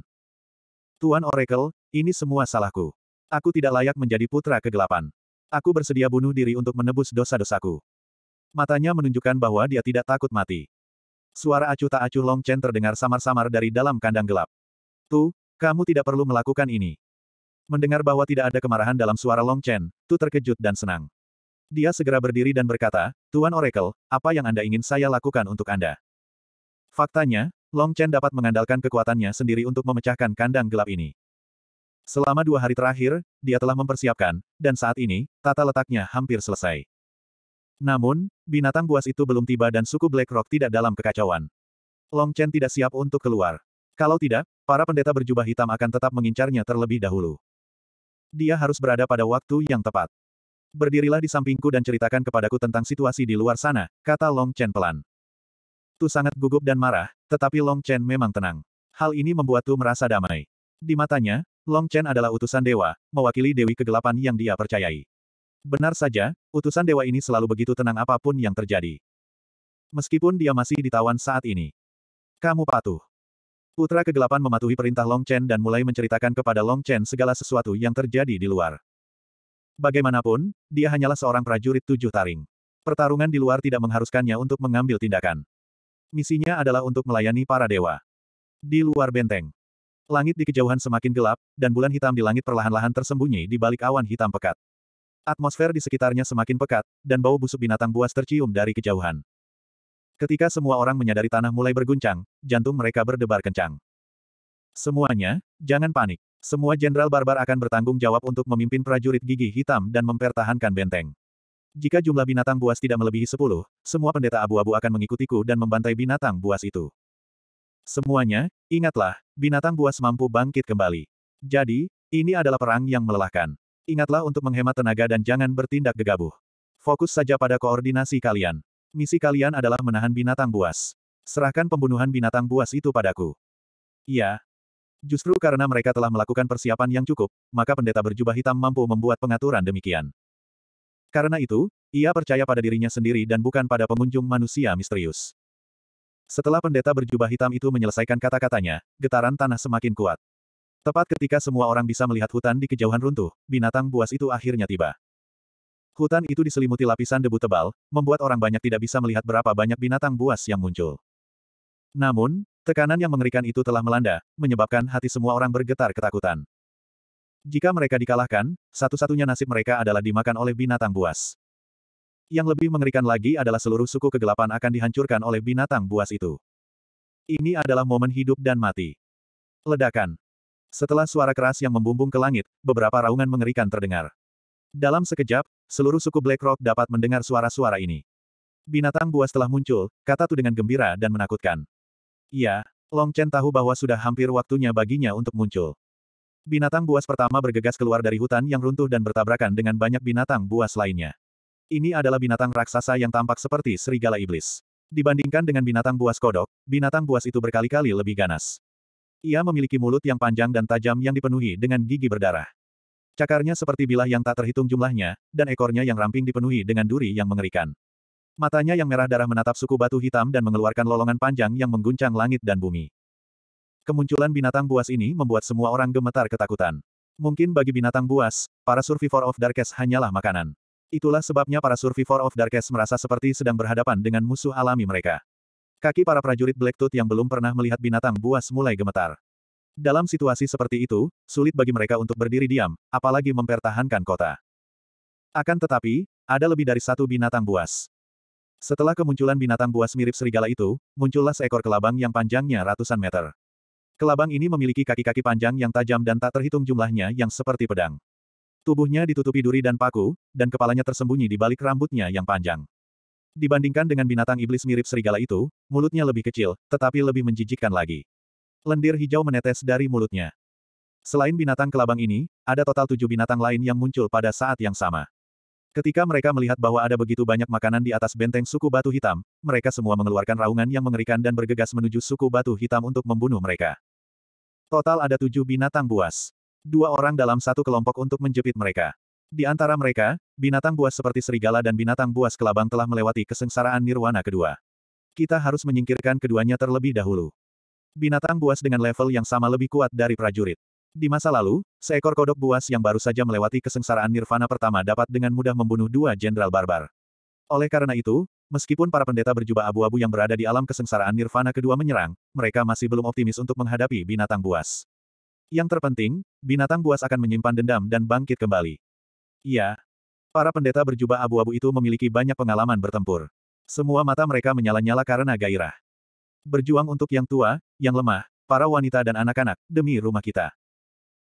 Tuan Oracle, ini semua salahku. Aku tidak layak menjadi putra kegelapan. Aku bersedia bunuh diri untuk menebus dosa-dosaku. Matanya menunjukkan bahwa dia tidak takut mati. Suara acuh tak acuh Long Chen terdengar samar-samar dari dalam kandang gelap. Tu, kamu tidak perlu melakukan ini. Mendengar bahwa tidak ada kemarahan dalam suara Long Chen, Tu terkejut dan senang. Dia segera berdiri dan berkata, Tuan Oracle, apa yang Anda ingin saya lakukan untuk Anda? Faktanya, Long Chen dapat mengandalkan kekuatannya sendiri untuk memecahkan kandang gelap ini. Selama dua hari terakhir, dia telah mempersiapkan, dan saat ini, tata letaknya hampir selesai. Namun, binatang buas itu belum tiba dan suku Black Rock tidak dalam kekacauan. Long Chen tidak siap untuk keluar. Kalau tidak, para pendeta berjubah hitam akan tetap mengincarnya terlebih dahulu. Dia harus berada pada waktu yang tepat. Berdirilah di sampingku dan ceritakan kepadaku tentang situasi di luar sana, kata Long Chen pelan. Tu sangat gugup dan marah, tetapi Long Chen memang tenang. Hal ini membuat Tu merasa damai. Di matanya, Long Chen adalah utusan dewa, mewakili dewi kegelapan yang dia percayai. Benar saja, utusan dewa ini selalu begitu tenang apapun yang terjadi. Meskipun dia masih ditawan saat ini. Kamu patuh. Putra Kegelapan mematuhi perintah Long Chen dan mulai menceritakan kepada Long Chen segala sesuatu yang terjadi di luar. Bagaimanapun, dia hanyalah seorang prajurit tujuh taring. Pertarungan di luar tidak mengharuskannya untuk mengambil tindakan. Misinya adalah untuk melayani para dewa. Di luar benteng. Langit di kejauhan semakin gelap, dan bulan hitam di langit perlahan-lahan tersembunyi di balik awan hitam pekat. Atmosfer di sekitarnya semakin pekat, dan bau busuk binatang buas tercium dari kejauhan. Ketika semua orang menyadari tanah mulai berguncang, jantung mereka berdebar kencang. Semuanya, jangan panik. Semua jenderal barbar akan bertanggung jawab untuk memimpin prajurit gigi hitam dan mempertahankan benteng. Jika jumlah binatang buas tidak melebihi sepuluh, semua pendeta abu-abu akan mengikutiku dan membantai binatang buas itu. Semuanya, ingatlah, binatang buas mampu bangkit kembali. Jadi, ini adalah perang yang melelahkan. Ingatlah untuk menghemat tenaga dan jangan bertindak gegabah. Fokus saja pada koordinasi kalian. Misi kalian adalah menahan binatang buas. Serahkan pembunuhan binatang buas itu padaku. Iya. Justru karena mereka telah melakukan persiapan yang cukup, maka pendeta berjubah hitam mampu membuat pengaturan demikian. Karena itu, ia percaya pada dirinya sendiri dan bukan pada pengunjung manusia misterius. Setelah pendeta berjubah hitam itu menyelesaikan kata-katanya, getaran tanah semakin kuat. Tepat ketika semua orang bisa melihat hutan di kejauhan runtuh, binatang buas itu akhirnya tiba. Hutan itu diselimuti lapisan debu tebal, membuat orang banyak tidak bisa melihat berapa banyak binatang buas yang muncul. Namun, tekanan yang mengerikan itu telah melanda, menyebabkan hati semua orang bergetar ketakutan. Jika mereka dikalahkan, satu-satunya nasib mereka adalah dimakan oleh binatang buas. Yang lebih mengerikan lagi adalah seluruh suku kegelapan akan dihancurkan oleh binatang buas itu. Ini adalah momen hidup dan mati. Ledakan. Setelah suara keras yang membumbung ke langit, beberapa raungan mengerikan terdengar. Dalam sekejap, seluruh suku Blackrock dapat mendengar suara-suara ini. Binatang buas telah muncul, kata Tu dengan gembira dan menakutkan. Iya, Long Chen tahu bahwa sudah hampir waktunya baginya untuk muncul. Binatang buas pertama bergegas keluar dari hutan yang runtuh dan bertabrakan dengan banyak binatang buas lainnya. Ini adalah binatang raksasa yang tampak seperti serigala iblis. Dibandingkan dengan binatang buas kodok, binatang buas itu berkali-kali lebih ganas. Ia memiliki mulut yang panjang dan tajam yang dipenuhi dengan gigi berdarah. Cakarnya seperti bilah yang tak terhitung jumlahnya, dan ekornya yang ramping dipenuhi dengan duri yang mengerikan. Matanya yang merah darah menatap suku batu hitam dan mengeluarkan lolongan panjang yang mengguncang langit dan bumi. Kemunculan binatang buas ini membuat semua orang gemetar ketakutan. Mungkin bagi binatang buas, para survivor of darkest hanyalah makanan. Itulah sebabnya para survivor of darkest merasa seperti sedang berhadapan dengan musuh alami mereka. Kaki para prajurit Blacktooth yang belum pernah melihat binatang buas mulai gemetar. Dalam situasi seperti itu, sulit bagi mereka untuk berdiri diam, apalagi mempertahankan kota. Akan tetapi, ada lebih dari satu binatang buas. Setelah kemunculan binatang buas mirip serigala itu, muncullah seekor kelabang yang panjangnya ratusan meter. Kelabang ini memiliki kaki-kaki panjang yang tajam dan tak terhitung jumlahnya yang seperti pedang. Tubuhnya ditutupi duri dan paku, dan kepalanya tersembunyi di balik rambutnya yang panjang. Dibandingkan dengan binatang iblis mirip serigala itu, mulutnya lebih kecil, tetapi lebih menjijikkan lagi lendir hijau menetes dari mulutnya. Selain binatang kelabang ini, ada total tujuh binatang lain yang muncul pada saat yang sama. Ketika mereka melihat bahwa ada begitu banyak makanan di atas benteng suku batu hitam, mereka semua mengeluarkan raungan yang mengerikan dan bergegas menuju suku batu hitam untuk membunuh mereka. Total ada tujuh binatang buas. Dua orang dalam satu kelompok untuk menjepit mereka. Di antara mereka, binatang buas seperti serigala dan binatang buas kelabang telah melewati kesengsaraan nirwana kedua. Kita harus menyingkirkan keduanya terlebih dahulu. Binatang buas dengan level yang sama lebih kuat dari prajurit. Di masa lalu, seekor kodok buas yang baru saja melewati kesengsaraan nirvana pertama dapat dengan mudah membunuh dua jenderal barbar. Oleh karena itu, meskipun para pendeta berjubah abu-abu yang berada di alam kesengsaraan nirvana kedua menyerang, mereka masih belum optimis untuk menghadapi binatang buas. Yang terpenting, binatang buas akan menyimpan dendam dan bangkit kembali. Iya. Para pendeta berjubah abu-abu itu memiliki banyak pengalaman bertempur. Semua mata mereka menyala-nyala karena gairah. Berjuang untuk yang tua, yang lemah, para wanita dan anak-anak, demi rumah kita.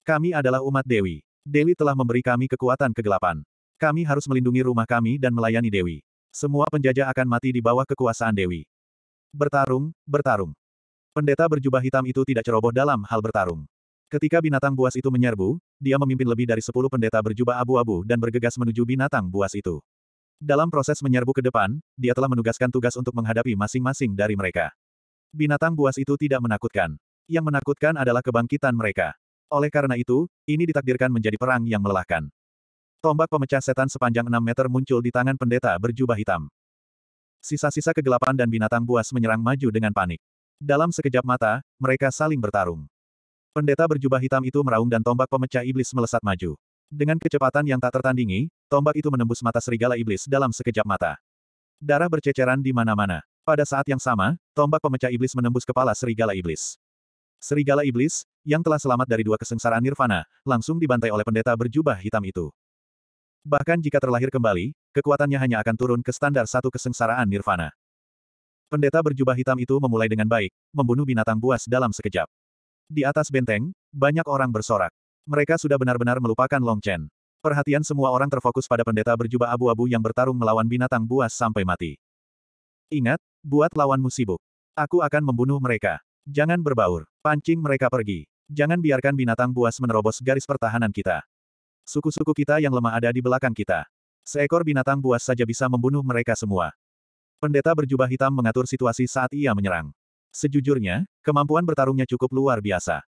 Kami adalah umat Dewi. Dewi telah memberi kami kekuatan kegelapan. Kami harus melindungi rumah kami dan melayani Dewi. Semua penjajah akan mati di bawah kekuasaan Dewi. Bertarung, bertarung. Pendeta berjubah hitam itu tidak ceroboh dalam hal bertarung. Ketika binatang buas itu menyerbu, dia memimpin lebih dari sepuluh pendeta berjubah abu-abu dan bergegas menuju binatang buas itu. Dalam proses menyerbu ke depan, dia telah menugaskan tugas untuk menghadapi masing-masing dari mereka. Binatang buas itu tidak menakutkan. Yang menakutkan adalah kebangkitan mereka. Oleh karena itu, ini ditakdirkan menjadi perang yang melelahkan. Tombak pemecah setan sepanjang 6 meter muncul di tangan pendeta berjubah hitam. Sisa-sisa kegelapan dan binatang buas menyerang maju dengan panik. Dalam sekejap mata, mereka saling bertarung. Pendeta berjubah hitam itu meraung dan tombak pemecah iblis melesat maju. Dengan kecepatan yang tak tertandingi, tombak itu menembus mata serigala iblis dalam sekejap mata. Darah berceceran di mana-mana. Pada saat yang sama, tombak pemecah iblis menembus kepala serigala iblis. Serigala iblis, yang telah selamat dari dua kesengsaraan nirvana, langsung dibantai oleh pendeta berjubah hitam itu. Bahkan jika terlahir kembali, kekuatannya hanya akan turun ke standar satu kesengsaraan nirvana. Pendeta berjubah hitam itu memulai dengan baik, membunuh binatang buas dalam sekejap. Di atas benteng, banyak orang bersorak. Mereka sudah benar-benar melupakan Long Chen. Perhatian semua orang terfokus pada pendeta berjubah abu-abu yang bertarung melawan binatang buas sampai mati. Ingat, Buat lawanmu sibuk. Aku akan membunuh mereka. Jangan berbaur. Pancing mereka pergi. Jangan biarkan binatang buas menerobos garis pertahanan kita. Suku-suku kita yang lemah ada di belakang kita. Seekor binatang buas saja bisa membunuh mereka semua. Pendeta berjubah hitam mengatur situasi saat ia menyerang. Sejujurnya, kemampuan bertarungnya cukup luar biasa.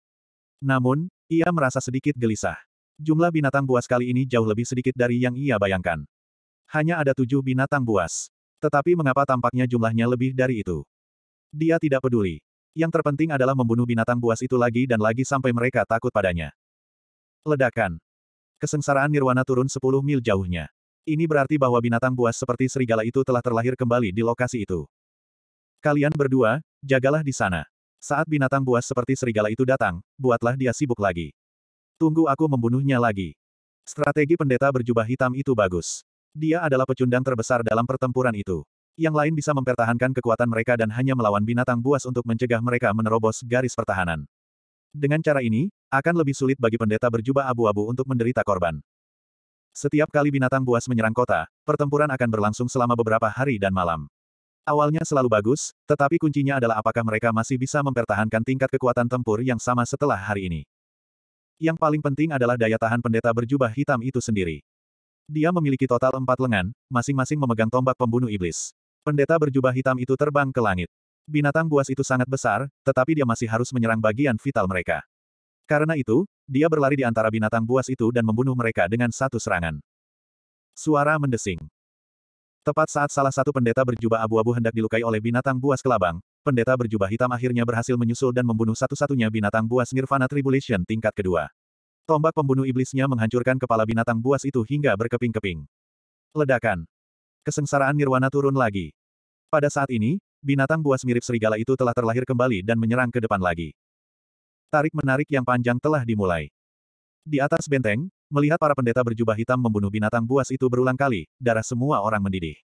Namun, ia merasa sedikit gelisah. Jumlah binatang buas kali ini jauh lebih sedikit dari yang ia bayangkan. Hanya ada tujuh binatang buas. Tetapi mengapa tampaknya jumlahnya lebih dari itu? Dia tidak peduli. Yang terpenting adalah membunuh binatang buas itu lagi dan lagi sampai mereka takut padanya. Ledakan. Kesengsaraan Nirwana turun 10 mil jauhnya. Ini berarti bahwa binatang buas seperti serigala itu telah terlahir kembali di lokasi itu. Kalian berdua, jagalah di sana. Saat binatang buas seperti serigala itu datang, buatlah dia sibuk lagi. Tunggu aku membunuhnya lagi. Strategi pendeta berjubah hitam itu bagus. Dia adalah pecundang terbesar dalam pertempuran itu. Yang lain bisa mempertahankan kekuatan mereka dan hanya melawan binatang buas untuk mencegah mereka menerobos garis pertahanan. Dengan cara ini, akan lebih sulit bagi pendeta berjubah abu-abu untuk menderita korban. Setiap kali binatang buas menyerang kota, pertempuran akan berlangsung selama beberapa hari dan malam. Awalnya selalu bagus, tetapi kuncinya adalah apakah mereka masih bisa mempertahankan tingkat kekuatan tempur yang sama setelah hari ini. Yang paling penting adalah daya tahan pendeta berjubah hitam itu sendiri. Dia memiliki total empat lengan, masing-masing memegang tombak pembunuh iblis. Pendeta berjubah hitam itu terbang ke langit. Binatang buas itu sangat besar, tetapi dia masih harus menyerang bagian vital mereka. Karena itu, dia berlari di antara binatang buas itu dan membunuh mereka dengan satu serangan. Suara mendesing. Tepat saat salah satu pendeta berjubah abu-abu hendak dilukai oleh binatang buas kelabang, pendeta berjubah hitam akhirnya berhasil menyusul dan membunuh satu-satunya binatang buas Nirvana Tribulation tingkat kedua. Tombak pembunuh iblisnya menghancurkan kepala binatang buas itu hingga berkeping-keping. Ledakan. Kesengsaraan Nirwana turun lagi. Pada saat ini, binatang buas mirip serigala itu telah terlahir kembali dan menyerang ke depan lagi. Tarik-menarik yang panjang telah dimulai. Di atas benteng, melihat para pendeta berjubah hitam membunuh binatang buas itu berulang kali, darah semua orang mendidih.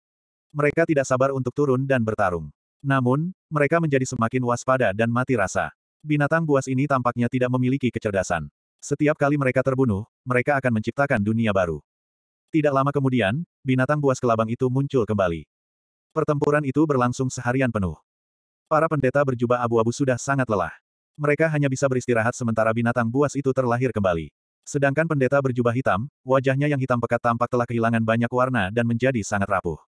Mereka tidak sabar untuk turun dan bertarung. Namun, mereka menjadi semakin waspada dan mati rasa. Binatang buas ini tampaknya tidak memiliki kecerdasan. Setiap kali mereka terbunuh, mereka akan menciptakan dunia baru. Tidak lama kemudian, binatang buas kelabang itu muncul kembali. Pertempuran itu berlangsung seharian penuh. Para pendeta berjubah abu-abu sudah sangat lelah. Mereka hanya bisa beristirahat sementara binatang buas itu terlahir kembali. Sedangkan pendeta berjubah hitam, wajahnya yang hitam pekat tampak telah kehilangan banyak warna dan menjadi sangat rapuh.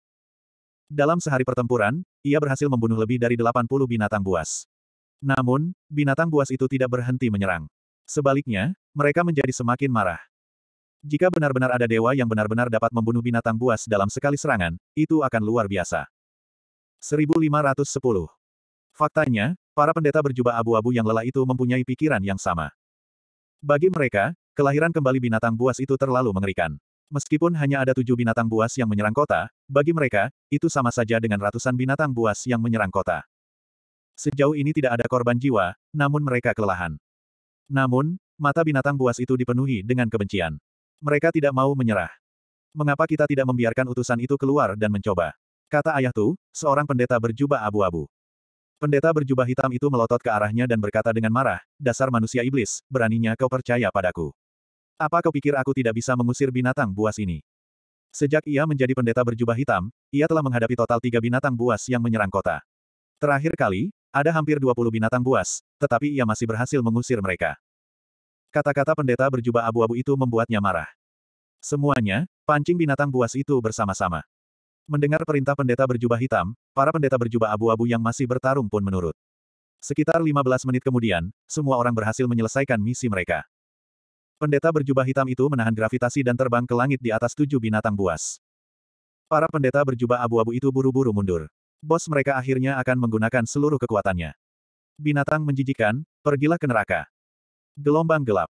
Dalam sehari pertempuran, ia berhasil membunuh lebih dari 80 binatang buas. Namun, binatang buas itu tidak berhenti menyerang. Sebaliknya, mereka menjadi semakin marah. Jika benar-benar ada dewa yang benar-benar dapat membunuh binatang buas dalam sekali serangan, itu akan luar biasa. 1510. Faktanya, para pendeta berjubah abu-abu yang lelah itu mempunyai pikiran yang sama. Bagi mereka, kelahiran kembali binatang buas itu terlalu mengerikan. Meskipun hanya ada tujuh binatang buas yang menyerang kota, bagi mereka, itu sama saja dengan ratusan binatang buas yang menyerang kota. Sejauh ini tidak ada korban jiwa, namun mereka kelelahan. Namun, mata binatang buas itu dipenuhi dengan kebencian. Mereka tidak mau menyerah. Mengapa kita tidak membiarkan utusan itu keluar dan mencoba? Kata ayah Tu, seorang pendeta berjubah abu-abu. Pendeta berjubah hitam itu melotot ke arahnya dan berkata dengan marah, dasar manusia iblis, beraninya kau percaya padaku. Apa kau pikir aku tidak bisa mengusir binatang buas ini? Sejak ia menjadi pendeta berjubah hitam, ia telah menghadapi total tiga binatang buas yang menyerang kota. Terakhir kali, ada hampir 20 binatang buas, tetapi ia masih berhasil mengusir mereka. Kata-kata pendeta berjubah abu-abu itu membuatnya marah. Semuanya, pancing binatang buas itu bersama-sama. Mendengar perintah pendeta berjubah hitam, para pendeta berjubah abu-abu yang masih bertarung pun menurut. Sekitar 15 menit kemudian, semua orang berhasil menyelesaikan misi mereka. Pendeta berjubah hitam itu menahan gravitasi dan terbang ke langit di atas tujuh binatang buas. Para pendeta berjubah abu-abu itu buru-buru mundur bos mereka akhirnya akan menggunakan seluruh kekuatannya. Binatang menjijikan, pergilah ke neraka. Gelombang gelap.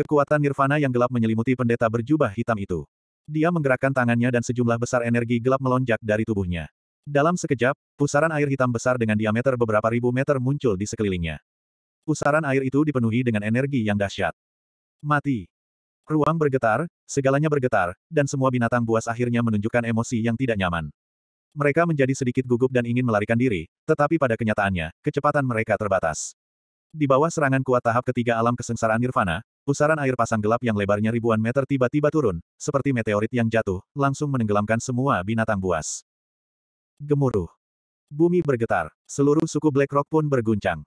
Kekuatan nirvana yang gelap menyelimuti pendeta berjubah hitam itu. Dia menggerakkan tangannya dan sejumlah besar energi gelap melonjak dari tubuhnya. Dalam sekejap, pusaran air hitam besar dengan diameter beberapa ribu meter muncul di sekelilingnya. Pusaran air itu dipenuhi dengan energi yang dahsyat. Mati. Ruang bergetar, segalanya bergetar, dan semua binatang buas akhirnya menunjukkan emosi yang tidak nyaman. Mereka menjadi sedikit gugup dan ingin melarikan diri, tetapi pada kenyataannya, kecepatan mereka terbatas. Di bawah serangan kuat tahap ketiga alam kesengsaraan nirvana, pusaran air pasang gelap yang lebarnya ribuan meter tiba-tiba turun, seperti meteorit yang jatuh, langsung menenggelamkan semua binatang buas. Gemuruh. Bumi bergetar, seluruh suku Black Rock pun berguncang.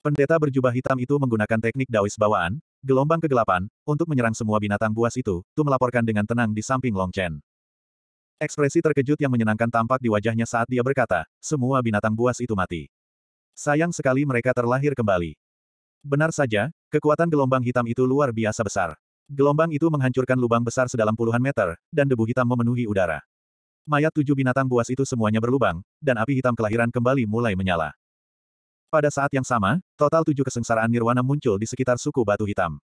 Pendeta berjubah hitam itu menggunakan teknik dawis bawaan, gelombang kegelapan, untuk menyerang semua binatang buas itu, Tu melaporkan dengan tenang di samping Long Chen. Ekspresi terkejut yang menyenangkan tampak di wajahnya saat dia berkata, semua binatang buas itu mati. Sayang sekali mereka terlahir kembali. Benar saja, kekuatan gelombang hitam itu luar biasa besar. Gelombang itu menghancurkan lubang besar sedalam puluhan meter, dan debu hitam memenuhi udara. Mayat tujuh binatang buas itu semuanya berlubang, dan api hitam kelahiran kembali mulai menyala. Pada saat yang sama, total tujuh kesengsaraan nirwana muncul di sekitar suku batu hitam.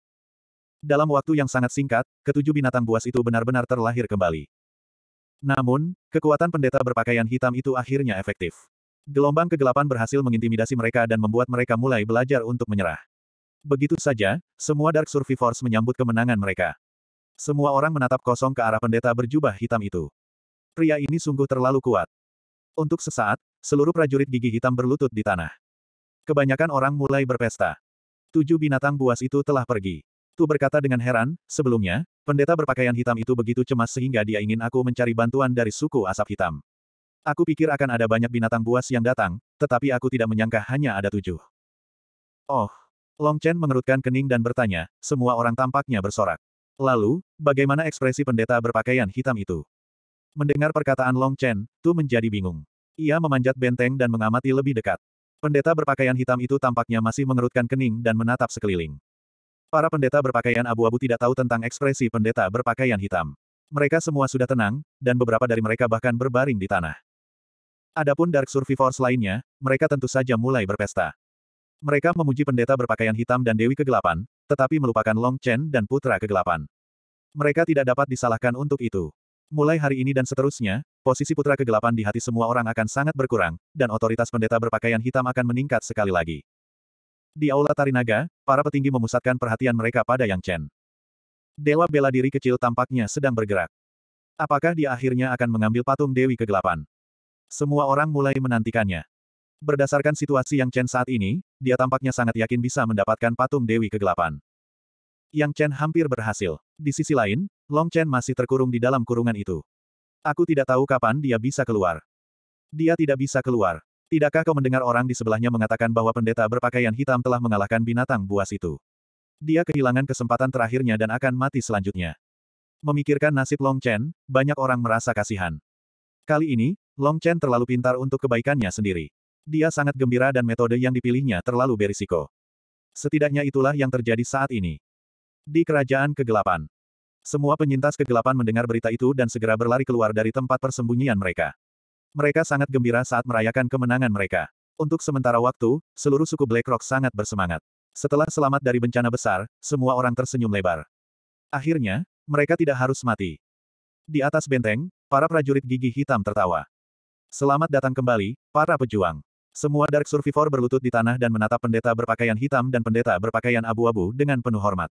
Dalam waktu yang sangat singkat, ketujuh binatang buas itu benar-benar terlahir kembali. Namun, kekuatan pendeta berpakaian hitam itu akhirnya efektif. Gelombang kegelapan berhasil mengintimidasi mereka dan membuat mereka mulai belajar untuk menyerah. Begitu saja, semua Dark Survivors menyambut kemenangan mereka. Semua orang menatap kosong ke arah pendeta berjubah hitam itu. Pria ini sungguh terlalu kuat. Untuk sesaat, seluruh prajurit gigi hitam berlutut di tanah. Kebanyakan orang mulai berpesta. Tujuh binatang buas itu telah pergi. Tu berkata dengan heran, sebelumnya, pendeta berpakaian hitam itu begitu cemas sehingga dia ingin aku mencari bantuan dari suku asap hitam. Aku pikir akan ada banyak binatang buas yang datang, tetapi aku tidak menyangka hanya ada tujuh. Oh. Long Chen mengerutkan kening dan bertanya, semua orang tampaknya bersorak. Lalu, bagaimana ekspresi pendeta berpakaian hitam itu? Mendengar perkataan Long Chen, Tu menjadi bingung. Ia memanjat benteng dan mengamati lebih dekat. Pendeta berpakaian hitam itu tampaknya masih mengerutkan kening dan menatap sekeliling. Para pendeta berpakaian abu-abu tidak tahu tentang ekspresi pendeta berpakaian hitam. Mereka semua sudah tenang, dan beberapa dari mereka bahkan berbaring di tanah. Adapun Dark Survivors lainnya, mereka tentu saja mulai berpesta. Mereka memuji pendeta berpakaian hitam dan Dewi Kegelapan, tetapi melupakan Long Chen dan Putra Kegelapan. Mereka tidak dapat disalahkan untuk itu. Mulai hari ini dan seterusnya, posisi putra kegelapan di hati semua orang akan sangat berkurang, dan otoritas pendeta berpakaian hitam akan meningkat sekali lagi. Di aula Tarinaga, para petinggi memusatkan perhatian mereka pada Yang Chen. Dewa bela diri kecil tampaknya sedang bergerak. Apakah dia akhirnya akan mengambil patung Dewi Kegelapan? Semua orang mulai menantikannya. Berdasarkan situasi Yang Chen saat ini, dia tampaknya sangat yakin bisa mendapatkan patung Dewi Kegelapan. Yang Chen hampir berhasil. Di sisi lain, Long Chen masih terkurung di dalam kurungan itu. Aku tidak tahu kapan dia bisa keluar. Dia tidak bisa keluar. Tidakkah kau mendengar orang di sebelahnya mengatakan bahwa pendeta berpakaian hitam telah mengalahkan binatang buas itu? Dia kehilangan kesempatan terakhirnya dan akan mati selanjutnya. Memikirkan nasib Long Chen, banyak orang merasa kasihan. Kali ini, Long Chen terlalu pintar untuk kebaikannya sendiri. Dia sangat gembira dan metode yang dipilihnya terlalu berisiko. Setidaknya itulah yang terjadi saat ini. Di kerajaan kegelapan. Semua penyintas kegelapan mendengar berita itu dan segera berlari keluar dari tempat persembunyian mereka. Mereka sangat gembira saat merayakan kemenangan mereka. Untuk sementara waktu, seluruh suku Blackrock sangat bersemangat. Setelah selamat dari bencana besar, semua orang tersenyum lebar. Akhirnya, mereka tidak harus mati. Di atas benteng, para prajurit gigi hitam tertawa. Selamat datang kembali, para pejuang. Semua Dark Survivor berlutut di tanah dan menatap pendeta berpakaian hitam dan pendeta berpakaian abu-abu dengan penuh hormat.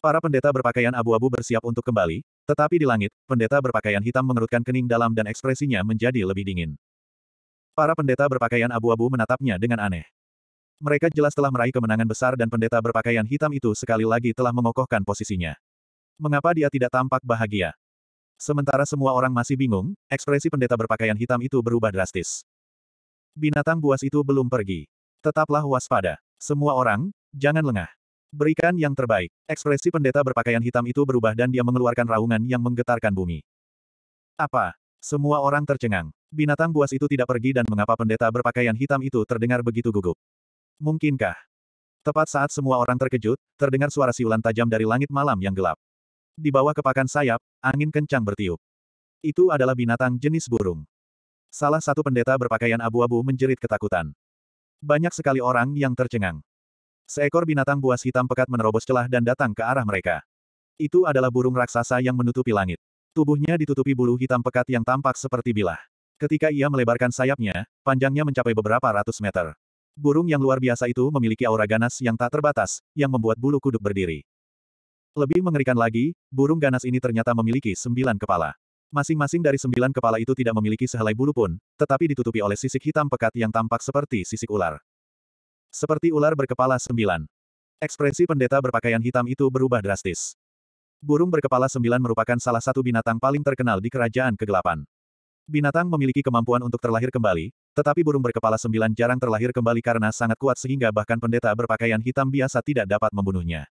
Para pendeta berpakaian abu-abu bersiap untuk kembali, tetapi di langit, pendeta berpakaian hitam mengerutkan kening dalam dan ekspresinya menjadi lebih dingin. Para pendeta berpakaian abu-abu menatapnya dengan aneh. Mereka jelas telah meraih kemenangan besar dan pendeta berpakaian hitam itu sekali lagi telah mengokohkan posisinya. Mengapa dia tidak tampak bahagia? Sementara semua orang masih bingung, ekspresi pendeta berpakaian hitam itu berubah drastis. Binatang buas itu belum pergi. Tetaplah waspada. Semua orang, jangan lengah. Berikan yang terbaik. Ekspresi pendeta berpakaian hitam itu berubah dan dia mengeluarkan raungan yang menggetarkan bumi. Apa? Semua orang tercengang. Binatang buas itu tidak pergi dan mengapa pendeta berpakaian hitam itu terdengar begitu gugup? Mungkinkah? Tepat saat semua orang terkejut, terdengar suara siulan tajam dari langit malam yang gelap. Di bawah kepakan sayap, angin kencang bertiup. Itu adalah binatang jenis burung. Salah satu pendeta berpakaian abu-abu menjerit ketakutan. Banyak sekali orang yang tercengang. Seekor binatang buas hitam pekat menerobos celah dan datang ke arah mereka. Itu adalah burung raksasa yang menutupi langit. Tubuhnya ditutupi bulu hitam pekat yang tampak seperti bilah. Ketika ia melebarkan sayapnya, panjangnya mencapai beberapa ratus meter. Burung yang luar biasa itu memiliki aura ganas yang tak terbatas, yang membuat bulu kuduk berdiri. Lebih mengerikan lagi, burung ganas ini ternyata memiliki sembilan kepala. Masing-masing dari sembilan kepala itu tidak memiliki sehelai bulu pun, tetapi ditutupi oleh sisik hitam pekat yang tampak seperti sisik ular. Seperti ular berkepala sembilan. Ekspresi pendeta berpakaian hitam itu berubah drastis. Burung berkepala sembilan merupakan salah satu binatang paling terkenal di kerajaan kegelapan. Binatang memiliki kemampuan untuk terlahir kembali, tetapi burung berkepala sembilan jarang terlahir kembali karena sangat kuat sehingga bahkan pendeta berpakaian hitam biasa tidak dapat membunuhnya.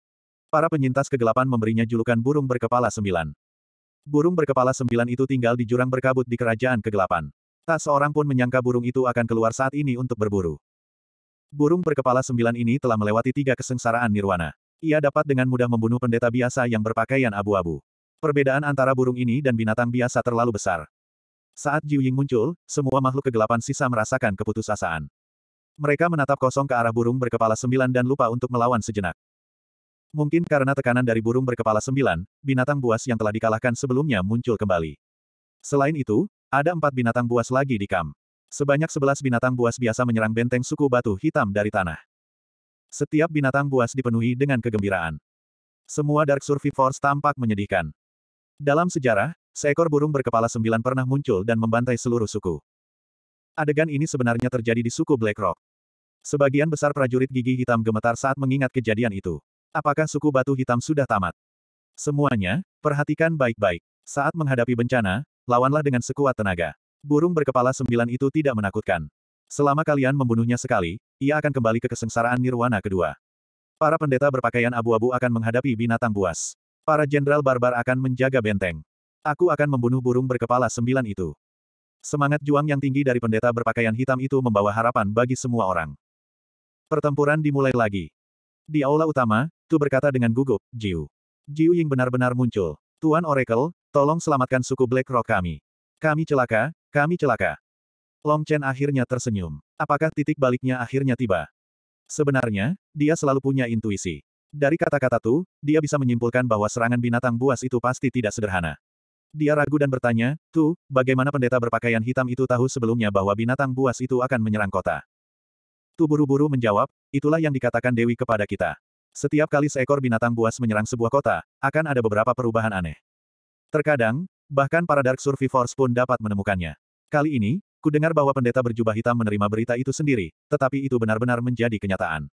Para penyintas kegelapan memberinya julukan burung berkepala sembilan. Burung berkepala sembilan itu tinggal di jurang berkabut di kerajaan kegelapan. Tak seorang pun menyangka burung itu akan keluar saat ini untuk berburu. Burung berkepala sembilan ini telah melewati tiga kesengsaraan nirwana. Ia dapat dengan mudah membunuh pendeta biasa yang berpakaian abu-abu. Perbedaan antara burung ini dan binatang biasa terlalu besar. Saat Jiu Ying muncul, semua makhluk kegelapan sisa merasakan keputusasaan. Mereka menatap kosong ke arah burung berkepala sembilan dan lupa untuk melawan sejenak. Mungkin karena tekanan dari burung berkepala sembilan, binatang buas yang telah dikalahkan sebelumnya muncul kembali. Selain itu, ada empat binatang buas lagi di kamp. Sebanyak sebelas binatang buas biasa menyerang benteng suku batu hitam dari tanah. Setiap binatang buas dipenuhi dengan kegembiraan. Semua Dark Survivors tampak menyedihkan. Dalam sejarah, seekor burung berkepala sembilan pernah muncul dan membantai seluruh suku. Adegan ini sebenarnya terjadi di suku Black Rock. Sebagian besar prajurit gigi hitam gemetar saat mengingat kejadian itu. Apakah suku batu hitam sudah tamat? Semuanya, perhatikan baik-baik. Saat menghadapi bencana, lawanlah dengan sekuat tenaga. Burung berkepala sembilan itu tidak menakutkan. Selama kalian membunuhnya sekali, ia akan kembali ke kesengsaraan nirwana kedua. Para pendeta berpakaian abu-abu akan menghadapi binatang buas. Para jenderal barbar akan menjaga benteng. Aku akan membunuh burung berkepala sembilan itu. Semangat juang yang tinggi dari pendeta berpakaian hitam itu membawa harapan bagi semua orang. Pertempuran dimulai lagi. Di aula utama, Tu berkata dengan gugup, Jiu. Jiu yang benar-benar muncul. Tuan Oracle, tolong selamatkan suku Black Rock kami. Kami celaka, kami celaka. Long Chen akhirnya tersenyum. Apakah titik baliknya akhirnya tiba? Sebenarnya, dia selalu punya intuisi. Dari kata-kata Tu, dia bisa menyimpulkan bahwa serangan binatang buas itu pasti tidak sederhana. Dia ragu dan bertanya, Tu, bagaimana pendeta berpakaian hitam itu tahu sebelumnya bahwa binatang buas itu akan menyerang kota? Tu buru-buru menjawab, itulah yang dikatakan Dewi kepada kita. Setiap kali seekor binatang buas menyerang sebuah kota, akan ada beberapa perubahan aneh. Terkadang, Bahkan para Dark Survivors pun dapat menemukannya. Kali ini, ku dengar bahwa pendeta berjubah hitam menerima berita itu sendiri, tetapi itu benar-benar menjadi kenyataan.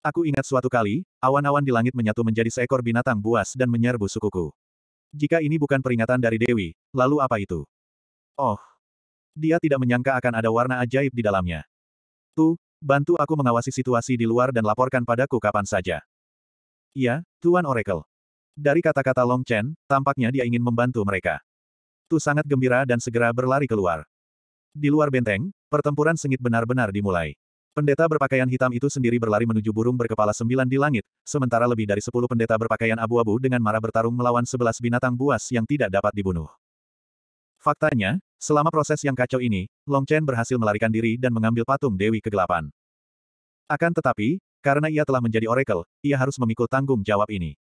Aku ingat suatu kali, awan-awan di langit menyatu menjadi seekor binatang buas dan menyerbu sukuku. Jika ini bukan peringatan dari Dewi, lalu apa itu? Oh. Dia tidak menyangka akan ada warna ajaib di dalamnya. Tu, bantu aku mengawasi situasi di luar dan laporkan padaku kapan saja. Iya, Tuan Oracle. Dari kata-kata Long Chen, tampaknya dia ingin membantu mereka. Tu sangat gembira dan segera berlari keluar. Di luar benteng, pertempuran sengit benar-benar dimulai. Pendeta berpakaian hitam itu sendiri berlari menuju burung berkepala sembilan di langit, sementara lebih dari sepuluh pendeta berpakaian abu-abu dengan marah bertarung melawan sebelas binatang buas yang tidak dapat dibunuh. Faktanya, selama proses yang kacau ini, Long Chen berhasil melarikan diri dan mengambil patung Dewi Kegelapan. Akan tetapi, karena ia telah menjadi oracle, ia harus memikul tanggung jawab ini.